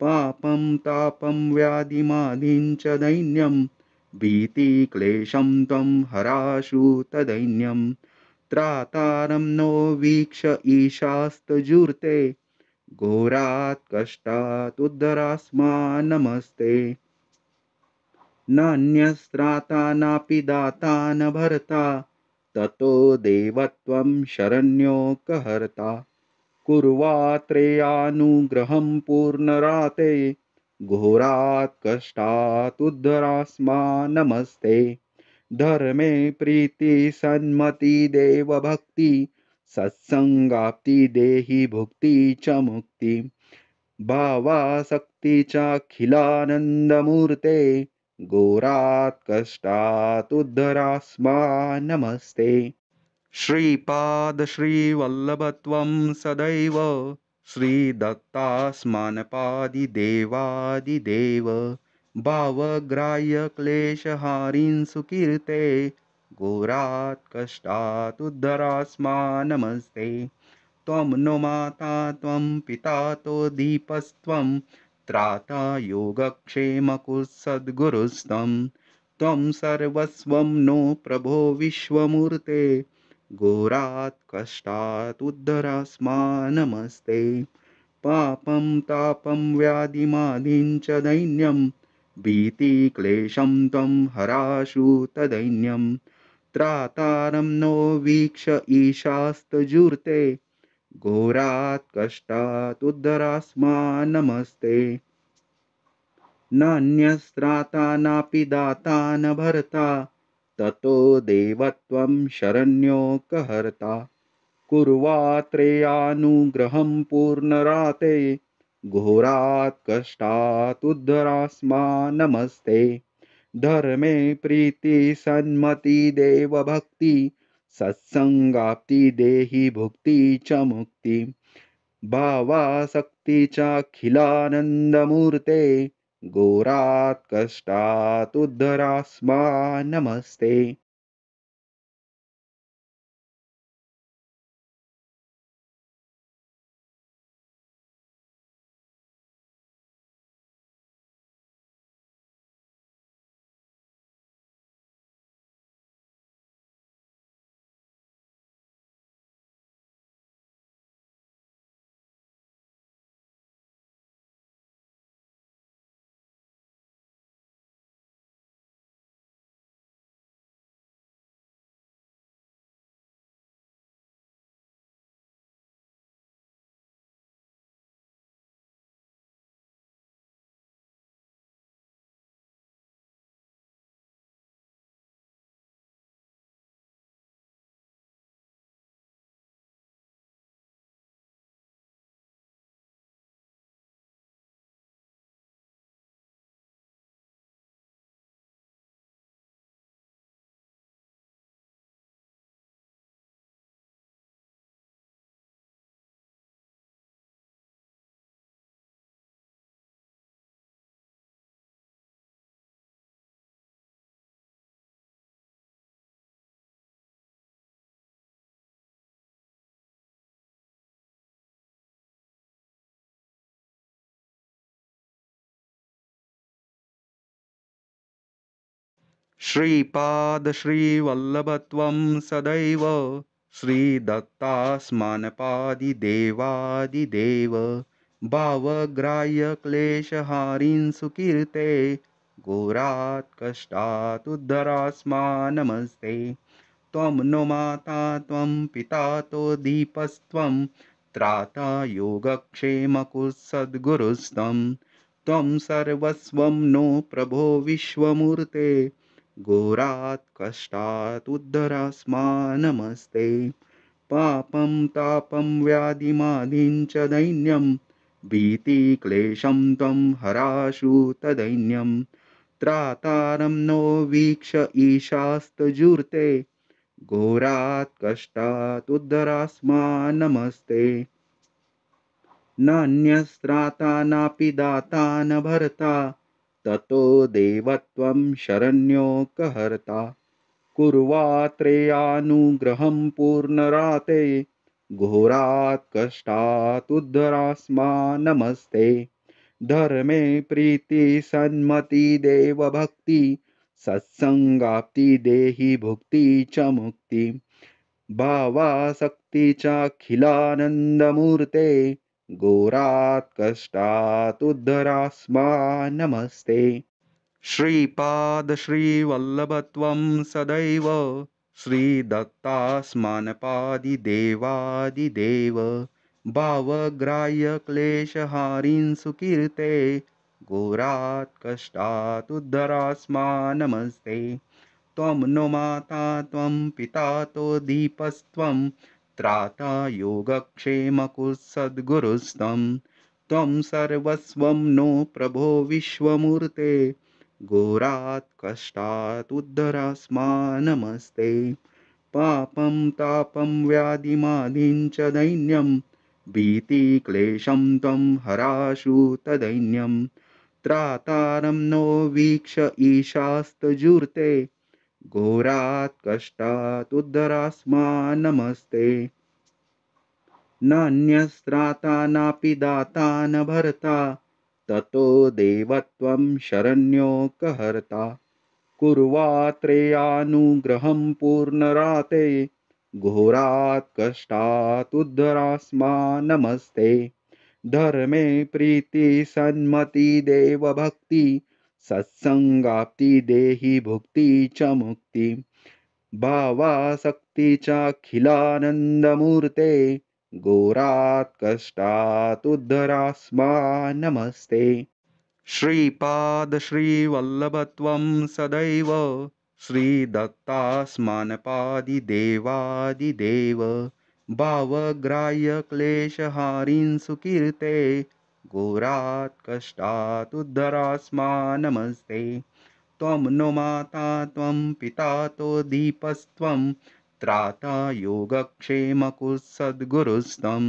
Speaker 1: पापं तापं व्याधिमादिं च दैन्यं भीतिक्लेशं त्वं हराशु तदैन्यं त्रातारं नो वीक्ष ईशास्तजूर्ते घोरात् कष्टात् उद्धरास्मा नमस्ते नान्यस्त्राता नापि दाता न भरता ततो देवत्वं शरण्यो कहर्ता कुर्वात्रेयानुग्रहं पूर्णराते घोरात् कष्टात् उद्धरास्मा नमस्ते धर्मे प्रीति सन्मति देवभक्ति सत्संगाप्ति देही भुक्ति च मुक्ति भावासक्ति चाखिलानन्दमूर्ते गोरात कष्टात उद्धरास्मा नमस्ते वल्लभत्वम सदैव देव। भावग्राह्य क्लेशहारीं सुकीर्ते घोरात् कष्टात् उद्धरास्मा नमस्ते त्वं नो माता त्वं पिता तो दीपस्त्वं त्राता योगक्षेमकुसद्गुरुस्त्वं त्वं सर्वस्वं नो प्रभो विश्वमूर्ते घोरात् कष्टात् उद्धरास्मा नमस्ते पापं तापं व्याधिमादिं च दैन्यं
Speaker 2: भीतिक्लेशं
Speaker 1: त्वं हराशु तदैन्यं त्रातारं नो वीक्ष ईशास्तजूर्ते घोरात् कष्टादुद्धरास्मा नमस्ते नान्यस्त्राता नापि दाता न भर्ता ततो देवत्वं शरण्यो कहर्ता कुर्वात्रेयानुग्रहं पूर्णराते घोरा कष्टात् नमस्ते धर्मे प्रीति सन्मति देवभक्ति सत्संगाप्ति देहि भुक्ति च मुक्ति भावासक्ति चाखिलानन्दमूर्ते घोरात् नमस्ते श्रीपादश्रीवल्लभत्वं सदैव श्रीदत्तास्मानपादिदेवादिदेव भावग्राह्यक्लेशहारीं सुकीर्ते घोरात् कष्टात् उद्धरास्मा नमस्ते त्वं नो माता त्वं पिता तो दीपस्त्वं त्राता योगक्षेमकुसद्गुरुस्तं त्वं सर्वस्वं नो प्रभो विश्वमूर्ते घोरात कष्टात उद्धरास्मा नमस्ते पापं तापं व्याधिमाधीञ्च दैन्यं भीतिक्लेशं त्वं हराशु तदैन्यं त्रातारं नो वीक्ष ईशास्तजूर्ते घोरात् कष्टात् उद्धरास्मा नमस्ते नान्यस्त्राता नापि दाता न भरता ततो देवत्वं शरण्यो कहर्ता कुर्वात्रेयानुग्रहं पूर्णराते घोरात् कष्टात् उद्धरास्मा नमस्ते धर्मे प्रीति देव देवभक्ति सत्सङ्गाप्ति देहि भुक्ति च मुक्ति भावासक्ति चाखिलानन्दमूर्ते घोरात् कष्टात् उद्धरास्मा नमस्ते श्रीपादश्रीवल्लभत्वं सदैव श्रीदत्तास्मानपादिदेवादिदेव भावग्राह्यक्लेशहारीं सुकीर्ते घोरात् कष्टात् उद्धरास्मा नमस्ते त्वं नो माता त्वं पिता तो दीपस्त्वं त्राता योगक्षेमकुसद्गुरुस्तं त्वं सर्वस्वं नो प्रभो विश्वमूर्ते घोरात् कष्टात् उद्धरास्मा नमस्ते पापं तापं व्याधिमादिं दैन्यं भीतिक्लेशं त्वं हराशु तदैन्यं त्रातारं नो वीक्ष ईशास्तजूर्ते घोरा कष्टा उद्धरास्मा नमस्ते नान्यस्त्राता नापि दाता न भरता ततो देवत्वं शरण्यो कहर्ता कुर्वात्रेयानुग्रहं पूर्णराते घोरात् कष्टात् उद्धरास्मा नमस्ते धर्मे देवभक्ति सत्सङ्गाप्ति देहि भुक्ति च मुक्ति भावासक्ति चाखिलानन्दमूर्ते घोरात् कष्टात् उद्धरास्मा नमस्ते श्रीपादश्रीवल्लभत्वं सदैव श्रीदत्तास्मानपादिदेवादिदेव भावग्राह्यक्लेशहारीन् घोरात् कष्टात् उद्धरास्मा नमस्ते त्वं नो माता त्वं पिता तो दीपस्त्वं त्राता योगक्षेमकुसद्गुरुस्त्वं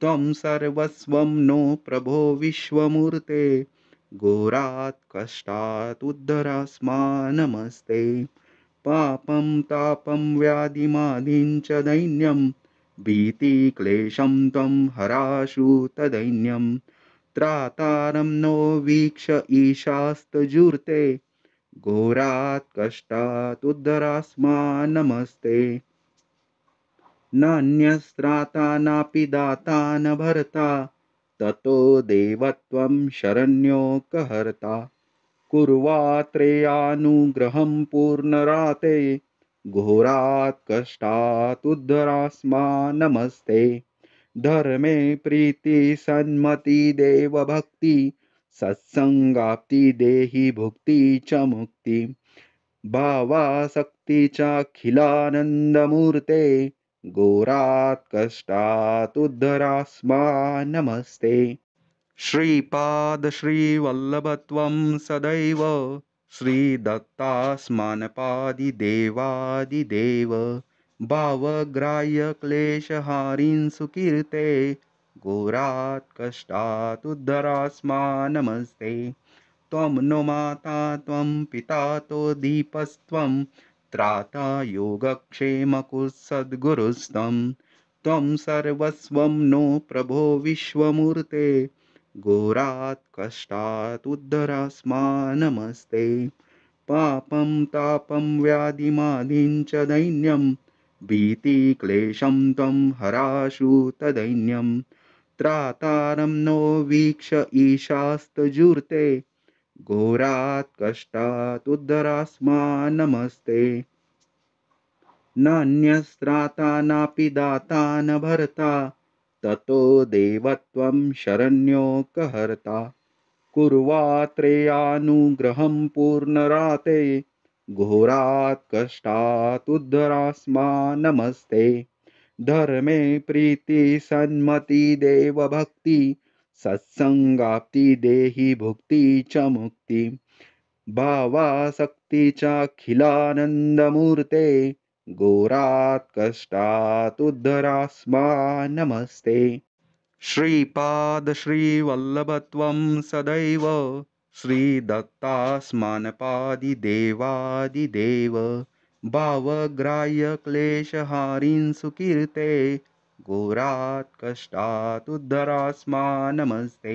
Speaker 1: त्वं सर्वस्वं नो प्रभो विश्वमूर्ते घोरात् कष्टात् उद्धरास्मा नमस्ते पापं तापं व्याधिमाधिं च दैन्यं भीतिक्लेशं त्वं हराशु तदैन्यम् त्रातारं नो वीक्ष ईशास्तजूर्ते घोरात् कष्टात् उद्धरास्मा नमस्ते नान्यस्त्राता नापि दाता न भरता ततो देवत्वं शरण्यो कहर्ता कुर्वात्रेयानुग्रहं पूर्णराते घोरात् कष्टात् उद्धरास्मा नमस्ते धर्मे प्रीति सन्मति देव भक्ति सत्संगाप्ति देहि भुक्ति च मुक्ति भावासक्ति चाखिलानन्दमूर्ते घोरात् कष्टात् उद्धरास्मा नमस्ते श्रीपाद श्रीपादश्रीवल्लभत्वं सदैव श्रीदत्तास्मानपादिदेवादिदेव भावग्राह्य क्लेशहारीं सुकीर्ते घोरात् कष्टात् उद्धरास्मा नमस्ते त्वं नो माता त्वं पिता तो दीपस्त्वं त्राता योगक्षेमकुसद्गुरुस्तं त्वं सर्वस्वं नो प्रभो विश्वमूर्ते घोरात् कष्टात् उद्धरास्मा नमस्ते पापं तापं व्याधिमादिं च दैन्यं भीतिक्लेशं त्वं हराशु तदैन्यं त्रातारं नो वीक्ष ईशास्तजुर्ते घोरात् कष्टादुद्धरास्मा नमस्ते नान्यस्त्राता नापि दाता न भरता ततो देवत्वं शरण्यो कहर्ता कुर्वात्रेयानुग्रहं पूर्णराते घोरा कष्टात् नमस्ते धर्मे प्रीति सन्मति देवभक्ति सत्सङ्गाप्ति देहि भुक्ति च मुक्ति भावासक्ति चाखिलानन्दमूर्ते घोरात् नमस्ते श्रीपादश्रीवल्लभत्वं सदैव श्रीदत्तास्मानपादिदेवादिदेव भावग्राह्यक्लेशहारीं सुकीर्ते घोरात् कष्टात् उद्धरास्मा नमस्ते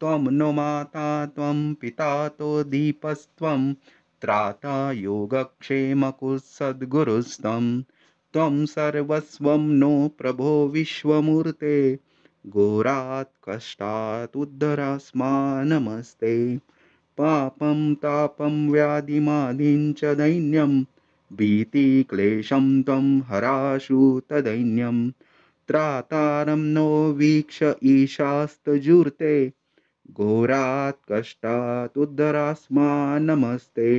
Speaker 1: त्वं नो माता त्वं पिता तो दीपस्त्वं त्राता योगक्षेमकुसद्गुरुस्त्वं त्वं सर्वस्वं नो प्रभो विश्वमूर्ते घोरात कष्टात उद्धरास्मा नमस्ते पापं तापं व्याधिमाधीञ्च दैन्यं भीतिक्लेशं त्वं हराशु तदैन्यं त्रातारं नो वीक्ष ईशास्तजूर्ते घोरात् कष्टात् उद्धरास्मा नमस्ते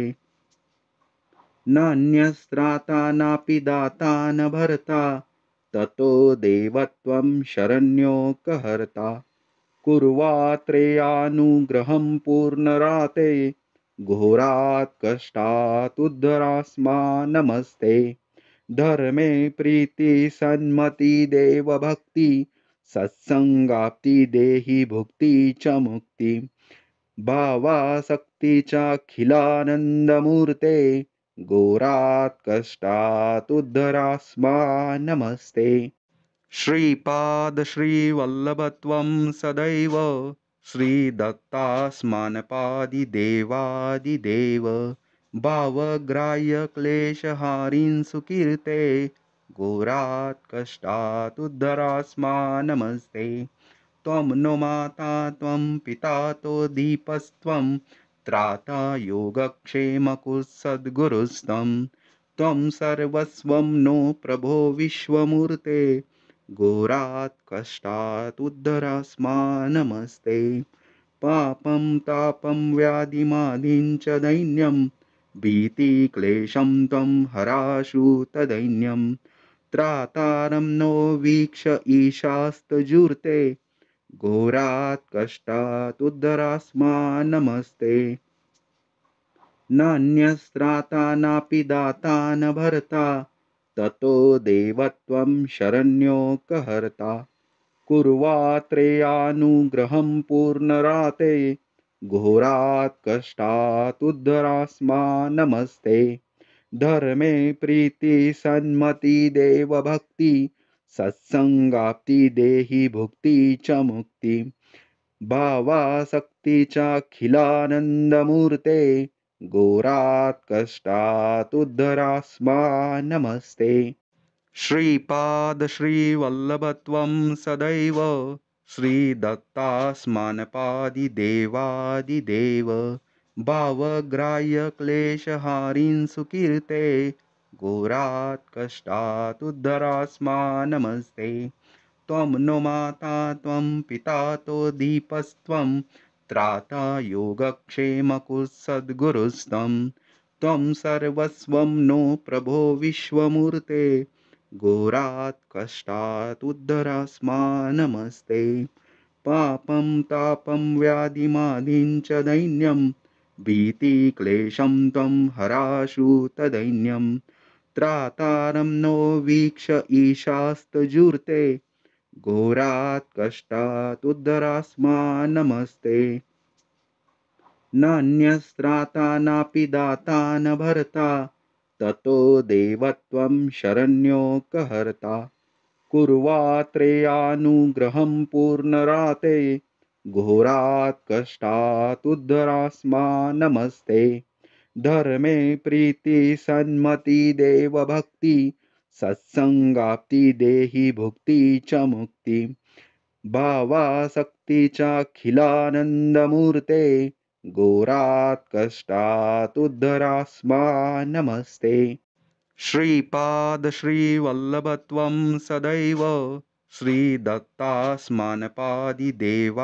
Speaker 1: नान्यस्त्राता नापि दाता न भरता ततो देवत्वं शरण्यो कहर्ता कुर्वात्रेयानुग्रहं पूर्णराते घोरात् कष्टात् उद्धरास्मा नमस्ते धर्मे प्रीति सन्मति देव भक्ति सत्सङ्गाप्ति देहि भुक्ति च मुक्ति भावासक्ति चाखिलानन्दमूर्ते घोरात् उद्धरास्मा नमस्ते श्रीपादश्रीवल्लभत्वं सदैव श्रीदत्तास्मानपादिदेवादिदेव भावग्राह्यक्लेशहारीन् सुकीर्ते घोरात् कष्टात् उद्धरास्मा नमस्ते त्वं नो माता त्वं पिता तो दीपस्त्वं त्राता योगक्षेमकुसद्गुरुस्तं त्वं सर्वस्वं नो प्रभो विश्वमूर्ते घोरात् कष्टात् उद्धरास्मा नमस्ते पापं तापं व्याधिमादिं च दैन्यं भीतिक्लेशं त्वं हराशु तदैन्यं त्रातारं नो वीक्ष ईशास्तजूर्ते घोरात् कष्टात् उद्धरास्मा नमस्ते नान्यस्त्राता नापि दाता न भरता ततो देवत्वं शरण्यो कहर्ता कुर्वात्रेयानुग्रहं पूर्णराते घोरात् कष्टात् उद्धरास्मा नमस्ते धर्मे प्रीति सन्मति प्रीतिसन्मतिदेवभक्ति सत्सङ्गाप्ति देहि भुक्ति च मुक्ति भावासक्ति चाखिलानन्दमूर्ते घोरात् कष्टात् उद्धरास्मा नमस्ते श्रीपादश्रीवल्लभत्वं सदैव देवादिदेव भावग्राह्यक्लेशहारीं सुकीर्ते घोरात् कष्टात् उद्धरास्मा नमस्ते त्वं नो माता त्वं पिता तो दीपस्त्वं त्राता योगक्षेमकुसद्गुरुस्तं त्वं सर्वस्वं नो प्रभो विश्वमूर्ते घोरात् कष्टात् उद्धरास्मा नमस्ते पापं तापं व्याधिमादिं च दैन्यं भीतिक्लेशं त्वं हराशु तदैन्यम् त्रातारं नो वीक्ष ईशास्तजूर्ते घोरात् कष्टात् उद्धरास्मा नमस्ते नान्यस्त्राता नापि दाता न भरता ततो देवत्वं शरण्यो कहर्ता कुर्वात्रेयानुग्रहं पूर्णराते घोरात् कष्टात् उद्धरास्मा नमस्ते धर्मे प्रीति सन्मति देवभक्ति सत्संगाप्ति देही भुक्ति च मुक्ति भावासक्ति चाखिलानन्दमूर्ते गोरात कष्टात उद्धरास्मा नमस्ते वल्लभत्वम सदैव देव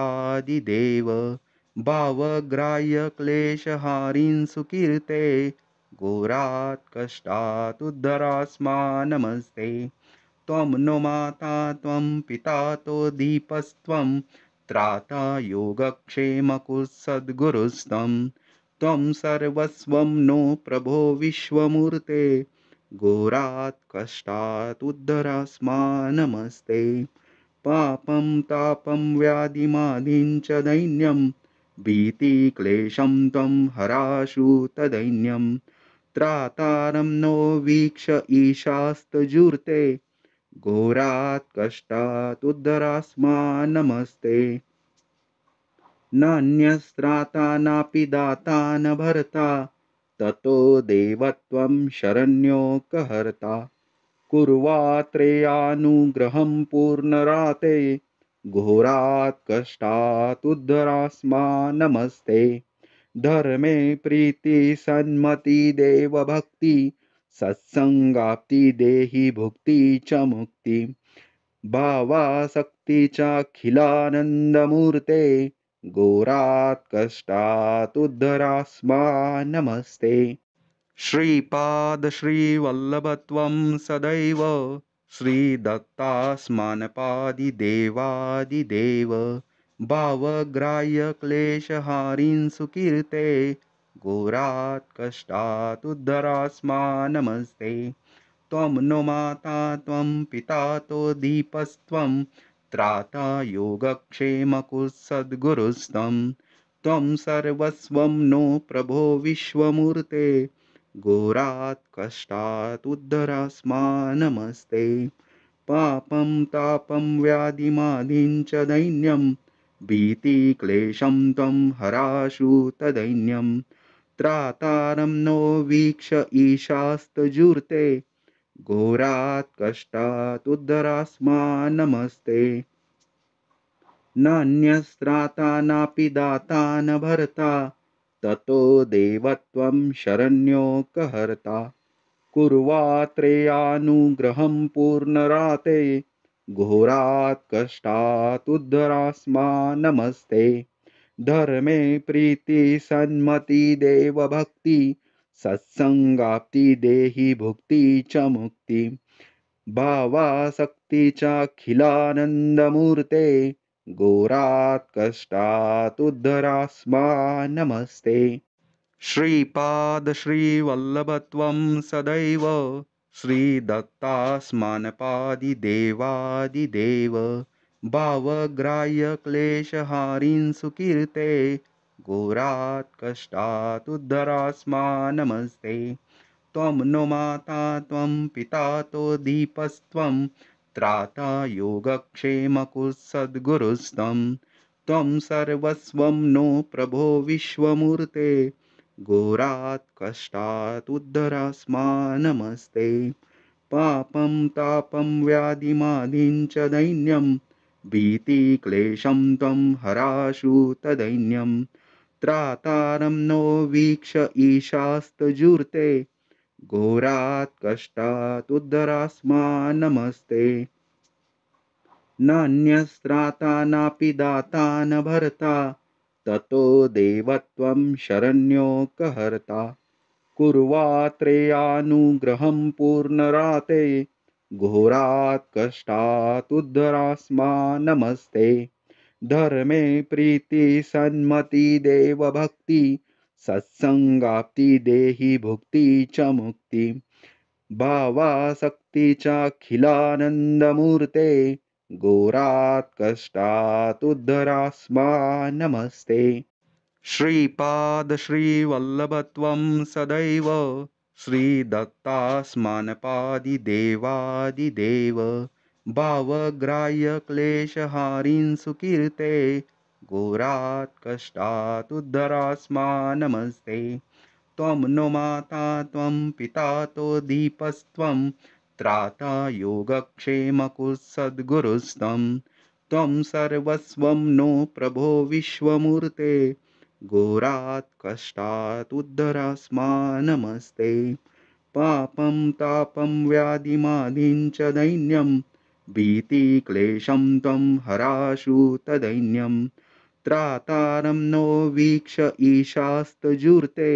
Speaker 1: भावग्राह्य क्लेशहारीं सुकीर्ते घोरात् कष्टात् उद्धरास्मा नमस्ते त्वं नो माता त्वं पिता तो दीपस्त्वं त्राता योगक्षेमकुसद्गुरुस्त्वं त्वं सर्वस्वं नो प्रभो विश्वमूर्ते घोरात् कष्टात् उद्धरास्मा नमस्ते पापं तापं व्याधिमादिं च दैन्यं भीतिक्लेशं त्वं हराशु तदैन्यं त्रातारं नो वीक्ष ईशास्तजूर्ते घोरात् कष्टादुद्धरास्मा नमस्ते नान्यस्त्राता नापि दाता न भर्ता ततो देवत्वं शरण्यो कहर्ता कुर्वात्रेयानुग्रहं पूर्णराते घोरा कष्टात् नमस्ते धर्मे प्रीति सन्मति देवभक्ति सत्संगाप्ति देहि भुक्ति च मुक्ति भावासक्ति चाखिलानन्दमूर्ते घोरात् कष्टात् उद्धरास्मा नमस्ते सदैव श्रीदत्तास्मानपादिदेवादिदेव भावग्राह्यक्लेशहारीन् सुकीर्ते घोरात् कष्टात उद्धरास्मा नमस्ते त्वं नो माता त्वं पिता तो दीपस्त्वं त्राता योगक्षेमकुसद्गुरुस्त्वं त्वं सर्वस्वं नो प्रभो विश्वमूर्ते घोरात कष्टात उद्धरास्मा नमस्ते पापं तापं व्याधिमाधीञ्च दैन्यं भीतिक्लेशं त्वं हराशु तदैन्यं त्रातारं नो वीक्ष ईशास्तजूर्ते घोरात् कष्टात् उद्धरास्मा नमस्ते नान्यस्त्राता नापि दाता न भरता ततो देवत्वं शरण्यो कहर्ता कुर्वात्रेयानुग्रहं पूर्णराते घोरात् कष्टात् उद्धरास्मा नमस्ते धर्मे सन्मति देवभक्ति सत्सङ्गाप्ति देहि भुक्ति च मुक्ति भावासक्ति चाखिलानन्दमूर्ते घोरात् कष्टात् उद्धरास्मा नमस्ते श्रीपादश्रीवल्लभत्वं सदैव श्रीदत्तास्मानपादिदेवादिदेव भावग्राह्यक्लेशहारीं सुकीर्ते घोरात् कष्टात् नमस्ते त्वं नो माता त्वं पिता तो दीपस्त्वं त्राता योगक्षेमकुसद्गुरुस्तं त्वं सर्वस्वं नो प्रभो विश्वमूर्ते घोरात् कष्टात् उद्धरास्मा नमस्ते पापं तापं व्याधिमादिं च दैन्यं भीतिक्लेशं त्वं हराशु तदैन्यं त्रातारं नो वीक्ष ईशास्तजूर्ते घोरात् कष्टात् उद्धरास्मा नमस्ते नान्यस्त्राता नापि दाता न भरता ततो देवत्वं शरण्यो कहर्ता कुर्वात्रेयानुग्रहं पूर्णराते घोरात् कष्टात् उद्धरास्मा नमस्ते धर्मे प्रीति सन्मति देवभक्ति सत्सङ्गाप्ति देहि भुक्ति च मुक्ति भावासक्ति चाखिलानन्दमूर्ते घोरात् कष्टात् उद्धरास्मा नमस्ते श्रीपादश्रीवल्लभत्वं सदैव श्रीदत्तास्मानपादिदेवादिदेव भावग्राह्यक्लेशहारीं सुकीर्ते घोरात् कष्टात् उद्धरास्मा नमस्ते त्वं नो माता त्वं पिता तो दीपस्त्वं त्राता योगक्षेमकुसद्गुरुस्त्वं त्वं सर्वस्वं नो प्रभो विश्वमूर्ते घोरात् कष्टात् उद्धरास्मा नमस्ते पापं तापं व्याधिमाधिं च दैन्यं भीतिक्लेशं त्वं हराशु तदैन्यम् त्रातारं नो वीक्ष ईशास्तजूर्ते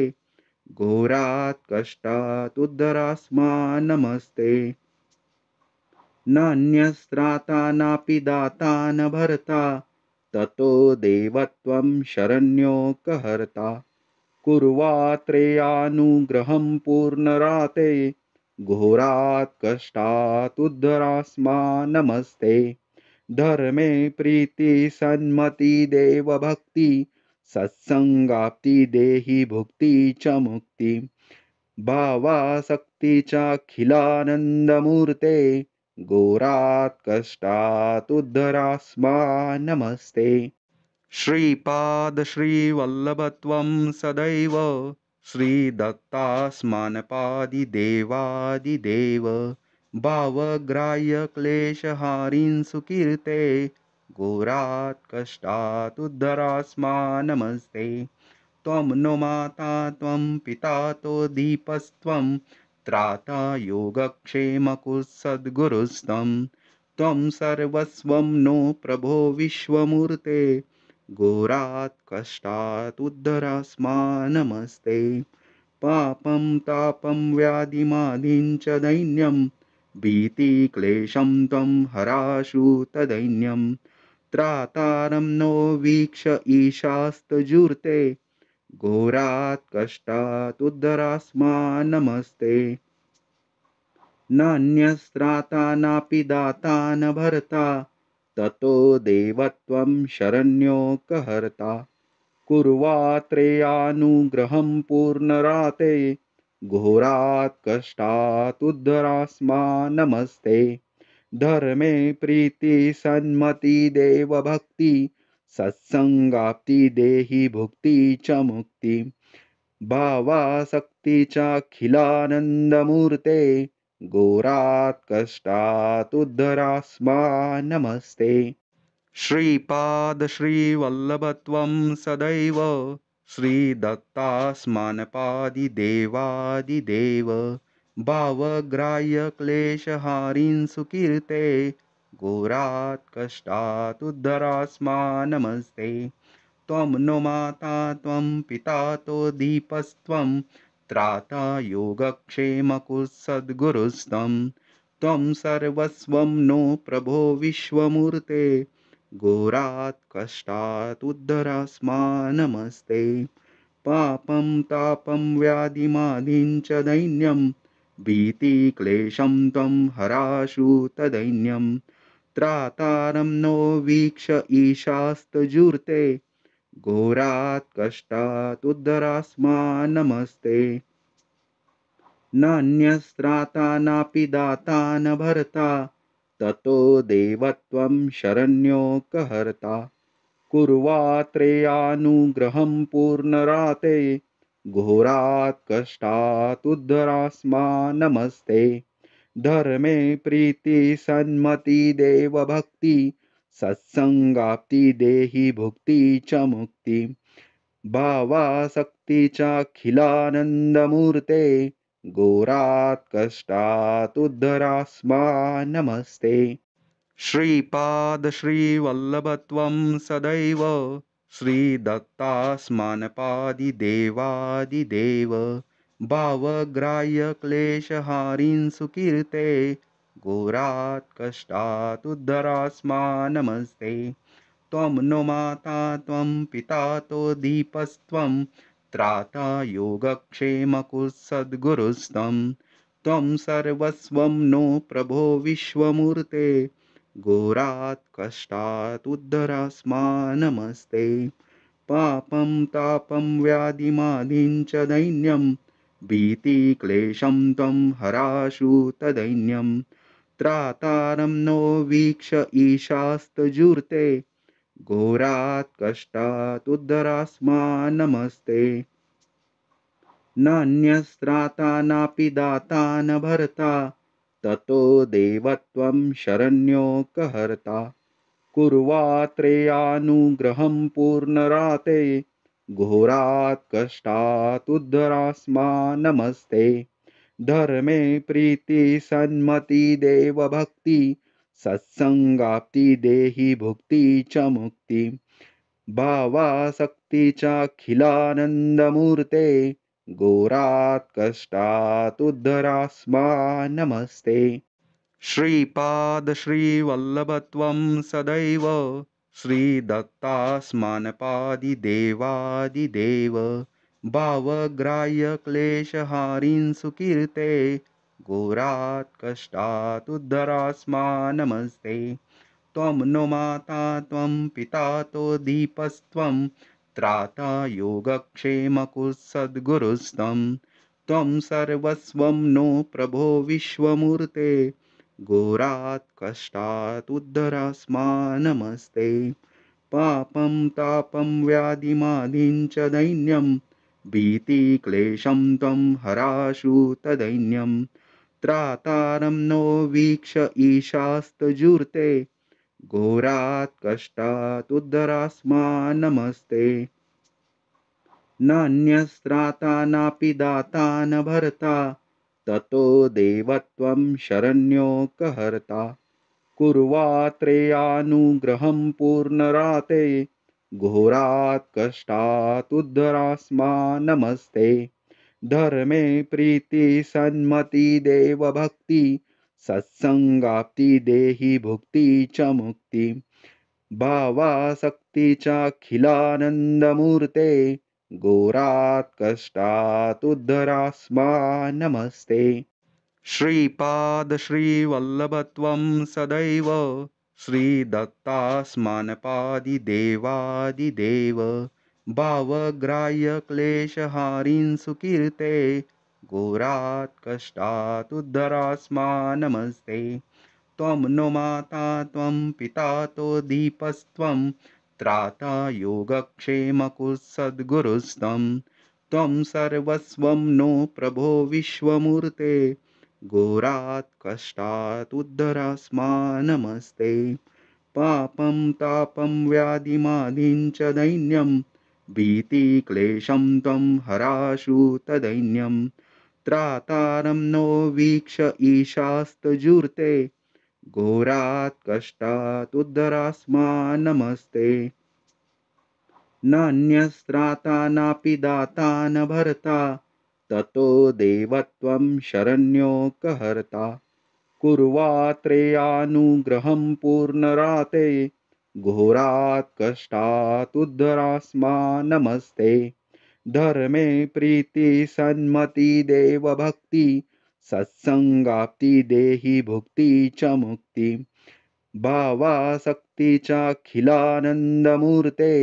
Speaker 1: घोरात् कष्टात् उद्धरास्मा नमस्ते नान्यस्त्राता नापि दाता न भर्ता ततो देवत्वं शरण्यो कहर्ता कुर्वात्रेयानुग्रहं पूर्णराते घोरात् कष्टात् उद्धरास्मा नमस्ते धर्मे प्रीति सन्मति देवभक्ति सत्संगाप्ति देहि भुक्ति च मुक्ति भावासक्ति चाखिलानन्दमूर्ते घोरात् कष्टात् उद्धरास्मा नमस्ते श्रीपादश्रीवल्लभत्वं सदैव श्रीदत्तास्मानपादिदेवादिदेव भावग्राह्य क्लेशहारीं सुकीर्ते घोरात् कष्टात् उद्धरास्मा नमस्ते त्वं नो माता त्वं पिता तो दीपस्त्वं त्राता योगक्षेमकुसद्गुरुस्त्वं त्वं सर्वस्वं नो प्रभो विश्वमूर्ते घोरात् कष्टात् उद्धरास्मा नमस्ते पापं तापं व्याधिमादिं च दैन्यं भीतिक्लेशं त्वं हराशु तदैन्यं त्रातारं नो वीक्ष ईशास्तजूर्ते घोरात् कष्टादुद्धरास्मा नमस्ते नान्यस्त्राता नापि दाता न भरता ततो देवत्वं शरण्यो कहर्ता कुर्वात्रेयानुग्रहं पूर्णराते घोरात् नमस्ते धर्मे प्रीति सन्मति देवभक्ति सत्संगाप्ति देहि भुक्ति च मुक्ति भावासक्ति चाखिलानन्दमूर्ते घोरात् नमस्ते श्रीपादश्रीवल्लभत्वं सदैव श्रीदत्तास्मानपादिदेवादिदेव भावग्राह्य क्लेशहारीं सुकीर्ते घोरात् कष्टादुद्धरास्मा नमस्ते त्वं नो माता त्वं पिता तो दीपस्त्वं त्राता योगक्षेमकुसद्गुरुस्तं त्वं सर्वस्वं नो प्रभो विश्वमूर्ते घोरात कष्टात उद्धरास्मा नमस्ते पापं तापं व्याधिमाधीञ्च दैन्यं भीतिक्लेशं त्वं हराशु तदैन्यं त्रातारं नो वीक्ष ईशास्तजूर्ते घोरात् कष्टात् उद्धरास्मा नमस्ते नान्यस्त्राता नापि दाता न भरता ततो देवत्वं शरण्यो कहर्ता कुर्वात्रेयानुग्रहं पूर्णराते घोरात् कष्टात् उद्धरास्मा नमस्ते धर्मे प्रीति देव देवभक्ति सत्सङ्गाप्ति देहि भुक्ति च मुक्ति भावासक्ति चाखिलानन्दमूर्ते घोरात् कष्टात् उद्धरास्मा नमस्ते श्रीपादश्रीवल्लभत्वं सदैव श्रीदत्तास्मानपादिदेवादिदेव भावग्राह्यक्लेशहारीं सुकीर्ते घोरात् कष्टात् उद्धरास्मा नमस्ते त्वं नो माता त्वं पिता तो दीपस्त्वं त्राता योगक्षेमकुसद्गुरुस्तं त्वं सर्वस्वं नो प्रभो विश्वमूर्ते घोरात् कष्टात् उद्धरास्मा नमस्ते पापं तापं व्याधिमादिं दैन्यं भीतिक्लेशं त्वं हराशु तदैन्यं त्रातारं नो वीक्ष ईशास्तजूर्ते घोरा कष्टा उद्धरास्मा नमस्ते नान्यस्त्राता नापि दाता न भरता ततो देवत्वं शरण्यो कहर्ता कुर्वात्रेयानुग्रहं पूर्णराते घोरात् कष्टात् उद्धरास्मा नमस्ते धर्मे देवभक्ति सत्सङ्गाप्ति देहि भुक्ति च मुक्ति भावासक्ति चाखिलानन्दमूर्ते घोरात् कष्टात् उद्धरास्मा नमस्ते श्रीपादश्रीवल्लभत्वं सदैव श्रीदत्तास्मानपादिदेवादिदेव भावग्राह्यक्लेशहारीन् घोरात् कष्टात् उद्धरास्मा नमस्ते त्वं नो माता त्वं पिता तो दीपस्त्वं त्राता योगक्षेमकुसद्गुरुस्त्वं त्वं सर्वस्वं नो प्रभो विश्वमूर्ते घोरात् कष्टात् उद्धरास्मा नमस्ते पापं तापं व्याधिमाधिं च दैन्यं भीतिक्लेशं त्वं हराशु तदैन्यम् त्रातारं नो वीक्ष ईशास्तजूर्ते घोरात् कष्टात् उद्धरास्मा नमस्ते नान्यस्त्राता नापि दाता न भरता ततो देवत्वं शरण्यो कहर्ता कुर्वात्रेयानुग्रहं पूर्णराते घोरात् कष्टात् उद्धरास्मा नमस्ते धर्मे प्रीति सन्मति देव भक्ति सत्संगाप्ति देहि भुक्ति च मुक्ति भावासक्ति चाखिलानन्दमूर्ते घोरात् कष्टात् उद्धरास्मा नमस्ते श्रीपाद श्रीपादश्रीवल्लभत्वं सदैव श्रीदत्तास्मानपादिदेवादिदेव भावग्राह्य क्लेशहारीं सुकीर्ते घोरात् कष्टात् उद्धरास्मा नमस्ते त्वं नो माता त्वं पिता तो दीपस्त्वं त्राता योगक्षेमकुसद्गुरुस्तं त्वं सर्वस्वं नो प्रभो विश्वमूर्ते घोरात् कष्टात् उद्धरास्मा नमस्ते पापं तापं व्याधिमादिं च दैन्यं भीतिक्लेशं त्वं हराशु तदैन्यं त्रातारं नो वीक्ष ईशास्तजुर्ते घोरात् कष्टादुद्धरास्मा नमस्ते नान्यस्त्राता नापि दाता न भरता ततो देवत्वं शरण्यो कहर्ता कुर्वात्रेयानुग्रहं पूर्णराते घोरा कष्टात् नमस्ते धर्मे प्रीति सन्मति देवभक्ति सत्सङ्गाप्ति देहि भुक्ति च मुक्ति भावासक्ति चाखिलानन्दमूर्ते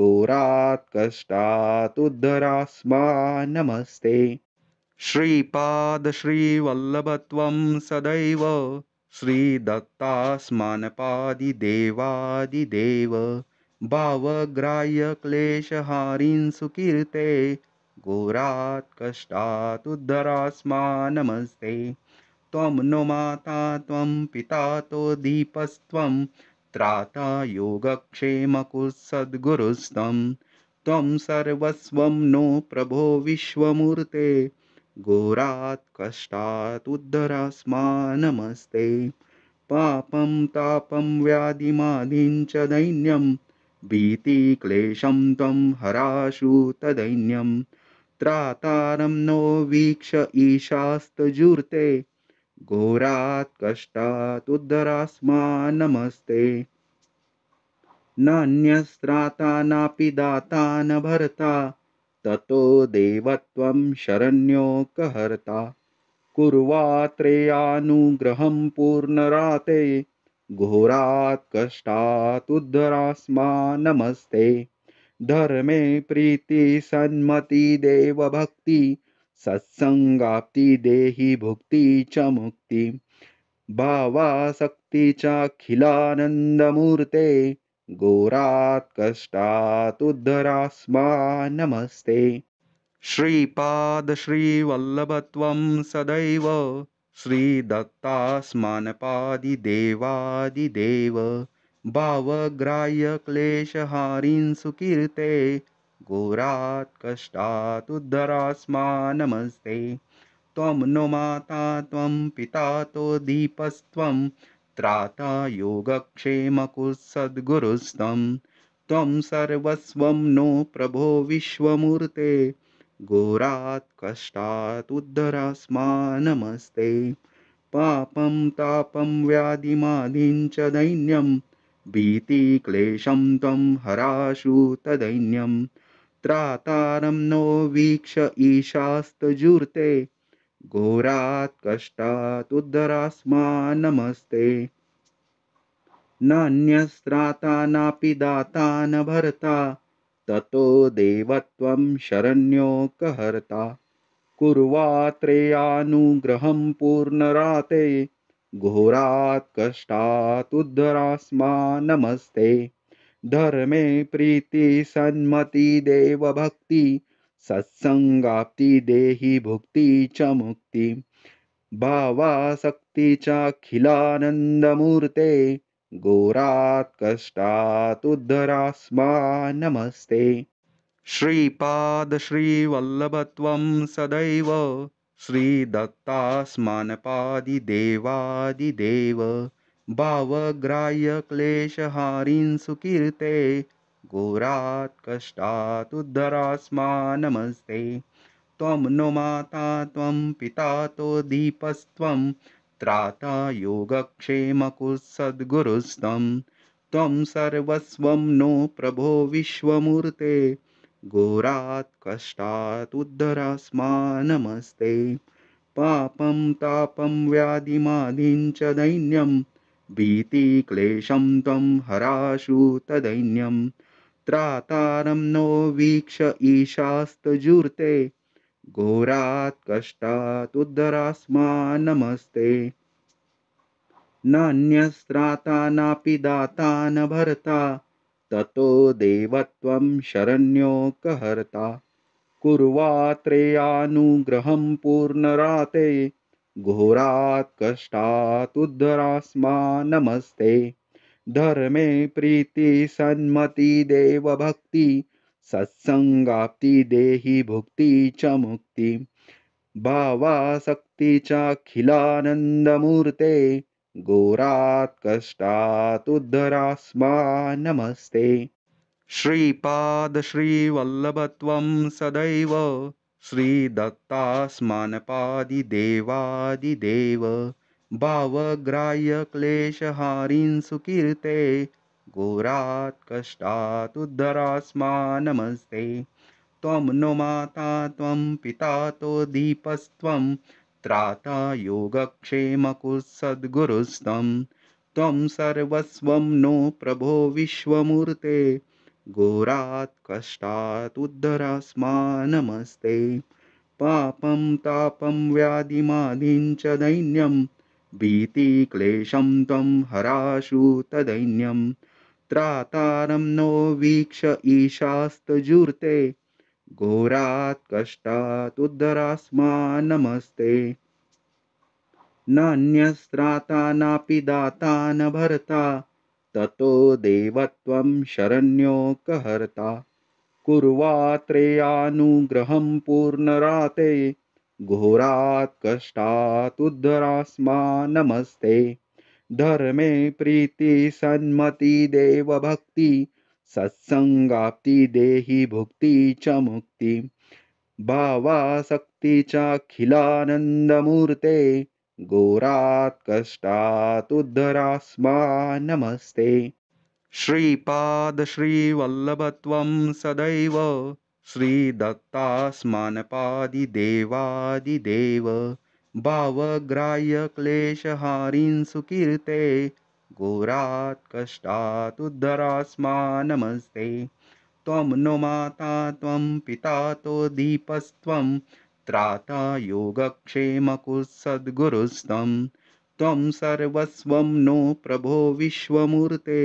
Speaker 1: घोरात् कष्टात् उद्धरास्मा नमस्ते श्रीपादश्रीवल्लभत्वं सदैव श्रीदत्तास्मानपादिदेवादिदेव भावग्राह्यक्लेशहारीं सुकीर्ते घोरात् कष्टात् उद्धरास्मा नमस्ते त्वं नो माता त्वं पिता तो दीपस्त्वं त्राता योगक्षेमकुसद्गुरुस्तं त्वं सर्वस्वं नो प्रभो विश्वमूर्ते
Speaker 2: घोरात्
Speaker 1: कष्टात् उद्धरास्मा नमस्ते पापं तापं व्याधिमादिं च दैन्यं
Speaker 2: भीतिक्लेशं
Speaker 1: त्वं हराशु तदैन्यं त्रातारं नो वीक्ष ईशास्तजूर्ते घोरात् कष्टात् उद्धरास्मा नमस्ते नान्यस्त्राता नापि दाता न भर्ता ततो देवत्वं शरण्यो कहर्ता कुर्वात्रेयानुग्रहं पूर्णराते घोरात् कष्टात् उद्धरास्मा नमस्ते धर्मे भक्ति सत्सङ्गाप्ति देहि भुक्ति च मुक्ति भावासक्ति चाखिलानन्दमूर्ते घोरात् उद्धरास्मा नमस्ते श्रीपादश्रीवल्लभत्वं सदैव श्रीदत्तास्मानपादिदेवादिदेव भावग्राह्यक्लेशहारीन् सुकीर्ते घोरात् कष्टात् उद्धरास्मा नमस्ते त्वं नो माता त्वं पिता तो दीपस्त्वं त्राता योगक्षेमकुसद्गुरुस्तं त्वं सर्वस्वं नो प्रभो विश्वमूर्ते घोरात् कष्टात् उद्धरास्मा नमस्ते पापं तापं व्याधिमादिं च दैन्यं भीतिक्लेशं त्वं हराशु तदैन्यं त्रातारं नो वीक्ष ईशास्तजूर्ते घोरात कष्टात् उद्धरास्मा नमस्ते नान्यस्त्राता नापि दाता न भरता ततो देवत्वं शरण्यो कहर्ता कुर्वात्रेयानुग्रहं पूर्णराते घोरात् कष्टात् उद्धरास्मा नमस्ते धर्मे देवभक्ति सत्सङ्गाप्ति देहि भुक्ति च मुक्ति भावासक्ति चाखिलानन्दमूर्ते घोरात् कष्टात् उद्धरास्मा नमस्ते श्रीपादश्रीवल्लभत्वं सदैव देवादिदेव भावग्राह्यक्लेशहारीं सुकीर्ते घोरात् कष्टात् उद्धरास्मा नमस्ते त्वं नो माता त्वं पिता तो दीपस्त्वं त्राता योगक्षेमकुः त्वं सर्वस्वं नो प्रभो विश्वमूर्ते घोरात् कष्टात् उद्धरास्मा नमस्ते पापं तापं व्याधिमादिं च दैन्यं भीतिक्लेशं त्वं हराशु तदैन्यं त्रातारं नो वीक्ष ईशास्तजूर्ते घोरात् कष्टात् उद्धरास्मा नमस्ते नान्यस्त्राता नापि दाता न भरता ततो देवत्वं शरण्यो कहर्ता कुर्वात्रेयानुग्रहं पूर्णराते घोरात् कष्टात् उद्धरास्मा नमस्ते धर्मे प्रीति सन्मति देवभक्ति सत्संगाप्ति देही भुक्ति च मुक्ति भावासक्ति चाखिलानन्दमूर्ते गोरात कष्टात उद्धरास्मा नमस्ते वल्लभत्वम सदैव देव। भावग्राह्य क्लेशहारीं सुकीर्ते घोरात् कष्टात् उद्धरास्मा नमस्ते त्वं नो माता त्वं पिता तो दीपस्त्वं त्राता योगक्षेमकुसद्गुरुस्त्वं त्वं सर्वस्वं नो प्रभो विश्वमूर्ते घोरात् कष्टात् उद्धरास्मा नमस्ते पापं तापं व्याधिमादिं च दैन्यं भीतिक्लेशं त्वं हराशु तदैन्यं त्रातारं नो वीक्ष ईशास्तजूर्ते घोरात् कष्टादुद्धरास्मा नमस्ते नान्यस्त्राता नापि दाता न भर्ता ततो देवत्वं शरण्यो कहर्ता कुर्वात्रेयानुग्रहं पूर्णराते घोरा कष्टात् नमस्ते धर्मे प्रीति सन्मति देवभक्ति सत्संगाप्ति देहि भुक्ति च मुक्ति भावासक्ति चाखिलानन्दमूर्ते घोरात् कष्टात् उद्धरास्मा नमस्ते श्रीपादश्रीवल्लभत्वं सदैव श्री श्रीदत्तास्मानपादिदेवादिदेव भावग्राह्यक्लेशहारीन् सुकीर्ते घोरात् कष्टात उद्धरास्मा नमस्ते त्वं नो माता त्वं पिता तो दीपस्त्वं त्राता योगक्षेम योगक्षेमकुसद्गुरुस्त्वं त्वं सर्वस्वं नो प्रभो विश्वमूर्ते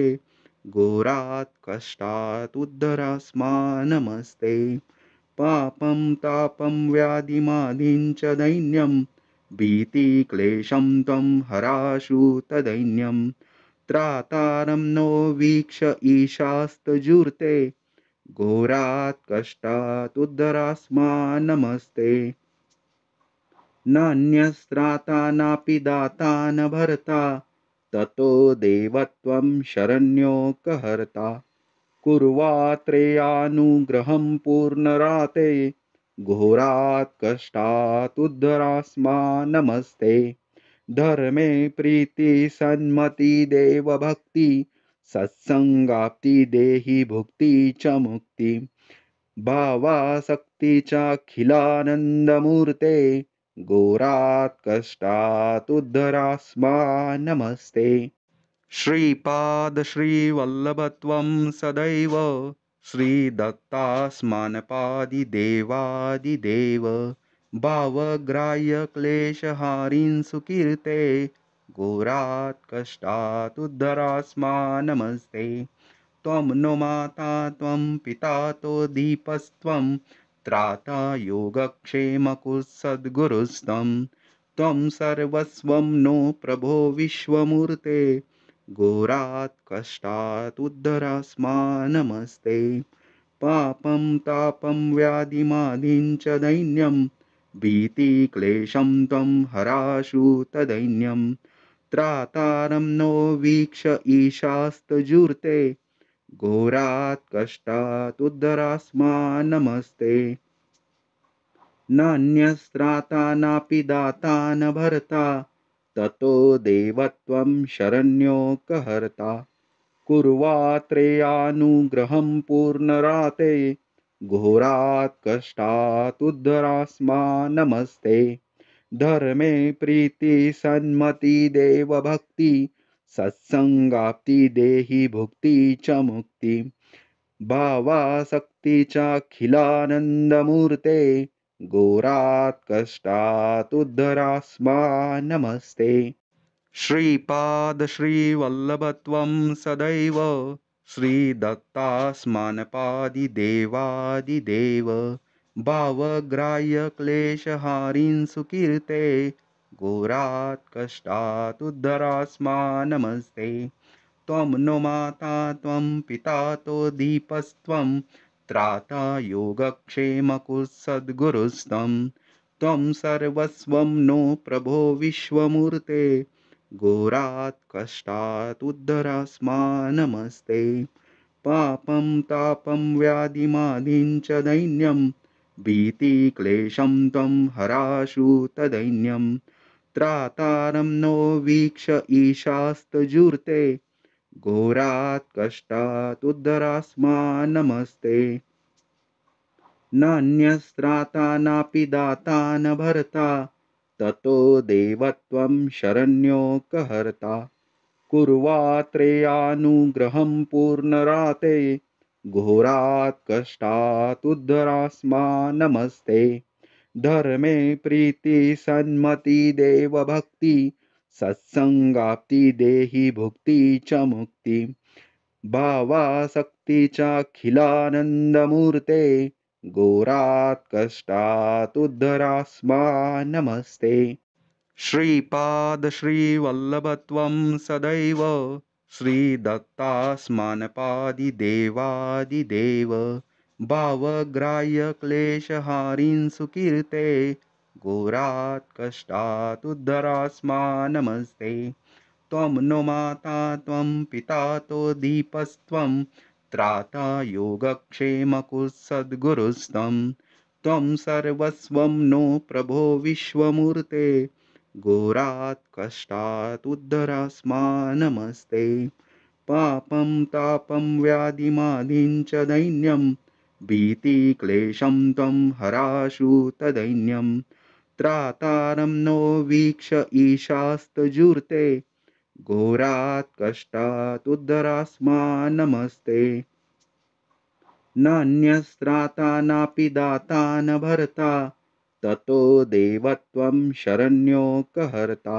Speaker 1: घोरात कष्टात उद्धरास नमस्ते पापं तापं व्याधिमाधींच दैन्यं भीतिक्लेशं त्वं हराशु तदैन्यं त्रातारं नो वीक्ष ईशास्तजूर्ते घोरात् कष्टात् उद्धरास्मा नमस्ते नान्यस्त्राता नापि दाता न भरता ततो देवत्वं शरण्यो कहर्ता कुर्वात्रेयानुग्रहं पूर्णराते घोरात् कष्टात् उद्धरास्मा नमस्ते धर्मे सन्मति देवभक्ति सत्सङ्गाप्ति देहि भुक्ति च मुक्ति भावासक्ति चाखिलानन्दमूर्ते घोरात् कष्टात् उद्धरास्मा नमस्ते श्रीपादश्रीवल्लभत्वं सदैव श्रीदत्तास्मानपादिदेवादिदेव भावग्राह्यक्लेशहारीं सुकीर्ते घोरात् कष्टात् उद्धरास्मा नमस्ते त्वं नो माता त्वं पिता तो दीपस्त्वं त्राता योगक्षेमकुसद्गुरुस्तं त्वं सर्वस्वं नो प्रभो विश्वमूर्ते
Speaker 2: घोरात्
Speaker 1: कष्टात् उद्धरास्मा नमस्ते पापं तापं व्याधिमादिं च दैन्यं
Speaker 2: भीतिक्लेशं
Speaker 1: त्वं हराशु तदैन्यं त्रातारं नो वीक्ष ईशास्तजूर्ते घोरात् कष्टात् उद्धरास्मा नमस्ते नान्यस्त्राता नापि दाता न भरता ततो देवत्वं शरण्यो कहर्ता कुर्वात्रेयानुग्रहं पूर्णराते घोरात् कष्टात् उद्धरास्मा नमस्ते धर्मे प्रीति सन्मति देवभक्ति सत्सङ्गाप्ति देहि भुक्ति च मुक्ति भावासक्ति चाखिलानन्दमूर्ते घोरात् कष्टात् उद्धरास्मा नमस्ते श्रीपादश्रीवल्लभत्वं सदैव श्रीदत्तास्मानपादिदेवादिदेव भावग्राह्यक्लेशहारीं सुकीर्ते घोरात् कष्टात् उद्धरास्मा नमस्ते त्वं नो माता त्वं पिता तो दीपस्त्वं त्राता योगक्षेमकुसद्गुरुस्त्वं त्वं सर्वस्वं नो प्रभो विश्वमूर्ते घोरात् कष्टात् उद्धरास्मा नमस्ते पापं तापं व्याधिमादिं च दैन्यं भीतिक्लेशं त्वं हराशु तदैन्यम् त्रातारं नो वीक्ष ईशास्तजूर्ते घोरात् कष्टात् उद्धरास्मा नमस्ते नान्यस्त्राता नापि दाता न भरता ततो देवत्वं शरण्यो कहर्ता कुर्वात्रेयानुग्रहं पूर्णराते घोरात् कष्टात् उद्धरास्मा नमस्ते धर्मे प्रीति सन्मति देवभक्ति सत्संगाप्ति देहि भुक्ति च मुक्ति भावासक्ति चाखिलानन्दमूर्ते घोरात् कष्टात् उद्धरास्मा नमस्ते श्रीपादश्रीवल्लभत्वं सदैव श्रीदत्तास्मानपादिदेवादिदेव भावग्राह्यक्लेशहारीन् सुकीर्ते घोरात् कष्टात् उद्धरास्मा नमस्ते त्वं नो माता त्वं पिता तो दीपस्त्वं त्राता योगक्षेमकुसद्गुरुस्त्वं त्वं सर्वस्वं नो प्रभो विश्वमूर्ते घोरात् कष्टात् उद्धरास्मा नमस्ते पापं तापं व्याधिमाधिं च दैन्यं भीतिक्लेशं त्वं हराशु तदैन्यं त्रातारं नो वीक्ष ईशास्तजूर्ते घोरात् कष्टादुद्धरास्मा नमस्ते नान्यस्त्राता नापि दाता न भरता ततो देवत्वं शरण्यो कहर्ता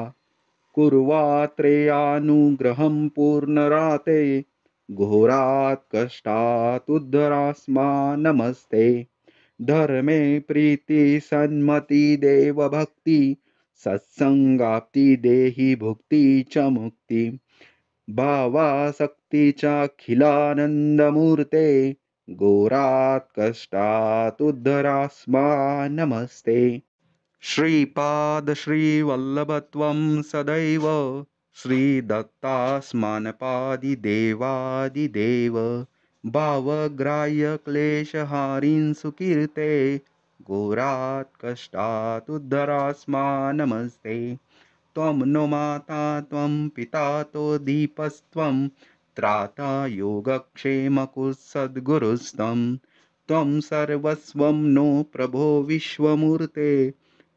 Speaker 1: कुर्वात्रेयानुग्रहं पूर्णराते घोरात् नमस्ते धर्मे प्रीति सन्मति देवभक्ति सत्संगाप्ति देहि भुक्ति च मुक्ति भावासक्ति चाखिलानन्दमूर्ते घोरात् कष्टात् उद्धरास्मा नमस्ते सदैव श्रीदत्तास्मानपादिदेवादिदेव भावग्राह्य क्लेशहारींसुकीर्ते सुकीर्ते घोरात् नमस्ते त्वं नो माता त्वं पिता तो दीपस्त्वं त्राता योगक्षेमकुसद्गुरुस्तं त्वं सर्वस्वं नो प्रभो विश्वमूर्ते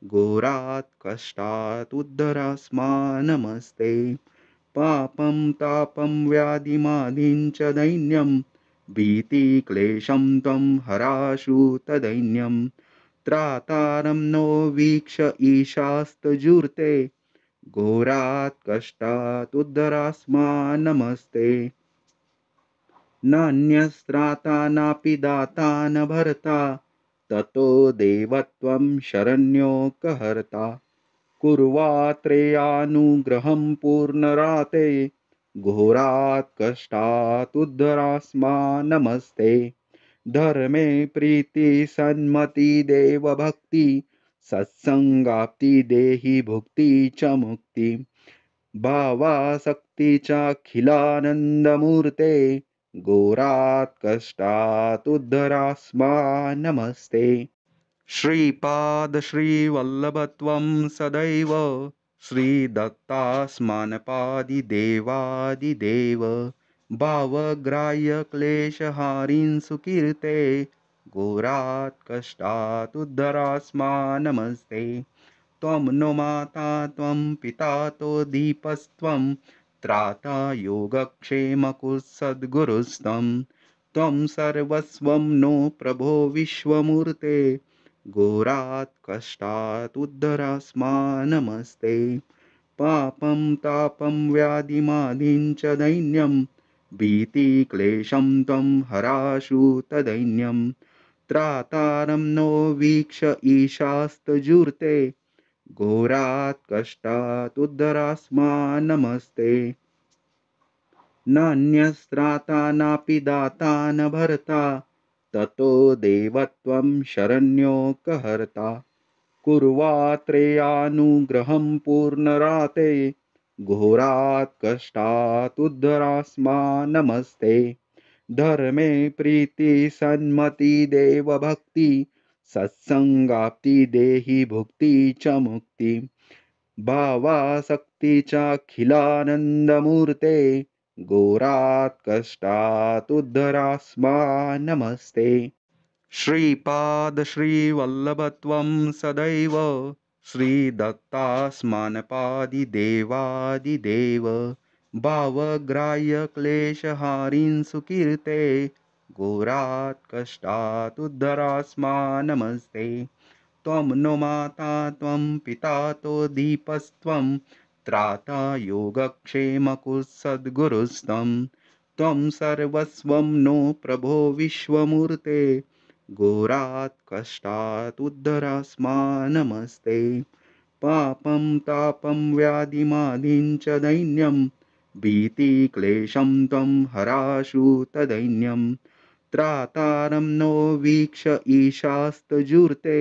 Speaker 1: घोरात कष्टात उद्धरास्मा नमस्ते पापं तापं व्याधिमाधीञ्च दैन्यं भीतिक्लेशं त्वं हराशु तदैन्यं त्रातारं नो वीक्ष ईशास्तजूर्ते घोरात् कष्टात् उद्धरास्मा नमस्ते नान्यस्त्राता नापि दाता न भरता ततो देवत्वं शरण्यो कहर्ता कुर्वात्रेयानुग्रहं पूर्णराते घोरात् कष्टात् उद्धरास्मा नमस्ते धर्मे प्रीति देव देवभक्ति सत्सङ्गाप्ति देहि भुक्ति च मुक्ति भावासक्ति चाखिलानन्दमूर्ते घोरात् कष्टात् उद्धरास्मा नमस्ते श्रीपादश्रीवल्लभत्वं सदैव श्रीदत्तास्मानपादिदेवादिदेव भावग्राह्यक्लेशहारीं सुकीर्ते घोरात् कष्टात् उद्धरास्मा नमस्ते त्वं नो माता त्वं पिता तो दीपस्त्वं त्राता योगक्षेमकुसद्गुरुस्तं त्वं सर्वस्वं नो प्रभो विश्वमूर्ते घोरात् कष्टात् उद्धरास्मा नमस्ते पापं तापं व्याधिमादिं च दैन्यं भीतिक्लेशं त्वं हराशु तदैन्यं त्रातारं नो वीक्ष ईशास्तजूर्ते घोरा कष्टा उद्धरास्मा नमस्ते नान्यस्त्राता नापि दाता न भरता ततो देवत्वं शरण्यो कहर्ता कुर्वात्रेयानुग्रहं पूर्णराते घोरात् कष्टात् उद्धरास्मा नमस्ते धर्मे देवभक्ति सत्सङ्गाप्ति देहि भुक्ति च मुक्ति भावासक्ति चाखिलानन्दमूर्ते घोरात् कष्टादुद्धरास्मा नमस्ते श्रीपादश्रीवल्लभत्वं सदैव श्रीदत्तास्मानपादिदेवादिदेव भावग्राह्यक्लेशहारीन् घोरात् कष्टात् उद्धरास्मा नमस्ते त्वं नो माता त्वं पिता तो दीपस्त्वं त्राता योगक्षेमकुसद्गुरुस्त्वं त्वं सर्वस्वं नो प्रभो विश्वमूर्ते घोरात् कष्टात् उद्धरास्मा नमस्ते पापं तापं व्याधिमाधिं च दैन्यं
Speaker 2: भीतिक्लेशं
Speaker 1: त्वं हराशु तदैन्यम् त्रातारं नो वीक्ष ईशास्तजूर्ते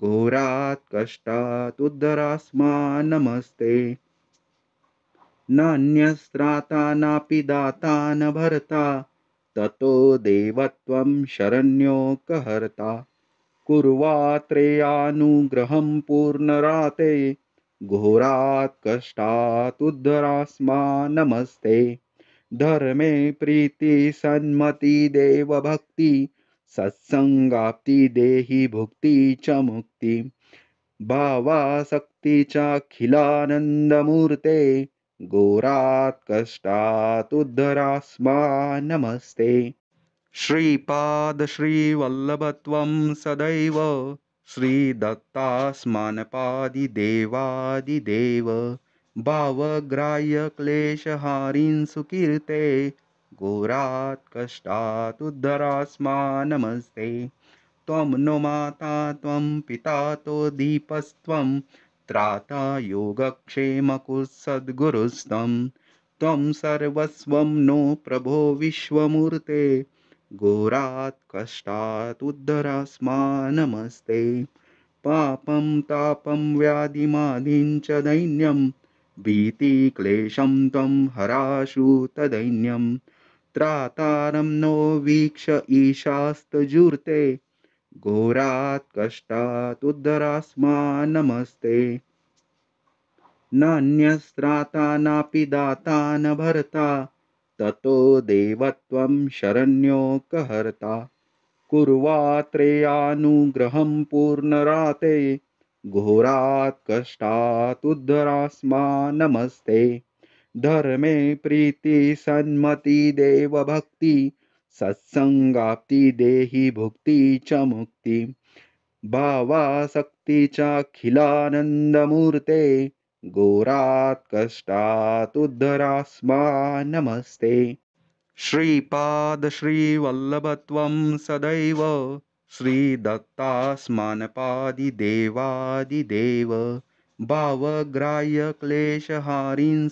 Speaker 1: घोरात् कष्टात् उद्धरास्मा नमस्ते नान्यस्त्राता नापि दाता न भरता ततो देवत्वं शरण्यो कहर्ता कुर्वात्रेयानुग्रहं पूर्णराते घोरात् कष्टात् उद्धरास्मा नमस्ते धर्मे प्रीति सन्मति देव भक्ति सत्संगाप्ति देहि भुक्ति च मुक्ति भावासक्ति चाखिलानन्दमूर्ते घोरात् कष्टात् उद्धरास्मा नमस्ते श्रीपाद श्रीपादश्रीवल्लभत्वं सदैव श्रीदत्तास्मानपादिदेवादिदेव भावग्राह्य क्लेशहारीं सुकीर्ते घोरात् कष्टात् उद्धरास्मा नमस्ते त्वं नो माता त्वं पिता तो दीपस्त्वं त्राता योगक्षेमकुसद्गुरुस्तं त्वं सर्वस्वं नो प्रभो विश्वमूर्ते घोरात् कष्टात् उद्धरास्मा नमस्ते पापं तापं व्याधिमादिं च दैन्यं भीतिक्लेशं त्वं हराशु तदैन्यं त्रातारं नो वीक्ष ईशास्तजुर्ते घोरात् कष्टादुद्धरास्मा नमस्ते नान्यस्त्राता नापि दाता न भरता ततो देवत्वं शरण्यो कहर्ता कुर्वात्रेयानुग्रहं पूर्णराते घोरा कष्टात् नमस्ते धर्मे प्रीति सन्मति देवभक्ति सत्सङ्गाप्ति देहि भुक्ति च मुक्ति भावासक्ति चाखिलानन्दमूर्ते घोरात् नमस्ते श्रीपादश्रीवल्लभत्वं सदैव श्रीदत्तास्मानपादिदेवादिदेव भावग्राह्य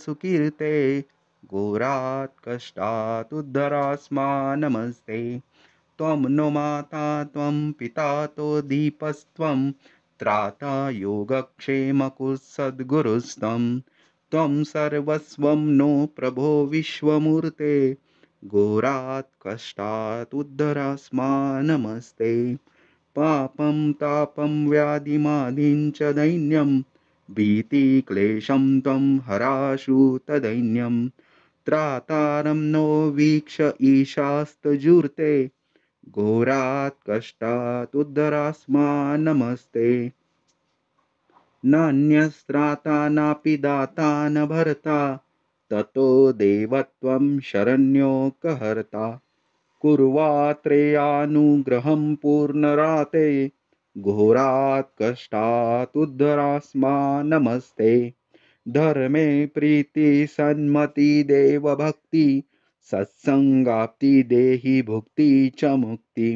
Speaker 1: सुकीर्ते घोरात् कष्टात् उद्धरास्मा नमस्ते त्वं नो माता त्वं पिता तो दीपस्त्वं त्राता योगक्षेमकुसद्गुरुस्तं त्वं सर्वस्वं नो प्रभो विश्वमूर्ते घोरात् कष्टात् उद्धरास्मा नमस्ते पापं तापं व्याधिमादिं च दैन्यं भीतिक्लेशं त्वं हराशु तदैन्यं त्रातारं नो वीक्ष ईशास्तजूर्ते घोरात् कष्टात् उद्धरास्मा नमस्ते नान्यस्त्राता नापि दाता न भर्ता ततो देवत्वं शरण्यो कहर्ता कुर्वात्रेयानुग्रहं पूर्णराते घोरात् कष्टात् उद्धरास्मा नमस्ते धर्मे प्रीति सन्मति देव भक्ति सत्सङ्गाप्ति देहि भुक्ति च मुक्ति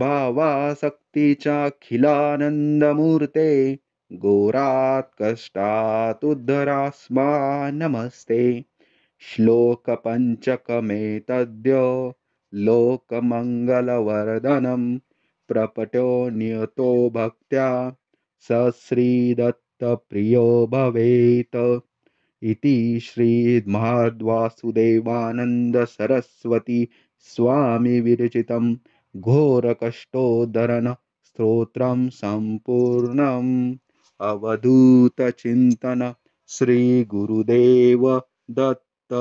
Speaker 1: भावासक्ति चाखिलानन्दमूर्ते घोरात् कष्टादुद्धरास्मा नमस्ते श्लोकपञ्चकमेतद्य लोकमङ्गलवर्धनं प्रपटो नियतो भक्त्या स श्रीदत्तप्रियो भवेत् इति श्रीमहाद्वासुदेवानन्दसरस्वती स्वामिविरचितं घोरकष्टोद्धरणस्तोत्रं सम्पूर्णम् श्री गुरुदेव दत्त